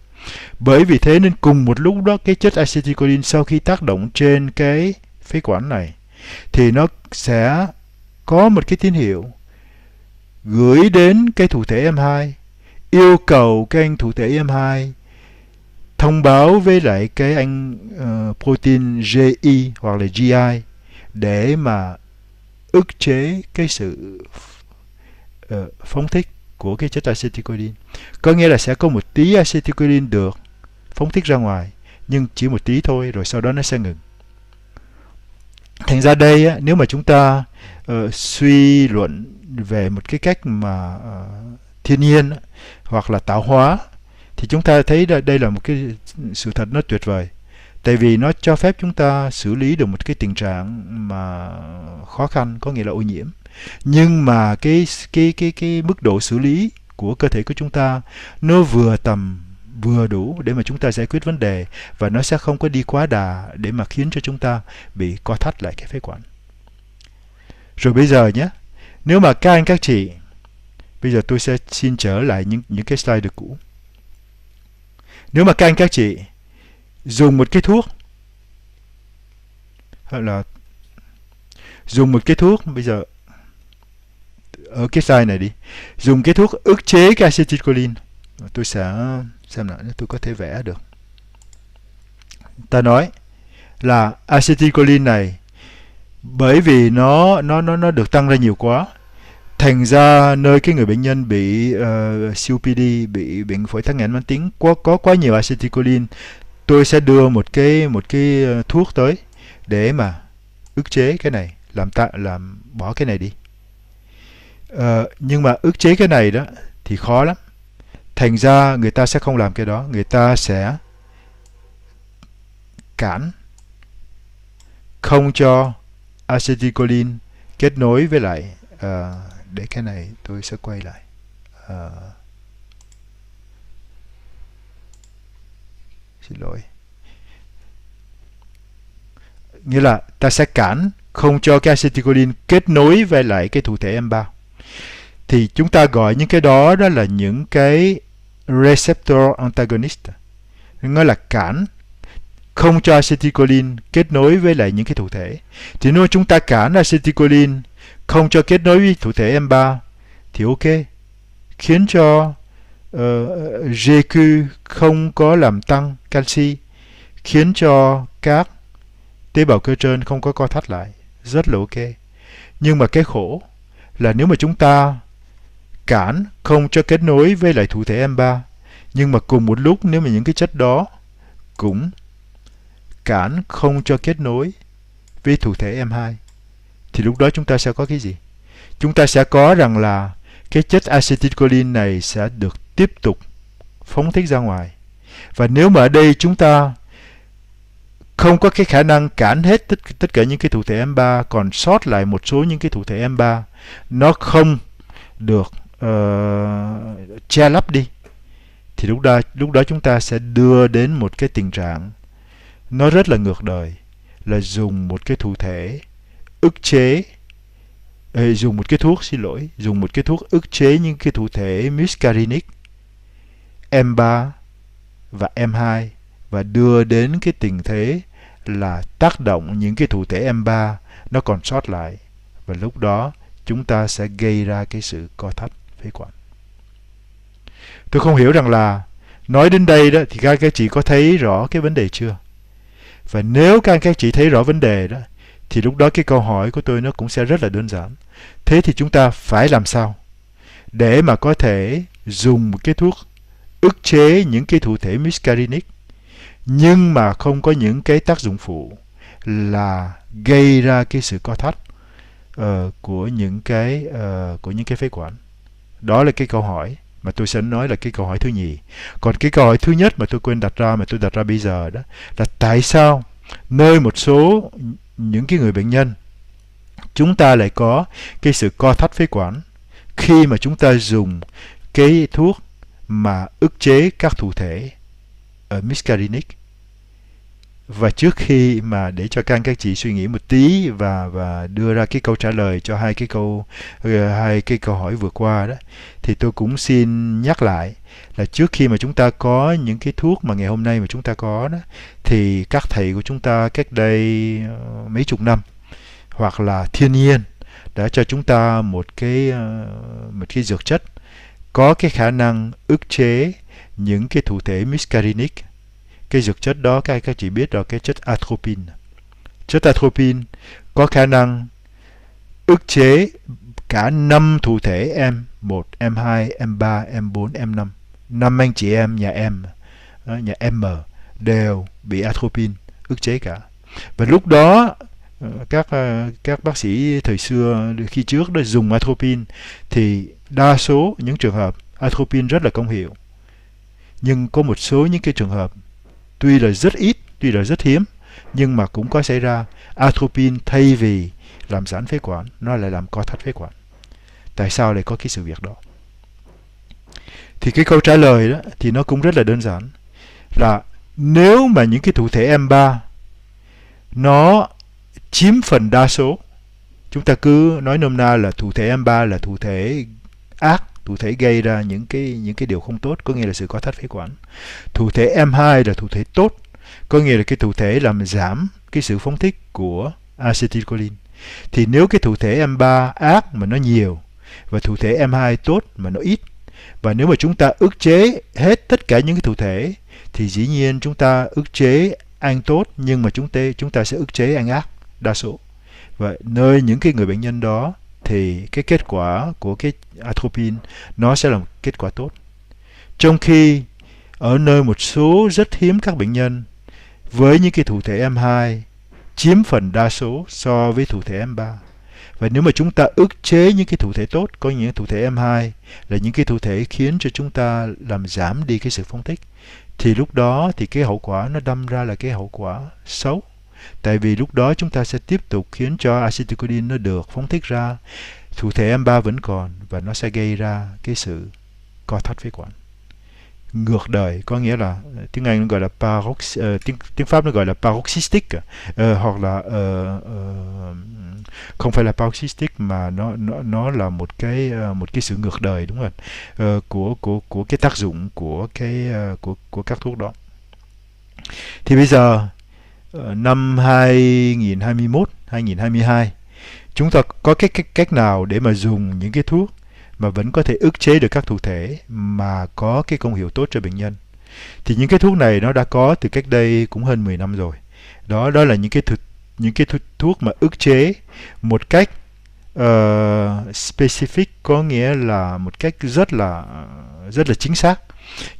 S3: bởi vì thế nên cùng một lúc đó cái chất acetylcholine sau khi tác động trên cái phế quản này thì nó sẽ có một cái tín hiệu gửi đến cái thủ thể M2 yêu cầu cái anh thủ thể M2 thông báo với lại cái anh uh, protein GI hoặc là GI để mà ức chế cái sự uh, phóng thích của cái chất acetylcholine. Có nghĩa là sẽ có một tí acetylcholine được phóng thích ra ngoài, nhưng chỉ một tí thôi rồi sau đó nó sẽ ngừng. Thành ra đây á, nếu mà chúng ta uh, suy luận về một cái cách mà uh, thiên nhiên hoặc là tạo hóa thì chúng ta thấy đây là một cái sự thật nó tuyệt vời tại vì nó cho phép chúng ta xử lý được một cái tình trạng mà khó khăn có nghĩa là ô nhiễm nhưng mà cái cái cái cái mức độ xử lý của cơ thể của chúng ta nó vừa tầm vừa đủ để mà chúng ta giải quyết vấn đề và nó sẽ không có đi quá đà để mà khiến cho chúng ta bị co thắt lại cái phế quản rồi bây giờ nhé nếu mà các anh các chị bây giờ tôi sẽ xin trở lại những những cái slide cũ nếu mà các anh các chị dùng một cái thuốc hoặc là dùng một cái thuốc bây giờ ở cái slide này đi dùng cái thuốc ức chế acetylcholine tôi sẽ xem lại nếu tôi có thể vẽ được ta nói là acetylcholine này bởi vì nó nó nó nó được tăng ra nhiều quá thành ra nơi cái người bệnh nhân bị uh, ờ, COPD bị bệnh phổi tắc nghẽn mãn tính có có quá nhiều acetylcholine tôi sẽ đưa một cái một cái ờ, thuốc tới để mà ức chế cái này làm tạm làm bỏ cái này đi à, nhưng mà ức chế cái này đó thì khó lắm thành ra người ta sẽ không làm cái đó người ta sẽ cản không cho acetylcholine kết nối với lại uh, để cái này tôi sẽ quay lại uh, xin lỗi nghĩa là ta sẽ cản không cho cái acetylcholine kết nối với lại cái thụ thể em 3 thì chúng ta gọi những cái đó đó là những cái receptor antagonist nó là cản không cho acetylcholine kết nối với lại những cái thụ thể thì nếu chúng ta cản acetylcholine không cho kết nối với thụ thể em 3 thì ok khiến cho Ờ, uh, GQ không có làm tăng canxi khiến cho các tế bào cơ trơn không có co thắt lại rất là ok nhưng mà cái khổ là nếu mà chúng ta cản không cho kết nối với lại thụ thể M3 nhưng mà cùng một lúc nếu mà những cái chất đó cũng cản không cho kết nối với thụ thể M2 thì lúc đó chúng ta sẽ có cái gì? Chúng ta sẽ có rằng là cái chất acetylcholine này sẽ được tiếp tục phóng thích ra ngoài. Và nếu mà ở đây chúng ta không có cái khả năng cản hết tất, tất cả những cái thụ thể M3 còn sót lại một số những cái thụ thể M3 nó không được uh, che lấp đi thì lúc đó lúc đó chúng ta sẽ đưa đến một cái tình trạng nó rất là ngược đời là dùng một cái thụ thể ức chế Ê, dùng một cái thuốc xin lỗi dùng một cái thuốc ức chế những cái thụ thể muscarinic M3 và M2 và đưa đến cái tình thế là tác động những cái thụ thể M3 nó còn sót lại và lúc đó chúng ta sẽ gây ra cái sự co thắt phế quản. Tôi không hiểu rằng là nói đến đây đó thì các anh các chị có thấy rõ cái vấn đề chưa? Và nếu các anh các chị thấy rõ vấn đề đó thì lúc đó cái câu hỏi của tôi nó cũng sẽ rất là đơn giản. Thế thì chúng ta phải làm sao? Để mà có thể dùng một cái thuốc ức chế những cái thụ thể muscarinic nhưng mà không có những cái tác dụng phụ là gây ra cái sự co thắt uh, của những cái uh, của những cái phế quản. Đó là cái câu hỏi mà tôi sẽ nói là cái câu hỏi thứ nhì. Còn cái câu hỏi thứ nhất mà tôi quên đặt ra mà tôi đặt ra bây giờ đó là tại sao nơi một số những cái người bệnh nhân chúng ta lại có cái sự co thắt phế quản khi mà chúng ta dùng cái thuốc mà ức chế các thụ thể ở miscarinic và trước khi mà để cho các anh các chị suy nghĩ một tí và và đưa ra cái câu trả lời cho hai cái câu ờ, hai cái câu hỏi vừa qua đó thì tôi cũng xin nhắc lại là trước khi mà chúng ta có những cái thuốc mà ngày hôm nay mà chúng ta có đó thì các thầy của chúng ta cách đây ờ, mấy chục năm hoặc là thiên nhiên đã cho chúng ta một cái ờ, một cái dược chất có cái khả năng ức chế những cái thụ thể muscarinic cái dược chất đó các các chị biết là cái chất atropine. Chất atropine có khả năng ức chế cả năm thụ thể M1, M2, M3, M4, M5. Năm anh chị em nhà em, ờ, nhà M đều bị atropine ức chế cả. Và lúc đó ờ, các ờ, các bác sĩ thời xưa khi trước đã dùng atropine thì đa số những trường hợp atropine rất là công hiệu nhưng có một số những cái trường hợp tuy là rất ít, tuy là rất hiếm, nhưng mà cũng có xảy ra atropine thay vì làm giãn phế quản, nó lại làm co thắt phế quản. Tại sao lại có cái sự việc đó? Thì cái câu trả lời đó thì nó cũng rất là đơn giản là nếu mà những cái thụ thể M3 nó chiếm phần đa số chúng ta cứ nói nôm na là thụ thể M3 là thụ thể ác thủ thể gây ra những cái những cái điều không tốt có nghĩa là sự có thắt phế quản thủ thể M2 là thủ thể tốt có nghĩa là cái thủ thể làm giảm cái sự phóng thích của acetylcholine thì nếu cái thủ thể M3 ác mà nó nhiều và thủ thể M2 tốt mà nó ít và nếu mà chúng ta ức chế hết tất cả những cái thủ thể thì dĩ nhiên chúng ta ức chế ăn tốt nhưng mà chúng ta chúng ta sẽ ức chế ăn ác đa số và nơi những cái người bệnh nhân đó thì cái kết quả của cái atropin nó sẽ là một kết quả tốt. Trong khi ở nơi một số rất hiếm các bệnh nhân với những cái thủ thể M2 chiếm phần đa số so với thủ thể M3. Và nếu mà chúng ta ức chế những cái thủ thể tốt, có những thủ thể M2 là những cái thủ thể khiến cho chúng ta làm giảm đi cái sự phân tích, thì lúc đó thì cái hậu quả nó đâm ra là cái hậu quả xấu Tại vì lúc đó chúng ta sẽ tiếp tục khiến cho acetylcholine nó được phóng thích ra. Thụ thể M3 vẫn còn và nó sẽ gây ra cái sự co thắt phế quản. Ngược đời có nghĩa là ờ, tiếng Anh nó gọi là parox, uh, tiếng tiếng Pháp nó gọi là paroxystic uh, hoặc là uh, uh, không phải là paroxystic mà nó nó nó là một cái một cái sự ngược đời đúng không? Uh, của của của cái tác dụng của cái uh, của của các thuốc đó. Thì bây giờ Ờ, năm 2021, 2022 chúng ta có cái cách, cách nào để mà dùng những cái thuốc mà vẫn có thể ức chế được các thụ thể mà có cái công hiệu tốt cho bệnh nhân. Thì những cái thuốc này nó đã có từ cách đây cũng hơn 10 năm rồi. Đó đó là những cái thực những cái thuốc mà ức chế một cách uh, specific có nghĩa là một cách rất là rất là chính xác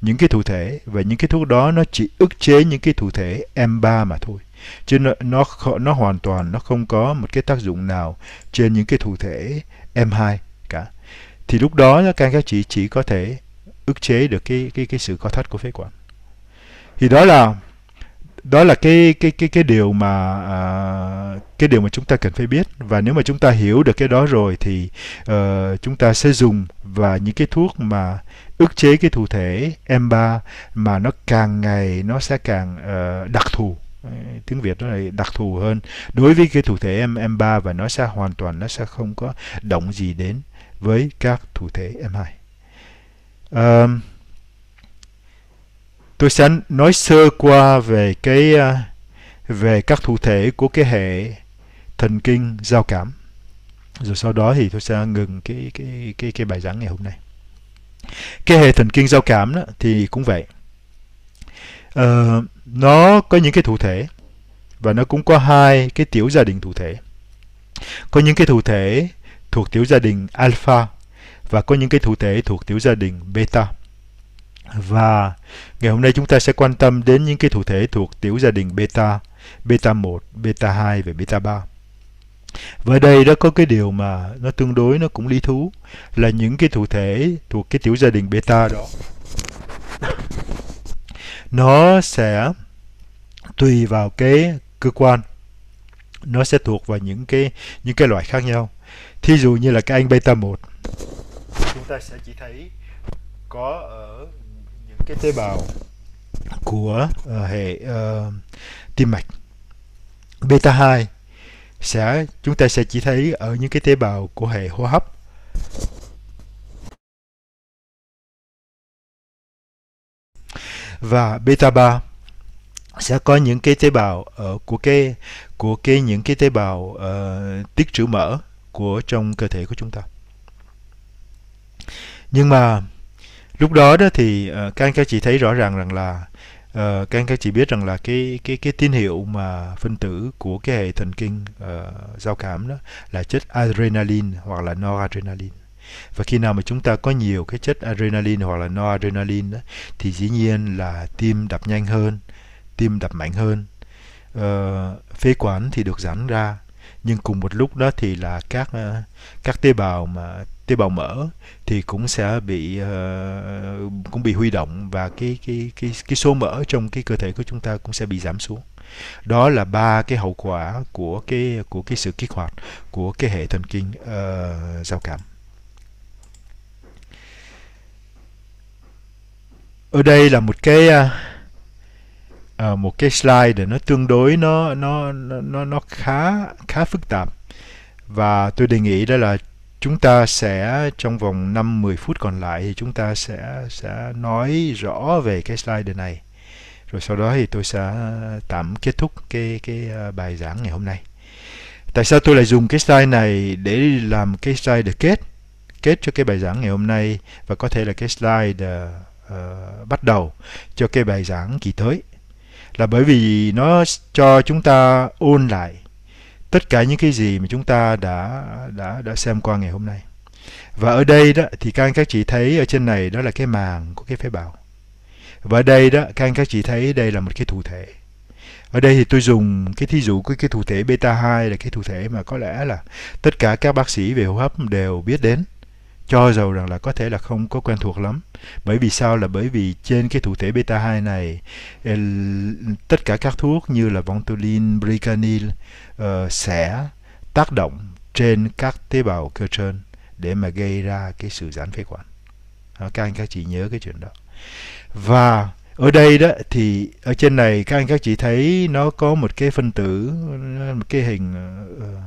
S3: những cái thụ thể và những cái thuốc đó nó chỉ ức chế những cái thụ thể M3 mà thôi chứ nó, nó nó hoàn toàn nó không có một cái tác dụng nào trên những cái thụ thể M2 cả thì lúc đó các các chị chỉ có thể ức chế được cái cái cái sự co thắt của phế quản thì đó là đó là cái cái cái cái điều mà à, cái điều mà chúng ta cần phải biết và nếu mà chúng ta hiểu được cái đó rồi thì uh, chúng ta sẽ dùng và những cái thuốc mà ức chế cái thụ thể M3 mà nó càng ngày nó sẽ càng uh, đặc thù tiếng Việt nó lại đặc thù hơn đối với cái thủ thể M3 và nó sẽ hoàn toàn nó sẽ không có động gì đến với các thủ thể M2 um, tôi sẽ nói sơ qua về cái ờ, về các thủ thể của cái hệ thần kinh giao cảm rồi sau đó thì tôi sẽ ngừng cái cái cái cái bài giảng ngày hôm nay cái hệ thần kinh giao cảm đó thì cũng vậy uh, nó có những cái thủ thể và nó cũng có hai cái tiểu gia đình thủ thể có những cái thủ thể thuộc tiểu gia đình alpha và có những cái thủ thể thuộc tiểu gia đình beta và ngày hôm nay chúng ta sẽ quan tâm đến những cái thủ thể thuộc tiểu gia đình beta beta 1, beta 2 và beta 3 và đây đó có cái điều mà nó tương đối nó cũng lý thú là những cái thủ thể thuộc cái tiểu gia đình beta đó nó sẽ tùy vào cái cơ quan nó sẽ thuộc vào những cái những cái loại khác nhau thí dụ như là cái anh beta 1 chúng ta sẽ chỉ thấy có ở những cái tế bào của uh, hệ uh, tim mạch beta 2 sẽ chúng ta sẽ chỉ thấy ở những cái tế bào của hệ hô hấp và beta 3 sẽ có những cái tế bào ở ờ, của cái của cái những cái tế bào uh, ờ, tiết trữ mỡ của trong cơ thể của chúng ta nhưng mà lúc đó đó thì uh, các anh các chị thấy rõ ràng rằng là uh, các anh các chị biết rằng là cái cái cái tín hiệu mà phân tử của cái hệ thần kinh uh, giao cảm đó là chất adrenaline hoặc là noradrenaline và khi nào mà chúng ta có nhiều cái chất adrenaline hoặc là noradrenaline đó, thì dĩ nhiên là tim đập nhanh hơn tim đập mạnh hơn uh, phế quản thì được giãn ra nhưng cùng một lúc đó thì là các ờ, các tế bào mà tế bào mỡ thì cũng sẽ bị uh, cũng bị huy động và cái cái cái cái số mỡ trong cái cơ thể của chúng ta cũng sẽ bị giảm xuống đó là ba cái hậu quả của cái của cái sự kích hoạt của cái hệ thần kinh uh, giao cảm ở đây là một cái à, à một cái slide để nó tương đối nó nó nó nó khá khá phức tạp và tôi đề nghị đó là chúng ta sẽ trong vòng 5 10 phút còn lại thì chúng ta sẽ sẽ nói rõ về cái slide này. Rồi sau đó thì tôi sẽ tạm kết thúc cái cái à, bài giảng ngày hôm nay. Tại sao tôi lại dùng cái slide này để làm cái slide để kết kết cho cái bài giảng ngày hôm nay và có thể là cái slide à, Ờ, bắt đầu cho cái bài giảng kỳ tới là bởi vì nó cho chúng ta ôn lại tất cả những cái gì mà chúng ta đã đã đã xem qua ngày hôm nay và ở đây đó thì các anh các chị thấy ở trên này đó là cái màng của cái phế bào và ở đây đó các anh các chị thấy đây là một cái thủ thể ở đây thì tôi dùng cái thí dụ của cái thủ thể beta 2 là cái thủ thể mà có lẽ là tất cả các bác sĩ về hô hấp đều biết đến cho dầu rằng là có thể là không có quen thuộc lắm bởi vì sao là bởi vì trên cái thụ thể beta 2 này ờ, tất cả các thuốc như là Ventolin, Bricanil uh, ờ, sẽ tác động trên các tế bào cơ trơn để mà gây ra cái sự giãn phế quản. Ờ, các anh các chị nhớ cái chuyện đó. Và ở đây đó thì ở trên này các anh các chị thấy nó có một cái phân tử một cái hình uh,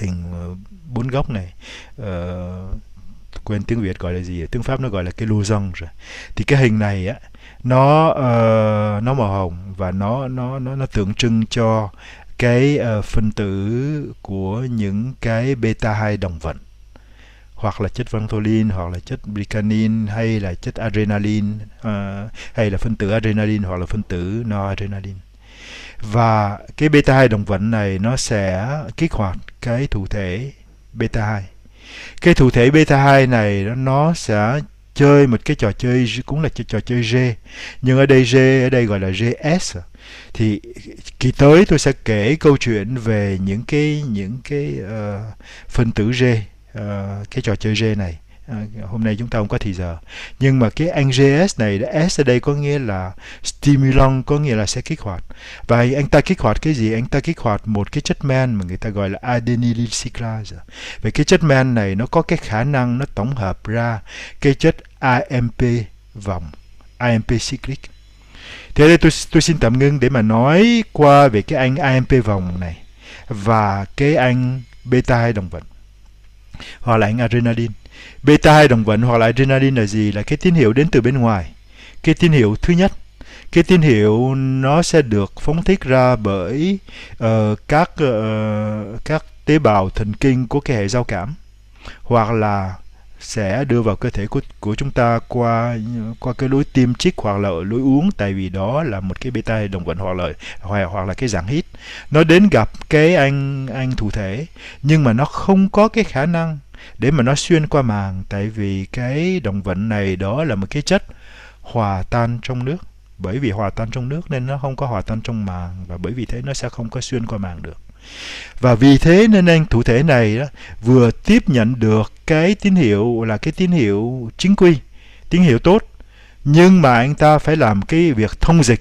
S3: hình bốn góc này uh, quên tiếng việt gọi là gì tiếng pháp nó gọi là cái luzon rồi thì cái hình này á nó uh, nó màu hồng và nó nó nó nó tượng trưng cho cái uh, phân tử của những cái beta 2 đồng vận hoặc là chất ventolin hoặc là chất bricanin hay là chất adrenaline uh, hay là phân tử adrenaline hoặc là phân tử no adrenaline và cái beta 2 đồng vận này nó sẽ kích hoạt cái thụ thể beta 2 cái thụ thể beta 2 này nó sẽ chơi một cái trò chơi cũng là trò chơi G nhưng ở đây G ở đây gọi là GS thì kỳ tới tôi sẽ kể câu chuyện về những cái những cái uh, phân tử G uh, cái trò chơi G này À, hôm nay chúng ta không có thì giờ nhưng mà cái NGS này S ở đây có nghĩa là stimulant có nghĩa là sẽ kích hoạt và anh ta kích hoạt cái gì anh ta kích hoạt một cái chất men mà người ta gọi là adenyl cyclase về cái chất men này nó có cái khả năng nó tổng hợp ra cái chất AMP vòng AMP cyclic thế đây tôi, tôi xin tạm ngưng để mà nói qua về cái anh AMP vòng này và cái anh beta 2 đồng vật hoặc là anh adrenaline Beta 2 đồng vận hoặc là adrenaline là gì? Là cái tín hiệu đến từ bên ngoài. Cái tín hiệu thứ nhất, cái tín hiệu nó sẽ được phóng thích ra bởi uh, các uh, các tế bào thần kinh của cái hệ giao cảm hoặc là sẽ đưa vào cơ thể của của chúng ta qua qua cái lối tiêm chích hoặc là lối uống tại vì đó là một cái beta đồng vận hoặc là hoặc, hoặc là cái dạng hít nó đến gặp cái anh anh thụ thể nhưng mà nó không có cái khả năng để mà nó xuyên qua màng tại vì cái động vịnh này đó là một cái chất hòa tan trong nước bởi vì hòa tan trong nước nên nó không có hòa tan trong màng và bởi vì thế nó sẽ không có xuyên qua màng được và vì thế nên anh thủ thể này đó, vừa tiếp nhận được cái tín hiệu là cái tín hiệu chính quy tín hiệu tốt nhưng mà anh ta phải làm cái việc thông dịch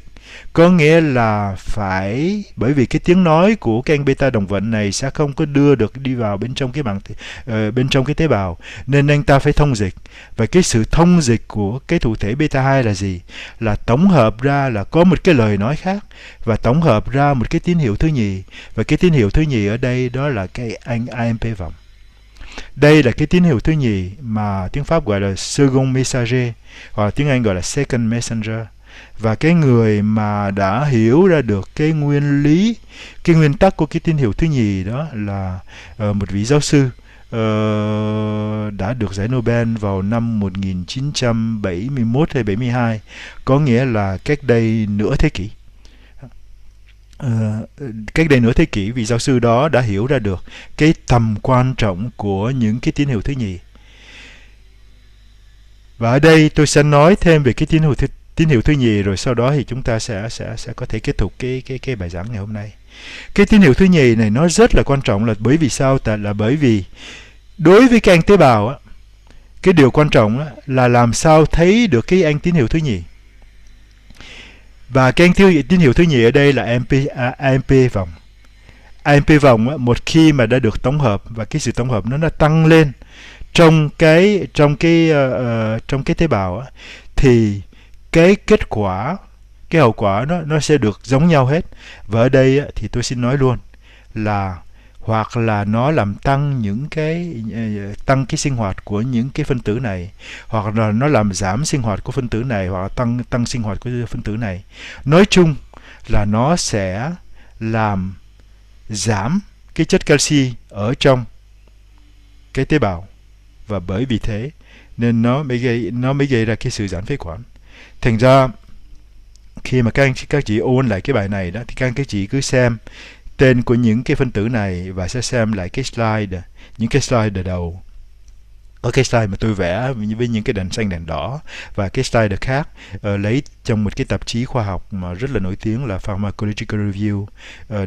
S3: có nghĩa là phải bởi vì cái tiếng nói của cái anh beta đồng vận này sẽ không có đưa được đi vào bên trong cái mạng uh, bên trong cái tế bào nên anh ta phải thông dịch và cái sự thông dịch của cái thụ thể beta 2 là gì là tổng hợp ra là có một cái lời nói khác và tổng hợp ra một cái tín hiệu thứ nhì và cái tín hiệu thứ nhì ở đây đó là cái anh AMP vòng đây là cái tín hiệu thứ nhì mà tiếng Pháp gọi là second messenger hoặc là tiếng Anh gọi là second messenger và cái người mà đã hiểu ra được cái nguyên lý cái nguyên tắc của cái tín hiệu thứ nhì đó là uh, một vị giáo sư uh, đã được giải Nobel vào năm 1971 hay 72 có nghĩa là cách đây nửa thế kỷ Uh, cách đây nửa thế kỷ vị giáo sư đó đã hiểu ra được cái tầm quan trọng của những cái tín hiệu thứ nhì và ở đây tôi sẽ nói thêm về cái tín hiệu thứ, tín hiệu thứ nhì rồi sau đó thì chúng ta sẽ sẽ sẽ có thể kết thúc cái cái cái bài giảng ngày hôm nay cái tín hiệu thứ nhì này nó rất là quan trọng là bởi vì sao tại là bởi vì đối với các anh tế bào á, cái điều quan trọng á, là làm sao thấy được cái anh tín hiệu thứ nhì và cái tiêu tín, tín hiệu thứ nhì ở đây là AMP, à, AMP vòng AMP vòng á, một khi mà đã được tổng hợp và cái sự tổng hợp nó đã tăng lên trong cái trong cái uh, trong cái tế bào á, thì cái kết quả cái hậu quả nó nó sẽ được giống nhau hết và ở đây thì tôi xin nói luôn là hoặc là nó làm tăng những cái ờ, tăng cái sinh hoạt của những cái phân tử này hoặc là nó làm giảm sinh hoạt của phân tử này hoặc là tăng tăng sinh hoạt của phân tử này nói chung là nó sẽ làm giảm cái chất canxi ở trong cái tế bào và bởi vì thế nên nó mới gây nó mới gây ra cái sự giãn phế quản thành ra khi mà các anh chị các chị ôn lại cái bài này đó thì các anh các chị cứ xem tên của những cái phân tử này và sẽ xem lại cái slide những cái slide đầu có cái slide mà tôi vẽ với những cái đèn xanh đèn đỏ và cái slide khác uh, lấy trong một cái tạp chí khoa học mà rất là nổi tiếng là Pharmacological Review uh,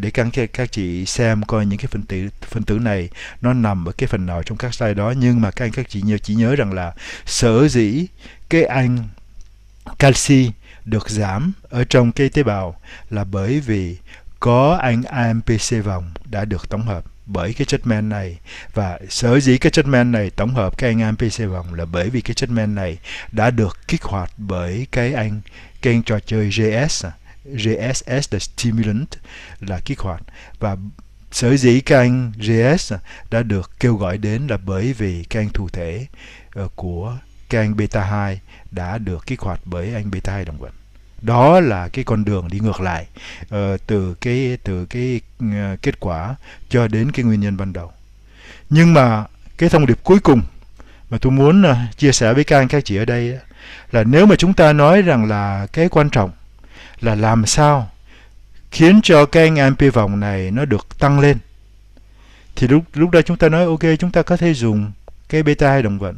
S3: để các anh các chị xem coi những cái phân tử phân tử này nó nằm ở cái phần nào trong các slide đó nhưng mà các anh các chị nhớ chỉ nhớ rằng là sở dĩ cái anh canxi được giảm ở trong cây tế bào là bởi vì có anh AMPC vòng đã được tổng hợp bởi cái chất men này và sở dĩ cái chất men này tổng hợp cái anh AMPC vòng là bởi vì cái chất men này đã được kích hoạt bởi cái anh kênh trò chơi GS GSS the stimulant là kích hoạt và sở dĩ cái anh GS đã được kêu gọi đến là bởi vì cái anh thụ thể ờ, của cái anh beta 2 đã được kích hoạt bởi anh beta 2 đồng vận. đó là cái con đường đi ngược lại uh, từ cái từ cái uh, kết quả cho đến cái nguyên nhân ban đầu nhưng mà cái thông điệp cuối cùng mà tôi muốn uh, chia sẻ với các anh các chị ở đây là nếu mà chúng ta nói rằng là cái quan trọng là làm sao khiến cho cái anh amp vòng này nó được tăng lên thì lúc lúc đó chúng ta nói ok chúng ta có thể dùng cái beta 2 đồng vận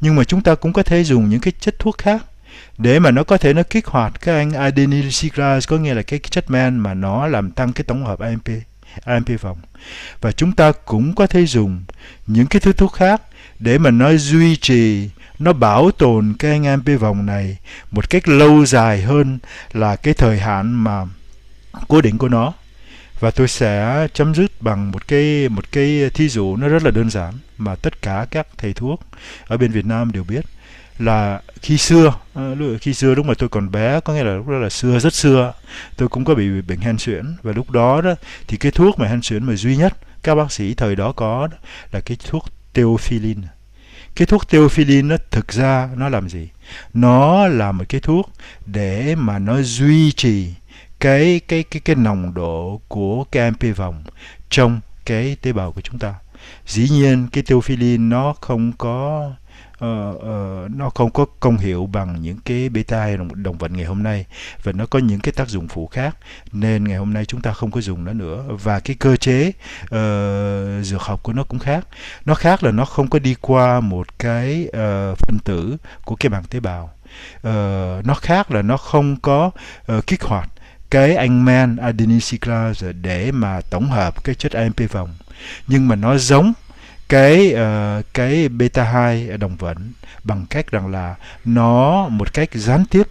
S3: nhưng mà chúng ta cũng có thể dùng những cái chất thuốc khác để mà nó có thể nó kích hoạt cái anh adenyl cyclase có nghĩa là cái chất men mà nó làm tăng cái tổng hợp AMP AMP vòng và chúng ta cũng có thể dùng những cái thứ thuốc khác để mà nó duy trì nó bảo tồn cái anh AMP vòng này một cách lâu dài hơn là cái thời hạn mà cố định của nó và tôi sẽ chấm dứt bằng một cái một cái thí dụ nó rất là đơn giản mà tất cả các thầy thuốc ở bên Việt Nam đều biết là khi xưa ờ, khi xưa lúc mà tôi còn bé có nghĩa là lúc đó là xưa rất xưa tôi cũng có bị bệnh hen suyễn và lúc đó đó thì cái thuốc mà hen suyễn mà duy nhất các bác sĩ thời đó có đó, là cái thuốc teophilin cái thuốc teophilin nó thực ra nó làm gì nó là một cái thuốc để mà nó duy trì cái cái cái cái nồng độ của cái vòng trong cái tế bào của chúng ta dĩ nhiên cái theophylline nó không có uh, uh, nó không có công hiệu bằng những cái beta hay đồng, đồng vận ngày hôm nay và nó có những cái tác dụng phụ khác nên ngày hôm nay chúng ta không có dùng nó nữa và cái cơ chế uh, dược học của nó cũng khác nó khác là nó không có đi qua một cái uh, phân tử của cái bảng tế bào uh, nó khác là nó không có uh, kích hoạt cái angman adenicyclase để mà tổng hợp cái chất AMP vòng nhưng mà nó giống cái uh, cái beta 2 đồng vẫn bằng cách rằng là nó một cách gián tiếp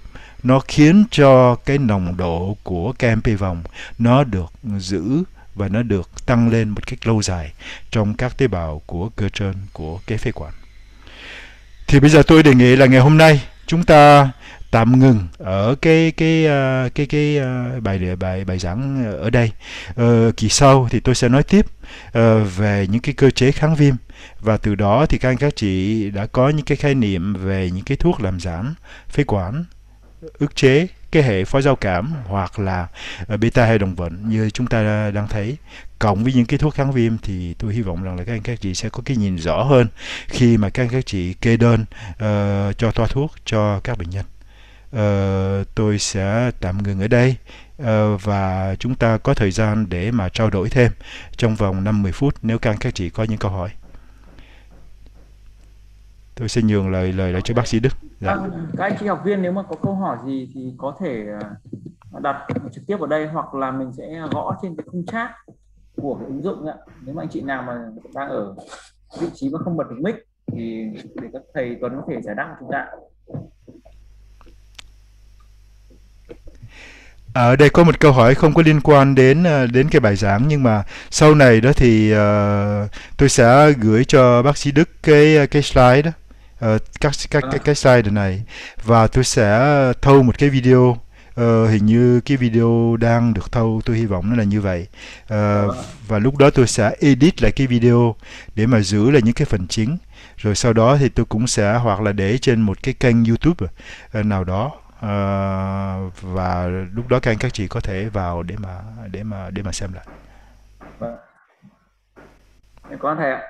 S3: nó khiến cho cái nồng độ của KMP vòng nó được giữ và nó được tăng lên một cách lâu dài trong các tế bào của cơ trơn của cái phế quản. Thì bây giờ tôi đề nghị là ngày hôm nay chúng ta tạm ngừng ở cái cái uh, cái cái uh, bài bài bài giảng ở đây uh, kỳ sau thì tôi sẽ nói tiếp uh, về những cái cơ chế kháng viêm và từ đó thì các anh các chị đã có những cái khái niệm về những cái thuốc làm giảm phế quản ức chế cái hệ phó giao cảm hoặc là beta hay đồng vận như chúng ta đang thấy cộng với những cái thuốc kháng viêm thì tôi hy vọng rằng là các anh các chị sẽ có cái nhìn rõ hơn khi mà các anh các chị kê đơn uh, cho toa thuốc cho các bệnh nhân Ờ, tôi sẽ tạm ngừng ở đây ờ, và chúng ta có thời gian để mà trao đổi thêm trong vòng 5-10 phút nếu các anh các chị có những câu hỏi tôi xin nhường lời lời lại cho bác sĩ Đức. Dạ.
S2: Các anh chị học viên nếu mà có câu hỏi gì thì có thể ờ, đặt trực tiếp ở đây hoặc là mình sẽ gõ trên cái khung chat của cái ứng dụng ạ. Nếu mà anh chị nào mà đang ở vị trí mà không bật được mic thì để các thầy Tuấn có thể giải đáp cho chúng ta.
S3: À, ở đây có một câu hỏi không có liên quan đến à, đến cái bài giảng nhưng mà sau này đó thì uh, tôi sẽ gửi cho bác sĩ Đức cái cái slide đó uh, các các cái, cái slide này và tôi sẽ thâu một cái video uh, hình như cái video đang được thâu tôi hy vọng nó là như vậy uh, và lúc đó tôi sẽ edit lại cái video để mà giữ lại những cái phần chính rồi sau đó thì tôi cũng sẽ hoặc là để trên một cái kênh YouTube nào đó Ờ, và lúc đó các anh các chị có thể vào để mà để mà để mà xem lại.
S2: Vâng. Có thầy ạ.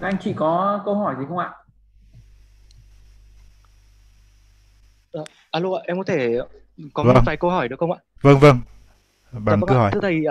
S2: Các anh chị có câu hỏi gì không ạ?
S1: Ờ, alo, em có thể có vâng. một vài câu hỏi được không ạ? Vâng vâng. Bạn dạ, vâng cứ hỏi. Thưa thầy,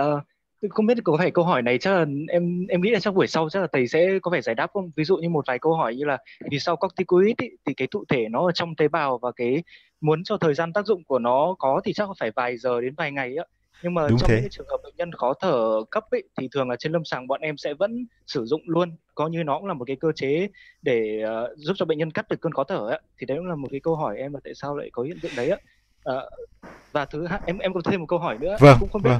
S1: uh, không biết có phải câu hỏi này chắc là em em nghĩ là trong buổi sau chắc là thầy sẽ có vẻ giải đáp không? Ví dụ như một vài câu hỏi như là vì sao corticoid ý, thì cái thụ thể nó ở trong tế bào và cái muốn cho thời gian tác dụng của nó có thì chắc phải vài giờ đến vài ngày á nhưng mà Đúng trong những trường hợp bệnh nhân khó thở cấp ấy, thì thường là trên lâm sàng bọn em sẽ vẫn sử dụng luôn có như nó cũng là một cái cơ chế để uh, giúp cho bệnh nhân cắt được cơn khó thở ấy. thì đấy cũng là một cái câu hỏi em là tại sao lại có hiện tượng đấy ạ uh, ờ, và thứ hai em em có thêm một câu hỏi nữa vâng, cũng không biết vâng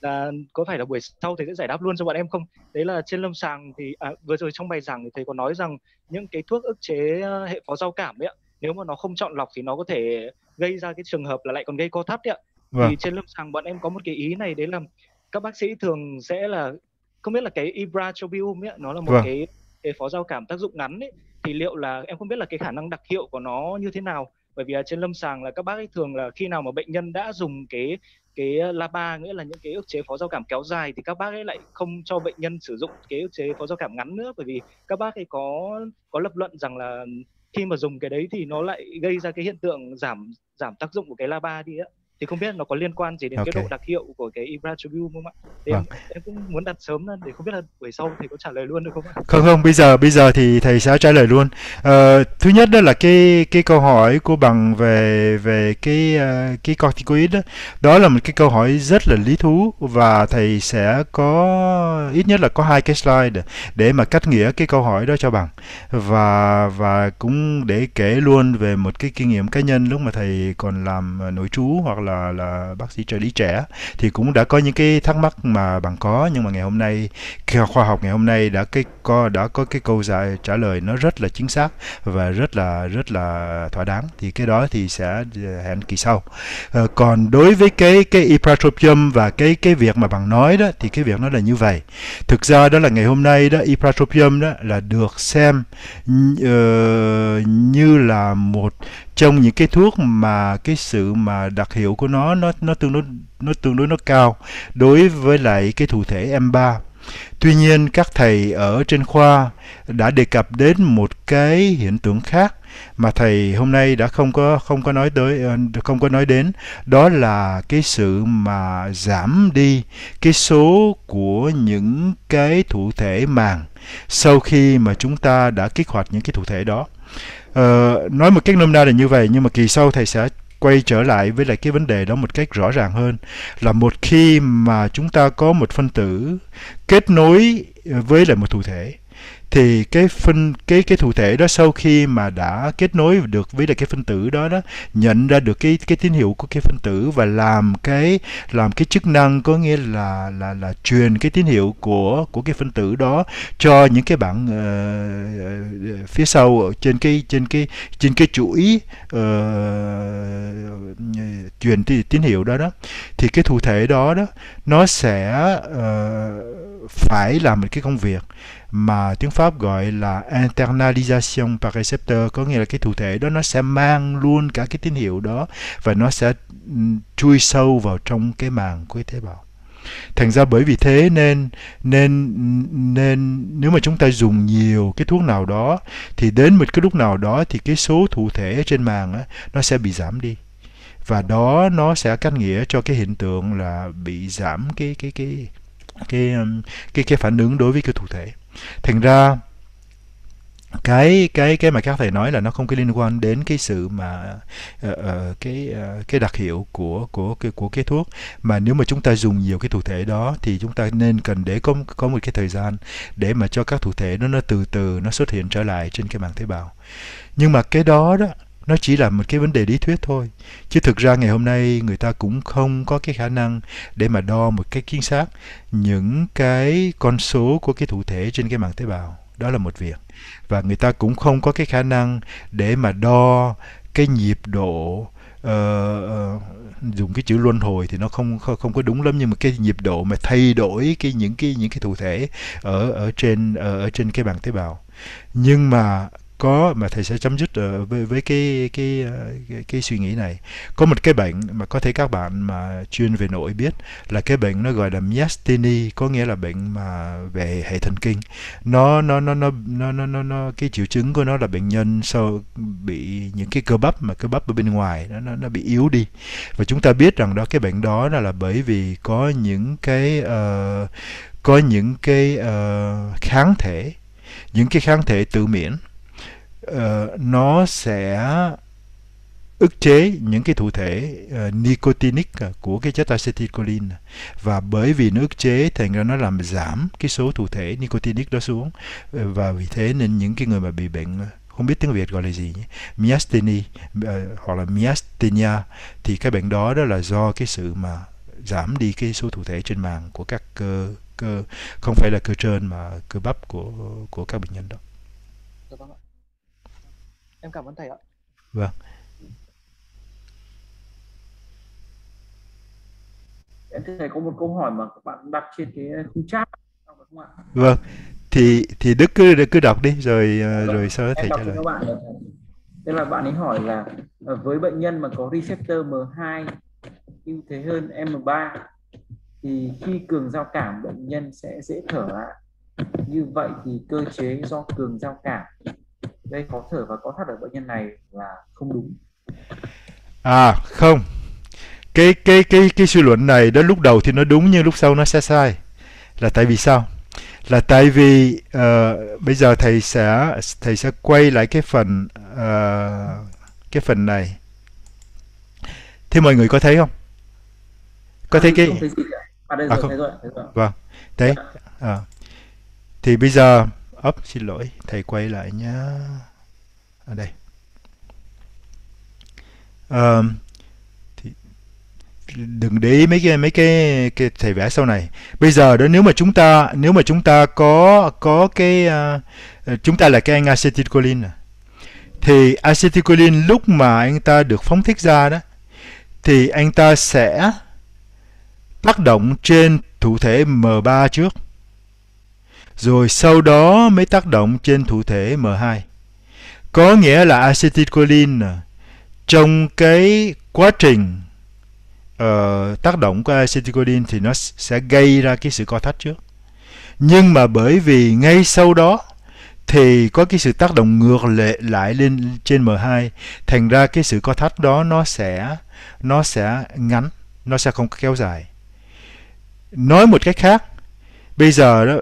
S1: là có phải là buổi sau thầy sẽ giải đáp luôn cho bọn em không? Đấy là trên lâm sàng thì à, vừa rồi trong bài giảng thì thầy có nói rằng những cái thuốc ức chế ờ, hệ phó giao cảm ấy ạ, nếu mà nó không chọn lọc thì nó có thể gây ra cái trường hợp là lại còn gây co thắt đấy ạ vâng. thì trên lâm sàng bọn em có một cái ý này đấy là các bác sĩ thường sẽ là không biết là cái ibratrobium ấy, nó là một vâng. cái, cái phó giao cảm tác dụng ngắn ấy thì liệu là em không biết là cái khả năng đặc hiệu của nó như thế nào bởi vì trên lâm sàng là các bác ấy thường là khi nào mà bệnh nhân đã dùng cái cái LABA nghĩa là những cái ức chế phó giao cảm kéo dài thì các bác ấy lại không cho bệnh nhân sử dụng cái ức chế phó giao cảm ngắn nữa bởi vì các bác ấy có có lập luận rằng là khi mà dùng cái đấy thì nó lại gây ra cái hiện tượng giảm giảm tác dụng của cái la ba đi á thì không biết nó có liên quan gì đến okay. cái độ đặc hiệu của cái Ibra Tribune không ạ? Thì vâng. em, em cũng muốn đặt sớm lên để không biết là buổi sau thì có trả lời luôn được không ạ? Không
S3: không, bây giờ bây giờ thì thầy sẽ trả lời luôn. Ờ, thứ nhất đó là cái cái câu hỏi của bằng về về cái ờ, cái corticoid đó. đó là một cái câu hỏi rất là lý thú và thầy sẽ có ít nhất là có hai cái slide để mà cách nghĩa cái câu hỏi đó cho bằng và và cũng để kể luôn về một cái kinh nghiệm cá nhân lúc mà thầy còn làm nội trú hoặc là là là bác sĩ trợ lý trẻ thì cũng đã có những cái thắc mắc mà bạn có nhưng mà ngày hôm nay khoa học ngày hôm nay đã cái có đã có cái câu giải trả lời nó rất là chính xác và rất là rất là thỏa đáng thì cái đó thì sẽ ờ, hẹn kỳ sau à, còn đối với cái cái ipratropium và cái cái việc mà bạn nói đó thì cái việc nó là như vậy thực ra đó là ngày hôm nay đó ipratropium đó là được xem uh, như là một trong những cái thuốc mà cái sự mà đặc hiệu của nó nó nó tương đối nó tương đối nó cao đối với lại cái thủ thể M3 Tuy nhiên, các thầy ở trên khoa đã đề cập đến một cái hiện tượng khác mà thầy hôm nay đã không có không có nói tới ờ, không có nói đến đó là cái sự mà giảm đi cái số của những cái thụ thể màng sau khi mà chúng ta đã kích hoạt những cái thụ thể đó Uh, nói một cách nôm na là như vậy nhưng mà kỳ sau thầy sẽ quay trở lại với lại cái vấn đề đó một cách rõ ràng hơn là một khi mà chúng ta có một phân tử kết nối với lại một thủ thể thì cái phân cái cái thụ thể đó sau khi mà đã kết nối được với lại cái phân tử đó đó nhận ra được cái cái tín hiệu của cái phân tử và làm cái làm cái chức năng có nghĩa là là là truyền cái tín hiệu của của cái phân tử đó cho những cái bạn uh, ờ, ờ, phía sau trên cái trên cái trên cái chuỗi uh, truyền tín hiệu đó đó thì cái thụ thể đó đó nó sẽ uh, phải làm một cái công việc mà tiếng Pháp gọi là internalization par receptor có nghĩa là cái thụ thể đó nó sẽ mang luôn cả cái tín hiệu đó và nó sẽ ừ, chui sâu vào trong cái màng của tế bào thành ra bởi vì thế nên nên nên nếu mà chúng ta dùng nhiều cái thuốc nào đó thì đến một cái lúc nào đó thì cái số thụ thể trên màng á, nó sẽ bị giảm đi và đó nó sẽ cách nghĩa cho cái hiện tượng là bị giảm cái cái cái cái cái um, cái, cái phản ứng đối với cái thụ thể thành ra cái cái cái mà các thầy nói là nó không có liên quan đến cái sự mà uh, uh, cái uh, cái đặc hiệu của của cái của cái thuốc mà nếu mà chúng ta dùng nhiều cái thụ thể đó thì chúng ta nên cần để có có một cái thời gian để mà cho các thụ thể nó nó từ từ nó xuất hiện trở lại trên cái màng tế bào nhưng mà cái đó đó nó chỉ là một cái vấn đề lý thuyết thôi chứ thực ra ngày hôm nay người ta cũng không có cái khả năng để mà đo một cái chính xác những cái con số của cái thụ thể trên cái màng tế bào đó là một việc và người ta cũng không có cái khả năng để mà đo cái nhịp độ uh, dùng cái chữ luân hồi thì nó không không, không có đúng lắm nhưng mà cái nhịp độ mà thay đổi cái những cái những cái thụ thể ở ở trên ở, ở trên cái bàn tế bào nhưng mà có mà thầy sẽ chấm dứt ờ, với, với cái, cái cái ờ, cái suy nghĩ này có một cái bệnh mà có thể các bạn mà chuyên về nội biết là cái bệnh nó gọi là myasthenia có nghĩa là bệnh mà về hệ thần kinh nó nó nó nó nó nó, nó, nó cái triệu chứng của nó là bệnh nhân sau bị những cái cơ bắp mà cơ bắp ở bên ngoài nó nó, nó bị yếu đi và chúng ta biết rằng đó cái bệnh đó là, là bởi vì có những cái uh, có những cái uh, kháng thể những cái kháng thể tự miễn Ờ, nó sẽ ức chế những cái thụ thể uh, nicotinic ờ, của cái chất acetylcholine và bởi vì nó ức chế thành ra nó làm giảm cái số thụ thể nicotinic đó xuống và vì thế nên những cái người mà bị bệnh không biết tiếng Việt gọi là gì nhé. miasthenia uh, hoặc là miasthenia thì cái bệnh đó đó là do cái sự mà giảm đi cái số thụ thể trên màng của các cơ cơ không phải là cơ trơn mà cơ bắp của của các bệnh nhân đó em cảm ơn thầy ạ vâng
S2: em thầy có một câu hỏi mà các bạn đặt trên cái khung chat không
S3: ạ vâng thì thì đức cứ cứ đọc đi rồi ờ, vâng. rồi sau đó thầy trả lời các
S2: bạn tức là bạn ấy hỏi là ờ, với bệnh nhân mà có receptor M2 ưu thế hơn M3 thì khi cường giao cảm bệnh nhân sẽ dễ thở ạ như vậy thì cơ chế do cường giao cảm gây khó thở và có thắt ở bệnh nhân này là không đúng
S3: à không cái cái cái cái suy luận này đến lúc đầu thì nó đúng nhưng lúc sau nó sẽ sai là tại vì sao là tại vì uh, bây giờ thầy sẽ thầy sẽ quay lại cái phần uh, cái phần này thế mọi người có thấy không có thấy à, cái à, à không. Vâng. Thế. Dạ. À. Thì bây giờ ấp xin lỗi thầy quay lại nhá ở à, đây ờ, thì đừng để ý mấy cái mấy cái, cái thầy vẽ sau này bây giờ đó nếu mà chúng ta nếu mà chúng ta có có cái uh, chúng ta là cái anh acetylcholine thì acetylcholine lúc mà anh ta được phóng thích ra đó thì anh ta sẽ tác động trên thụ thể M3 trước rồi sau đó mới tác động trên thụ thể M2. Có nghĩa là acetylcholine trong cái quá trình uh, tác động của acetylcholine thì nó sẽ gây ra cái sự co thắt trước. Nhưng mà bởi vì ngay sau đó thì có cái sự tác động ngược lệ lại lên trên M2, thành ra cái sự co thắt đó nó sẽ nó sẽ ngắn, nó sẽ không kéo dài. Nói một cách khác, bây giờ đó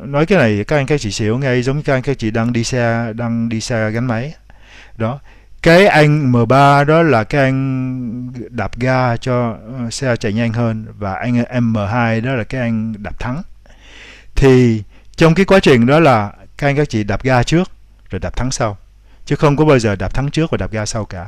S3: nói cái này các anh các chị hiểu ngay giống như các anh các chị đang đi xe đang đi xe gắn máy đó cái anh M3 đó là cái anh đạp ga cho ờ, xe chạy nhanh hơn và anh M2 đó là cái anh đạp thắng thì trong cái quá trình đó là các anh các chị đạp ga trước rồi đạp thắng sau chứ không có bao giờ đạp thắng trước và đạp ga sau cả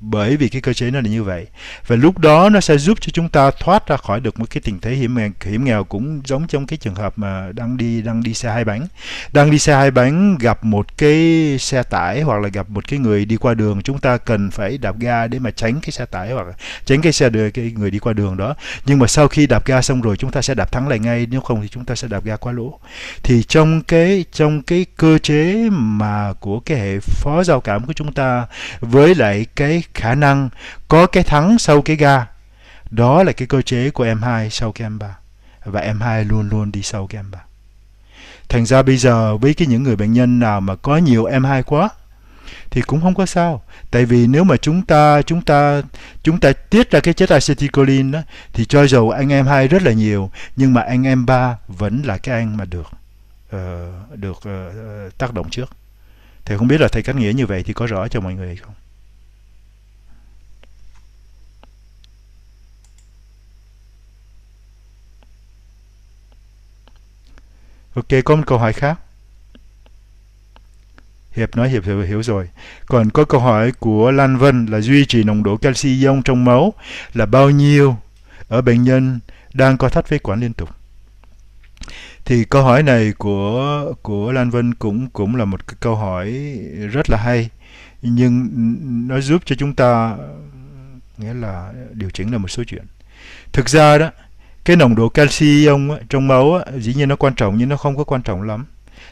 S3: bởi vì cái cơ chế nó là như vậy và lúc đó nó sẽ giúp cho chúng ta thoát ra khỏi được một cái tình thế hiểm nghèo, hiểm nghèo cũng giống trong cái trường hợp mà đang đi đang đi xe hai bánh đang đi xe hai bánh gặp một cái xe tải hoặc là gặp một cái người đi qua đường chúng ta cần phải đạp ga để mà tránh cái xe tải hoặc tránh cái xe đường, cái người đi qua đường đó nhưng mà sau khi đạp ga xong rồi chúng ta sẽ đạp thắng lại ngay nếu không thì chúng ta sẽ đạp ga quá lỗ thì trong cái trong cái cơ chế mà của cái hệ phó giao cảm của chúng ta với lại cái khả năng có cái thắng sau cái ga. Đó là cái cơ chế của em 2 sau cái M3. Và em 2 luôn luôn đi sau cái M3. Thành ra bây giờ với cái những người bệnh nhân nào mà có nhiều em 2 quá thì cũng không có sao. Tại vì nếu mà chúng ta chúng ta chúng ta tiết ra cái chất acetylcholine đó thì cho dù anh em hai rất là nhiều nhưng mà anh em ba vẫn là cái anh mà được uh, được uh, tác động trước. Thì không biết là thầy cách nghĩa như vậy thì có rõ cho mọi người không? Ok, có một câu hỏi khác. Hiệp nói Hiệp hiểu, hiểu rồi. Còn có câu hỏi của Lan Vân là duy trì nồng độ canxi ion trong máu là bao nhiêu ở bệnh nhân đang có thắt phế quản liên tục? Thì câu hỏi này của của Lan Vân cũng cũng là một cái câu hỏi rất là hay nhưng nó giúp cho chúng ta nghĩa là điều chỉnh là một số chuyện. Thực ra đó cái nồng độ canxi ông trong máu dĩ nhiên nó quan trọng nhưng nó không có quan trọng lắm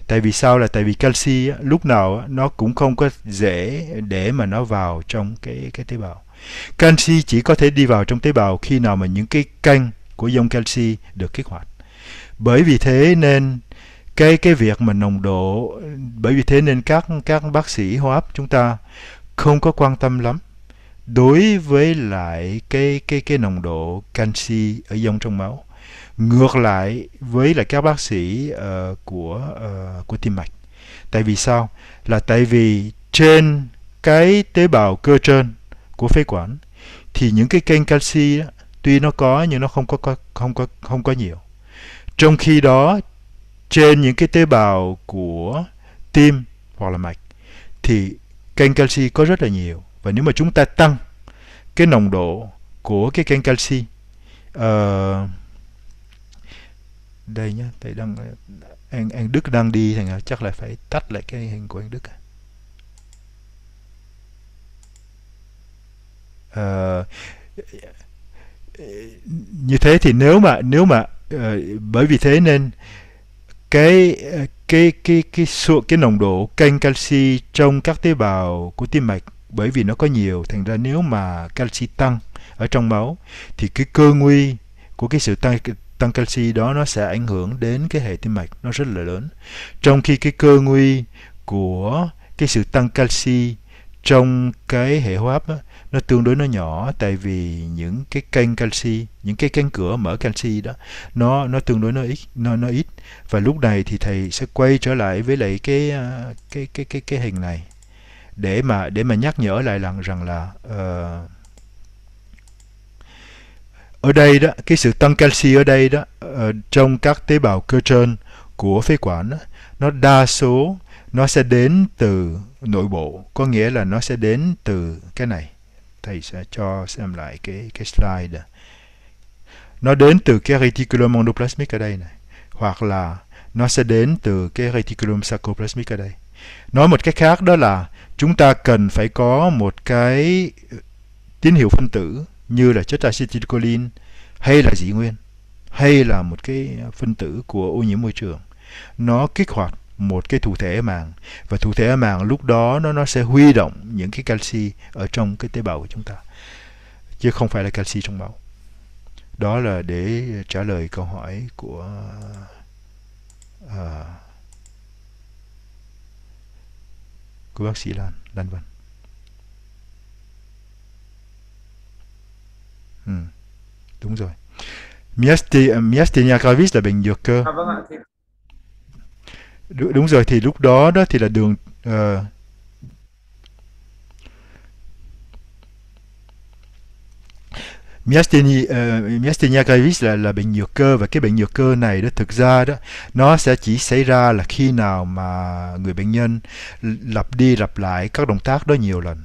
S3: tại vì sao là tại vì canxi lúc nào nó cũng không có dễ để mà nó vào trong cái cái tế bào canxi chỉ có thể đi vào trong tế bào khi nào mà những cái canh của dòng canxi được kích hoạt bởi vì thế nên cái cái việc mà nồng độ bởi vì thế nên các các bác sĩ hô hấp chúng ta không có quan tâm lắm đối với lại cái cái cái nồng độ canxi ở dòng trong máu ngược lại với là các bác sĩ uh, của uh, của tim mạch tại vì sao là tại vì trên cái tế bào cơ trên của phế quản thì những cái kênh canxi đó, tuy nó có nhưng nó không có, có không có không có nhiều trong khi đó trên những cái tế bào của tim hoặc là mạch thì kênh canxi có rất là nhiều và nếu mà chúng ta tăng cái nồng độ của cái kẽm canxi uh, đây nhá thầy đang anh anh Đức đang đi thành chắc là phải tắt lại cái hình của anh Đức uh, như thế thì nếu mà nếu mà uh, bởi vì thế nên cái cái cái cái cái, cái nồng độ kênh canxi trong các tế bào của tim mạch bởi vì nó có nhiều thành ra nếu mà canxi tăng ở trong máu thì cái cơ nguy của cái sự tăng tăng canxi đó nó sẽ ảnh hưởng đến cái hệ tim mạch nó rất là lớn trong khi cái cơ nguy của cái sự tăng canxi trong cái hệ hô hấp á, nó tương đối nó nhỏ tại vì những cái kênh canxi những cái cánh cửa mở canxi đó nó nó tương đối nó ít nó nó ít và lúc này thì thầy sẽ quay trở lại với lại cái à, cái cái cái cái hình này để mà để mà nhắc nhở lại rằng rằng là uh, ở đây đó cái sự tăng canxi ở đây đó uh, trong các tế bào cơ trơn của phế quản đó, nó đa số nó sẽ đến từ nội bộ có nghĩa là nó sẽ đến từ cái này thầy sẽ cho xem lại cái cái slide nó đến từ cái reticulum endoplasmic ở đây này hoặc là nó sẽ đến từ cái reticulum sarcoplasmic ở đây nói một cách khác đó là chúng ta cần phải có một cái ờ, tín hiệu phân tử như là chất acetylcholine hay là dị nguyên hay là một cái phân tử của ô nhiễm môi trường nó kích hoạt một cái thụ thể màng và thụ thể màng lúc đó nó nó sẽ huy động những cái canxi ở trong cái tế bào của chúng ta chứ không phải là canxi trong máu đó là để trả lời câu hỏi của uh, của bác sĩ Lan, Lan Vân. Ừ, đúng rồi. Myasthenia gravis là bệnh nhược cơ. À, vâng ạ. Thì... Đúng, đúng rồi thì lúc đó đó thì là đường uh, miasthenia, uh, eh, gravis là là bệnh nhược cơ và cái bệnh nhược cơ này đó thực ra đó nó sẽ chỉ xảy ra là khi nào mà người bệnh nhân lặp đi lặp lại các động tác đó nhiều lần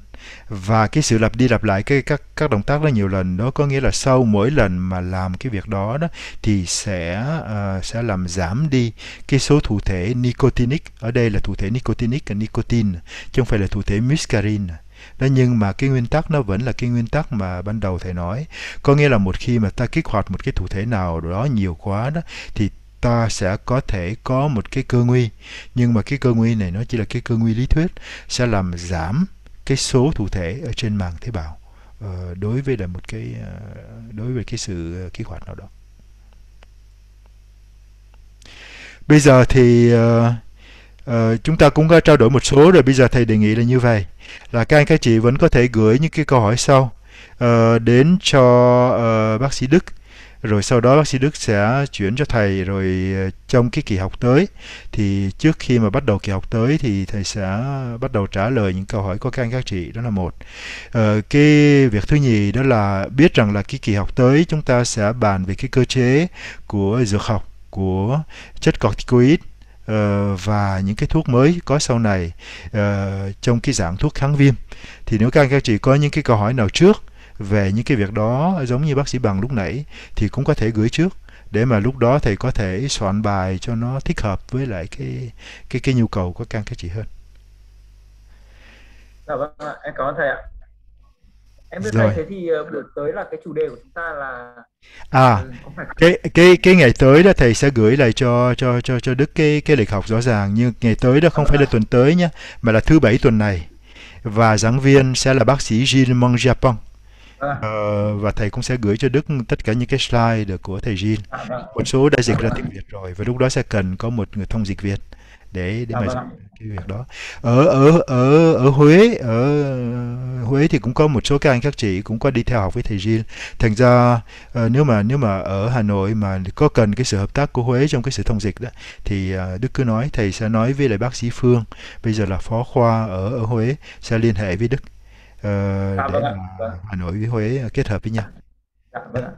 S3: và cái sự lặp đi lặp lại cái các các động tác đó nhiều lần đó có nghĩa là sau mỗi lần mà làm cái việc đó đó thì sẽ uh, sẽ làm giảm đi cái số thụ thể nicotinic ở đây là thụ thể nicotinic là nicotine chứ không phải là thụ thể muscarine đó nhưng mà cái nguyên tắc nó vẫn là cái nguyên tắc mà ban đầu thầy nói có nghĩa là một khi mà ta kích hoạt một cái thủ thể nào đó nhiều quá đó thì ta sẽ có thể có một cái cơ nguy nhưng mà cái cơ nguy này nó chỉ là cái cơ nguy lý thuyết sẽ làm giảm cái số thủ thể ở trên màng tế bào ờ, đối với là một cái ờ, đối với cái sự kích hoạt nào đó bây giờ thì ờ, Ờ, chúng ta cũng có trao đổi một số rồi bây giờ thầy đề nghị là như vậy là các anh các chị vẫn có thể gửi những cái câu hỏi sau uh, đến cho uh, bác sĩ Đức rồi sau đó bác sĩ Đức sẽ chuyển cho thầy rồi trong cái kỳ học tới thì trước khi mà bắt đầu kỳ học tới thì thầy sẽ bắt đầu trả lời những câu hỏi của các anh các chị đó là một ờ, cái việc thứ nhì đó là biết rằng là cái kỳ học tới chúng ta sẽ bàn về cái cơ chế của dược học của chất corticoid Ờ, và những cái thuốc mới có sau này uh, trong cái dạng thuốc kháng viêm thì nếu các anh các chị có những cái câu hỏi nào trước về những cái việc đó giống như bác sĩ bằng lúc nãy thì cũng có thể gửi trước để mà lúc đó thầy có thể soạn bài cho nó thích hợp với lại cái cái cái nhu cầu của các anh các chị hơn.
S2: Dạ vâng ạ, em cảm ơn thầy ạ em biết rồi. thế thì ờ, buổi tới là cái chủ đề của chúng ta là
S3: à ừ, phải... cái cái cái ngày tới đó thầy sẽ gửi lại cho cho cho cho đức cái cái lịch học rõ ràng nhưng ngày tới đó không à. phải là tuần tới nhé mà là thứ bảy tuần này và giảng viên sẽ là bác sĩ Jin Mon Japon À. Ờ, và thầy cũng sẽ gửi cho Đức tất cả những cái slide được của thầy Jin. À, vâng. một số đã dịch à, ra tiếng Việt rồi và lúc đó sẽ cần có một người thông dịch Việt để để à, mà vâng cái việc đó ở ở ở ở Huế ở Huế thì cũng có một số các anh các chị cũng có đi theo học với thầy Gil thành ra ờ, nếu mà nếu mà ở Hà Nội mà có cần cái sự hợp tác của Huế trong cái sự thông dịch đó thì ờ, Đức cứ nói thầy sẽ nói với lại bác sĩ Phương bây giờ là phó khoa ở ở Huế sẽ liên hệ với Đức uh, à, để vâng vâng. Hà Nội với Huế kết hợp với nhau.
S2: Dạ, vâng ạ.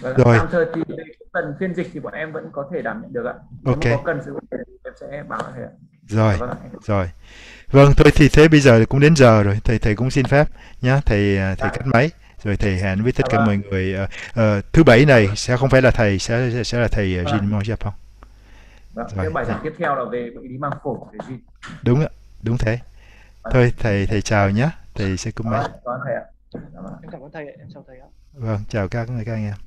S2: Vâng, rồi. Tạm thời thì cần phiên dịch thì bọn em vẫn có thể đảm nhận được ạ. Nếu có cần sự em sẽ báo thầy ạ rồi vâng
S3: rồi vâng thôi thì thế bây giờ cũng đến giờ rồi thầy thầy cũng xin phép nhé thầy à, thầy dạ. cắt máy rồi thầy hẹn với tất cả dạ vâng. mọi người uh, uh, thứ bảy này sẽ không phải là thầy sẽ sẽ, là thầy uh, Jin Mon Japon cái bài giảng
S2: tiếp theo là về bệnh lý mang phổi của Jin
S3: đúng ạ đúng thế vâng. thôi thầy
S1: thầy chào nhá, thầy sẽ cung máy cảm ơn thầy ạ em cảm ơn thầy em chào thầy ạ vâng chào các các anh em